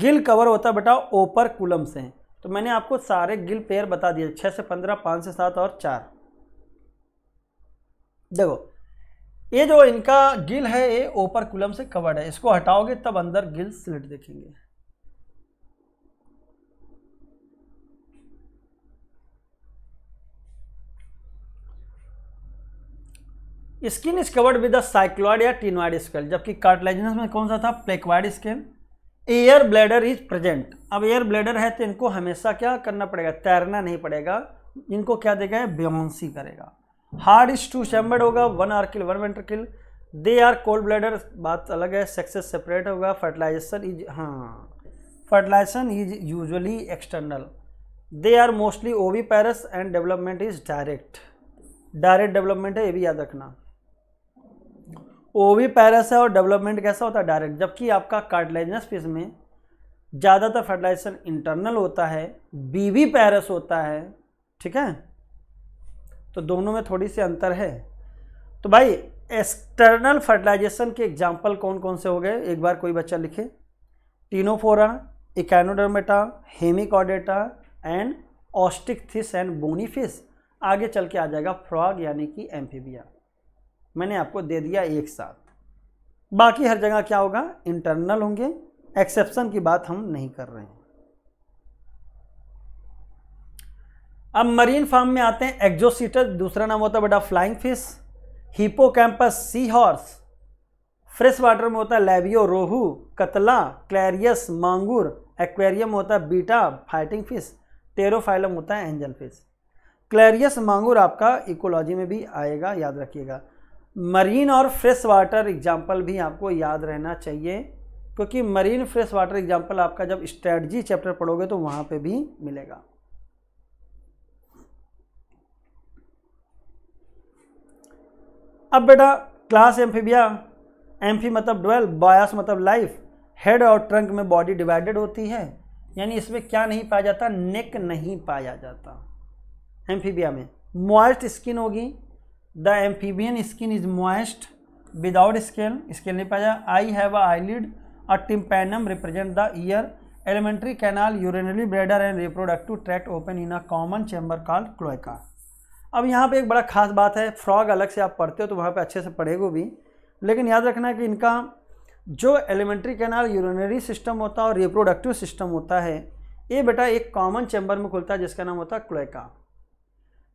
gill cover होता है बेटा ओपर कुलम से तो मैंने आपको सारे गिल पेयर बता दिए छः से पंद्रह पाँच से सात और चार देखो ये जो इनका गिल है ये ओपर कुलम से कवर्ड है इसको हटाओगे तब अंदर गिल स्लिट देखेंगे skin is covered with cycloid या टीनवाइड स्केल जबकि कार्टिलेजनस में कौन सा था placoid scale air bladder is present अब एयर ब्लैडर है तो इनको हमेशा क्या करना पड़ेगा तैरना नहीं पड़ेगा इनको क्या देगा है करेगा हार्ड इज टू चैम्बर्ड होगा one auricle one ventricle they are cold blooded बात अलग है सेक्सेस सेपरेट होगा फर्टिलाइजेशन इज हाँ fertilisation is usually external they are mostly oviparous and development is direct direct development है ये भी याद रखना ओवी पैरस है और डेवलपमेंट कैसा होता है डायरेक्ट जबकि आपका कार्टिलेजनस फेज में ज़्यादातर फर्टिलाइजेशन इंटरनल होता है बीवी पैरस होता है ठीक है तो दोनों में थोड़ी सी अंतर है तो भाई एक्सटर्नल फर्टिलाइजेशन के एग्जाम्पल कौन कौन से हो गए एक बार कोई बच्चा लिखे Ctenophora Echinodermata Hemichordata and Osteichthyes and bony fish आगे चल के आ जाएगा फ्रॉग यानी कि एम्फीबिया मैंने आपको दे दिया एक साथ बाकी हर जगह क्या होगा इंटरनल होंगे एक्सेप्शन की बात हम नहीं कर रहे हैं अब मरीन फार्म में आते हैं एक्जोसीटर दूसरा नाम होता है बेटा flying fish hippocampus sea horse fresh water में होता है लेबियो रोहू कतला क्लैरियस मांगूर एक्वेरियम होता है बीटा फाइटिंग फिश टेरोफाइलम होता है एंजल फिश क्लैरियस मांगूर आपका इकोलॉजी में भी आएगा याद रखिएगा मरीन और फ्रेश वाटर एग्जाम्पल भी आपको याद रहना चाहिए क्योंकि मरीन फ्रेश वाटर एग्जाम्पल आपका जब स्ट्रेटजी चैप्टर पढ़ोगे तो वहाँ पे भी मिलेगा अब बेटा क्लास एम्फीबिया एम्फी मतलब डोल बायास मतलब लाइफ हेड और ट्रंक में बॉडी डिवाइडेड होती है यानी इसमें क्या नहीं पाया जाता नेक नहीं पाया जाता एम्फीबिया में मॉइस्ट स्किन होगी the amphibian skin is moist without scale scale नहीं पाया I have a eyelid a tympanum represent the ear alimentary canal urinary bladder and reproductive tract open in a common chamber called cloaca अब यहाँ पे एक बड़ा ख़ास बात है फ्रॉग अलग से आप पढ़ते हो तो वहाँ पे अच्छे से पढ़ेगो भी लेकिन याद रखना कि इनका जो एलिमेंट्री कैनाल यूरिनरी सिस्टम होता है और रिप्रोडक्टिव सिस्टम होता है ये बेटा एक कॉमन चैम्बर में खुलता है जिसका नाम होता है cloaca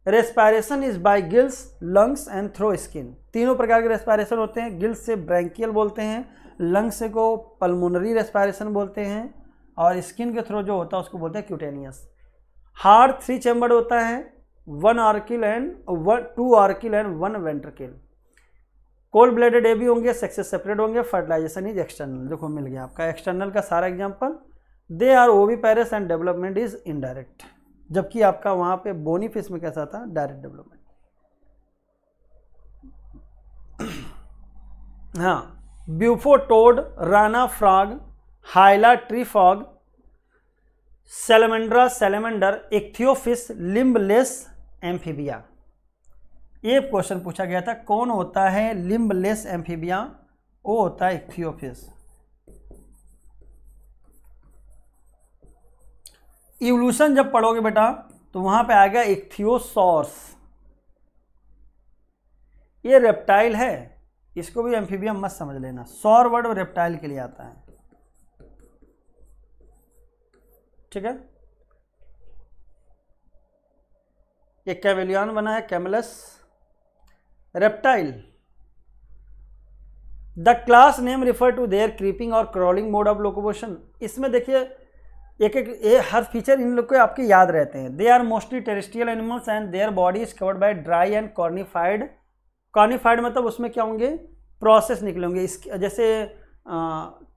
respiration is by gills lungs and through skin तीनों प्रकार के रेस्पायरेशन होते हैं गिल्स से ब्रैंकियल बोलते हैं लंग्स को पल्मोनरी रेस्पायरेशन बोलते हैं और स्किन के थ्रो जो होता है उसको बोलते हैं क्यूटेनियस हार्ट थ्री चैम्बर होता है one auricle and one two auricle and one ventricle cold blooded ए भी होंगे सेक्सेस सेपरेट होंगे फर्टिलाइजेशन इज एक्सटर्नल देखो मिल गया आपका एक्सटर्नल का सारा example they are oviparous and development is indirect जबकि आपका पर पे बोनीफिस में कैसा था डायरेक्ट डेवलपमेंट हाँ bufo toad rana frog hyla tree frog salamandra salamander ichthyophis limbless amphibia ये क्वेश्चन पूछा गया था कौन होता है लिम्बलेस एम्फीबिया वो होता है इक्थियोफिस इवोल्यूशन जब पढ़ोगे बेटा तो वहां पे आ गया इक्थियोसॉर्स ये रेप्टाइल है इसको भी एम्फीबियम मत समझ लेना सौर वर्ड रेप्टाइल के लिए आता है ठीक है ये कैवेलियन बना है कैमलस reptile the class name refer to their creeping और क्रॉलिंग मोड ऑफ लोकोमोशन इसमें देखिए एक एक ये हर फीचर इन लोग को आपके याद रहते हैं they are mostly terrestrial animals and their body is covered by dry and cornified cornified मतलब उसमें क्या होंगे प्रोसेस निकलेंगे इस जैसे आ,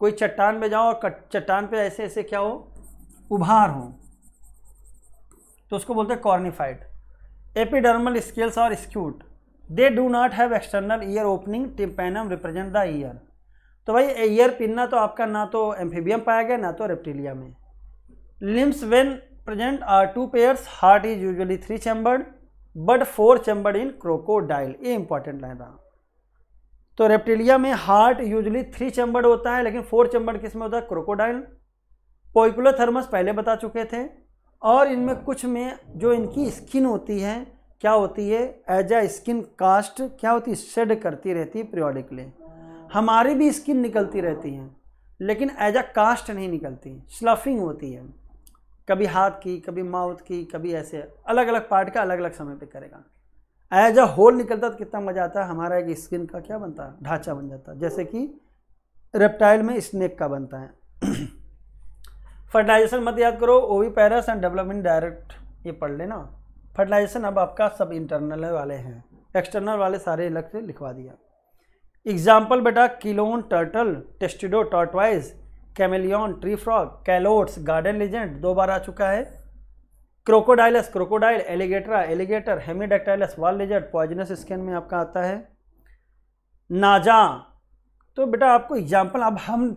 कोई चट्टान पे जाओ और चट्टान पे ऐसे ऐसे क्या हो उभार हो तो उसको बोलते हैं कॉर्निफाइड एपिडर्मल स्केल्स और scute they do not have external ear opening tympanum represent the ear तो भाई ईयर पिन्ना तो आपका ना तो एम्फीबियम पाया गया ना तो रेप्टिलिया में limbs when present are two pairs heart is usually three chambered but four chambered in crocodile ये इंपॉर्टेंट लाइन रहा तो रेप्टिलिया में हार्ट यूजली थ्री चैम्बर्ड होता है लेकिन फोर चैम्बर्ड किस में होता है क्रोकोडाइल पोइकुलर थर्मस पहले बता चुके थे और इनमें कुछ में जो इनकी स्किन होती है क्या होती है एज आ स्किन कास्ट क्या होती है शेड करती रहती है पीरियोडिकली हमारी भी स्किन निकलती रहती है लेकिन एज आ कास्ट नहीं निकलती स्लफिंग होती है कभी हाथ की कभी माउथ की कभी ऐसे अलग अलग पार्ट का अलग अलग समय पे करेगा एज अ होल निकलता तो कितना मज़ा आता है हमारा एक स्किन का क्या बनता है ढांचा बन जाता है जैसे कि रेप्टाइल में स्नेक का बनता है फर्टिलाइजेशन मत याद करो ओवी पैरस एंड डेवलपमेंट डायरेक्ट ये पढ़ लेना फर्टिलाइजेशन अब आपका सब इंटरनल वाले हैं एक्सटर्नल वाले सारे अलग से लिखवा दिया एग्जाम्पल बेटा chelone turtle testudo tortoise chameleon tree frog calotes garden lizard दो बार आ चुका है crocodilus crocodile alligator alligator hemidactylus wall lizard poisonous skin में आपका आता है नाजा तो बेटा आपको एग्जाम्पल अब हम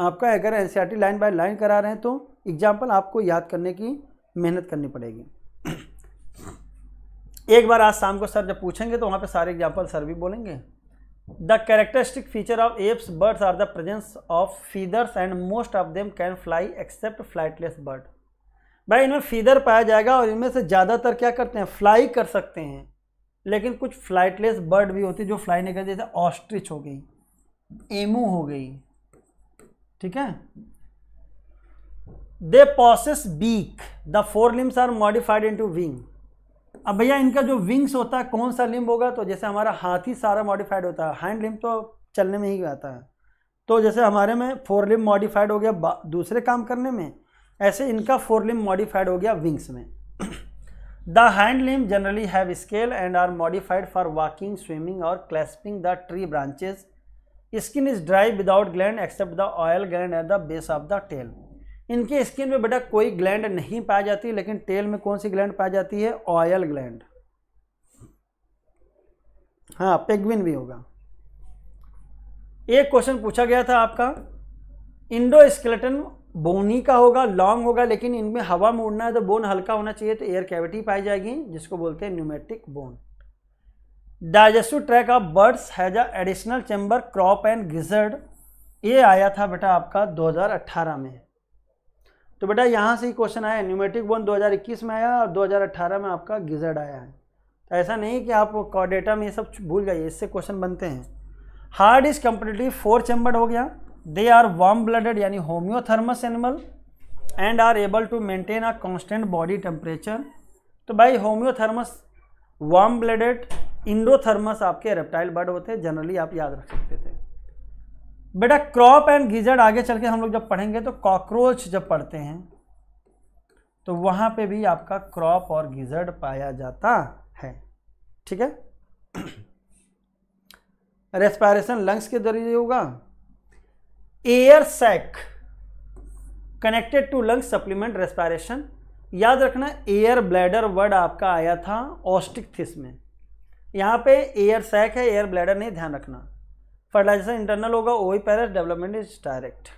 आपका अगर एन लाइन बाय लाइन करा रहे हैं तो एग्जाम्पल आपको याद करने की मेहनत करनी पड़ेगी एक बार आज शाम को सर जब पूछेंगे तो वहाँ पे सारे एग्जाम्पल सर भी बोलेंगे the characteristic feature of aves birds are the presence of feathers and most of them can fly except flightless bird भाई इनमें फीदर पाया जाएगा और इनमें से ज़्यादातर क्या करते हैं फ्लाई कर सकते हैं लेकिन कुछ फ्लाइटलेस बर्ड भी होती जो फ्लाई नहीं करते जैसे ऑस्ट्रिच हो गई एमू हो गई ठीक है they possess beak the fore limbs are modified into wing अब भैया इनका जो विंग्स होता है कौन सा लिम्ब होगा तो जैसे हमारा हाथ ही सारा मॉडिफाइड होता है हैंड लिम्ब तो चलने में ही आता है तो जैसे हमारे में फोर लिम्ब मॉडिफाइड हो गया दूसरे काम करने में ऐसे इनका फोर लिम्ब मॉडिफाइड हो गया विंग्स में the hind limb generally have scale and are modified for walking swimming और clasping the tree branches skin is dry without gland except the oil gland at the base of the tail इनके स्किन में बेटा कोई ग्लैंड नहीं पाई जाती लेकिन टेल में कौन सी ग्लैंड पाई जाती है ऑयल ग्लैंड हाँ पेगविन भी होगा एक क्वेश्चन पूछा गया था आपका इंडो स्केलेटन बोनी का होगा लॉन्ग होगा लेकिन इनमें हवा में उड़ना है तो बोन हल्का होना चाहिए तो एयर कैविटी पाई जाएगी जिसको बोलते हैं pneumatic bone digestive tract of birds has a additional chamber crop and gizzard ये आया था बेटा आपका 2018 में तो बेटा यहाँ से ही क्वेश्चन आया न्यूमेटिक बोन 2021 में आया और 2018 में आपका गिजर्ड आया है तो ऐसा नहीं कि आप डेटा में ये सब भूल जाइए इससे क्वेश्चन बनते हैं heart is completely four chambered हो गया दे आर वार्म ब्लडेड यानी homoiothermous animal and are able to maintain a constant body temperature तो भाई होम्योथर्मस वार्म ब्लडेड इंडोथर्मस आपके रेप्टाइल बर्ड होते हैं जनरली आप याद रख सकते थे बेटा क्रॉप एंड गिजर्ड आगे चल के हम लोग जब पढ़ेंगे तो कॉकरोच जब पढ़ते हैं तो वहां पे भी आपका क्रॉप और गिजर्ड पाया जाता है ठीक है रेस्पायरेशन लंग्स के जरिए होगा air sac connected to lungs supplement respiration याद रखना एयर ब्लैडर वर्ड आपका आया था ऑस्टिक थिस में यहाँ पे एयर सैक है एयर ब्लैडर नहीं ध्यान रखना फर्टिलाइजेशन इंटरनल होगा ही parous development is direct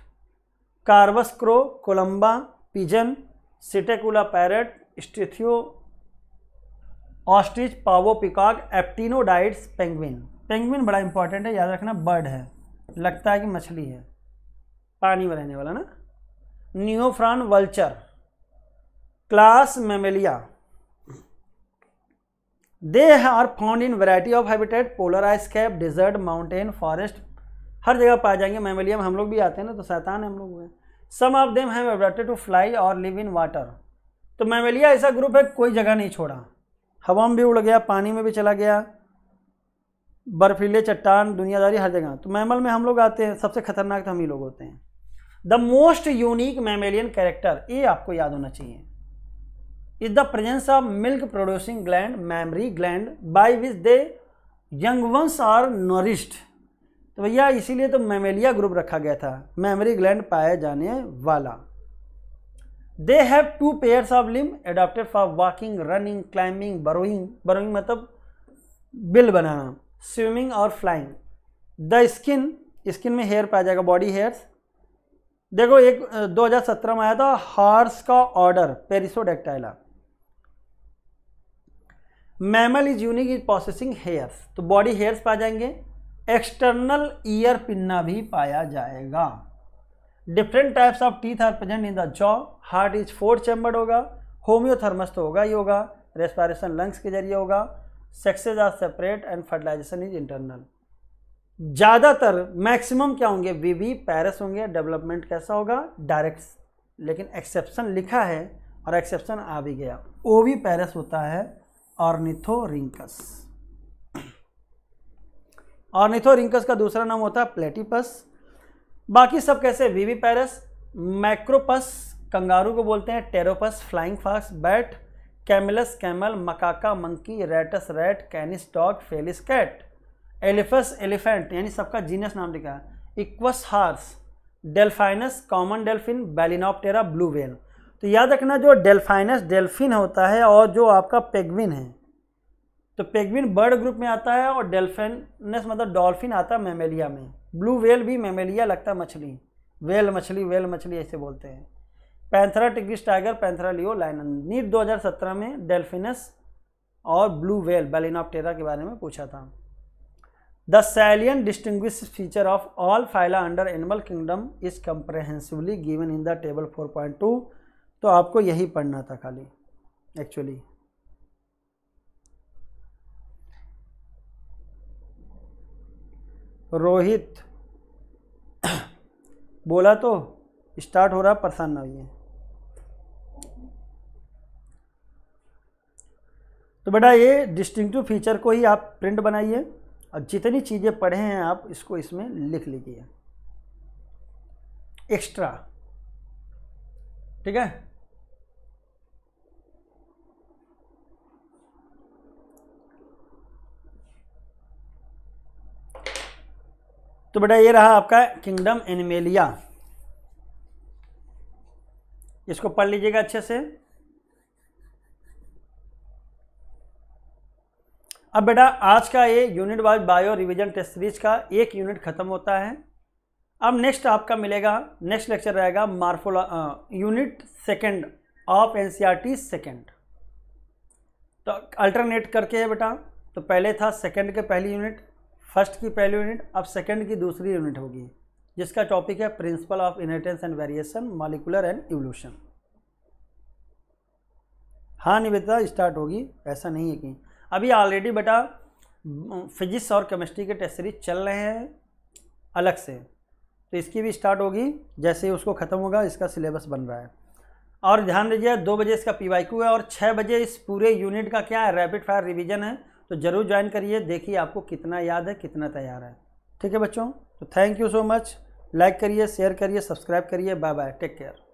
corvus crow columba pigeon psittacula parrot struthio ostrich pavo peacock aptenodytes penguin penguin बड़ा इंपॉर्टेंट है याद रखना बर्ड है लगता है कि मछली है पानी में रहने वाला ना neophron vulture class mammalia they are found in variety of habitat polar ice cap desert mountain forest हर जगह पाए जाएंगे मेमोलियम हम लोग भी आते हैं ना तो शैतान हम लोग हुए some of them have adapted to fly और लिव इन वाटर तो मेमोलिया ऐसा ग्रुप है कोई जगह नहीं छोड़ा हवा में भी उड़ गया पानी में भी चला गया बर्फीले चट्टान दुनियादारी हर जगह तो मैमल में हम लोग आते हैं सबसे खतरनाक तो हम ही लोग होते हैं the most unique mammalian character ये आपको याद होना चाहिए is the presence of milk producing gland mammary gland by which the young ones are nourished तो भैया इसीलिए तो मेमेलिया ग्रुप रखा गया था मेमरी ग्लैंड पाए जाने वाला they have two pairs of limb adapted for walking running climbing burrowing burrowing मतलब बिल बनाना स्विमिंग और फ्लाइंग द स्किन स्किन में हेयर पाया जाएगा बॉडी हेयर्स देखो एक 2017 में आया था हॉर्स का order perissodactyla mammal is unique is processing hairs तो बॉडी हेयर्स पाए जाएंगे एक्सटर्नल ईयर पिन्ना भी पाया जाएगा different types of teeth are present in the jaw heart is four chamber होगा होम्योथर्मस तो होगा ही होगा रेस्पायरेशन लंग्स के जरिए होगा sexes are separate and fertilization is internal ज़्यादातर मैक्सिमम क्या होंगे वी वी पैरस होंगे डेवलपमेंट कैसा होगा डायरेक्ट लेकिन एक्सेप्शन लिखा है और एक्सेप्शन आ भी गया ओ वी पैरस होता है ऑर्निथोरिंकस ऑर्निथोरिंकस का दूसरा नाम होता है प्लेटिपस बाकी सब कैसे पैरस मैक्रोपस कंगारू को बोलते हैं pteropus flying fox bat camelus camel macaca monkey rattus rat canis dog felis cat elephas elephant यानी सबका जीनस नाम लिखा है equus horse delphinus common dolphin balaenoptera blue whale तो याद रखना जो डेल्फाइनस डेल्फिन होता है और जो आपका पेगविन है तो पेगविन बर्ड ग्रुप में आता है और डेल्फिनस मतलब डॉल्फिन आता है मेमेलिया में ब्लू वेल भी मेमेलिया लगता है मछली वेल मछली वेल मछली ऐसे बोलते हैं panthera tigris tiger panthera leo lion NEET 2017 में डेल्फिनस और ब्लू वेल बेलिनॉप्टेरा के बारे में पूछा था the salient distinguish feature of all phyla under animal kingdom is comprehensively given in the table 4.2 तो आपको यही पढ़ना था खाली एक्चुअली रोहित बोला तो स्टार्ट हो रहा परेशान ना होइए तो बेटा ये डिस्टिंक्टिव फीचर को ही आप प्रिंट बनाइए और जितनी चीज़ें पढ़े हैं आप इसको इसमें लिख लीजिए एक्स्ट्रा ठीक है तो बेटा ये रहा आपका किंगडम एनिमेलिया इसको पढ़ लीजिएगा अच्छे से अब बेटा आज का ये unit wise bio revision test series का एक यूनिट खत्म होता है अब नेक्स्ट आपका मिलेगा नेक्स्ट लेक्चर रहेगा मार्फोला unit second of NCERT second तो अल्टरनेट करके है बेटा तो पहले था सेकंड के पहली यूनिट फर्स्ट की पहली यूनिट अब सेकंड की दूसरी यूनिट होगी जिसका टॉपिक है principle of inheritance and variation molecular and evolution हाँ निवेदा स्टार्ट होगी ऐसा नहीं है कि अभी ऑलरेडी बेटा फिजिक्स और केमिस्ट्री के टेस्ट सीरीज चल रहे हैं अलग से तो इसकी भी स्टार्ट होगी जैसे ही उसको ख़त्म होगा इसका सिलेबस बन रहा है और ध्यान दीजिए दो बजे इसका पी है और छः बजे इस पूरे यूनिट का क्या है रैपिड फायर रिविज़न है तो ज़रूर ज्वाइन करिए देखिए आपको कितना याद है कितना तैयार है ठीक है बच्चों तो thank you so much like करिए शेयर करिए सब्सक्राइब करिए बाय बाय टेक केयर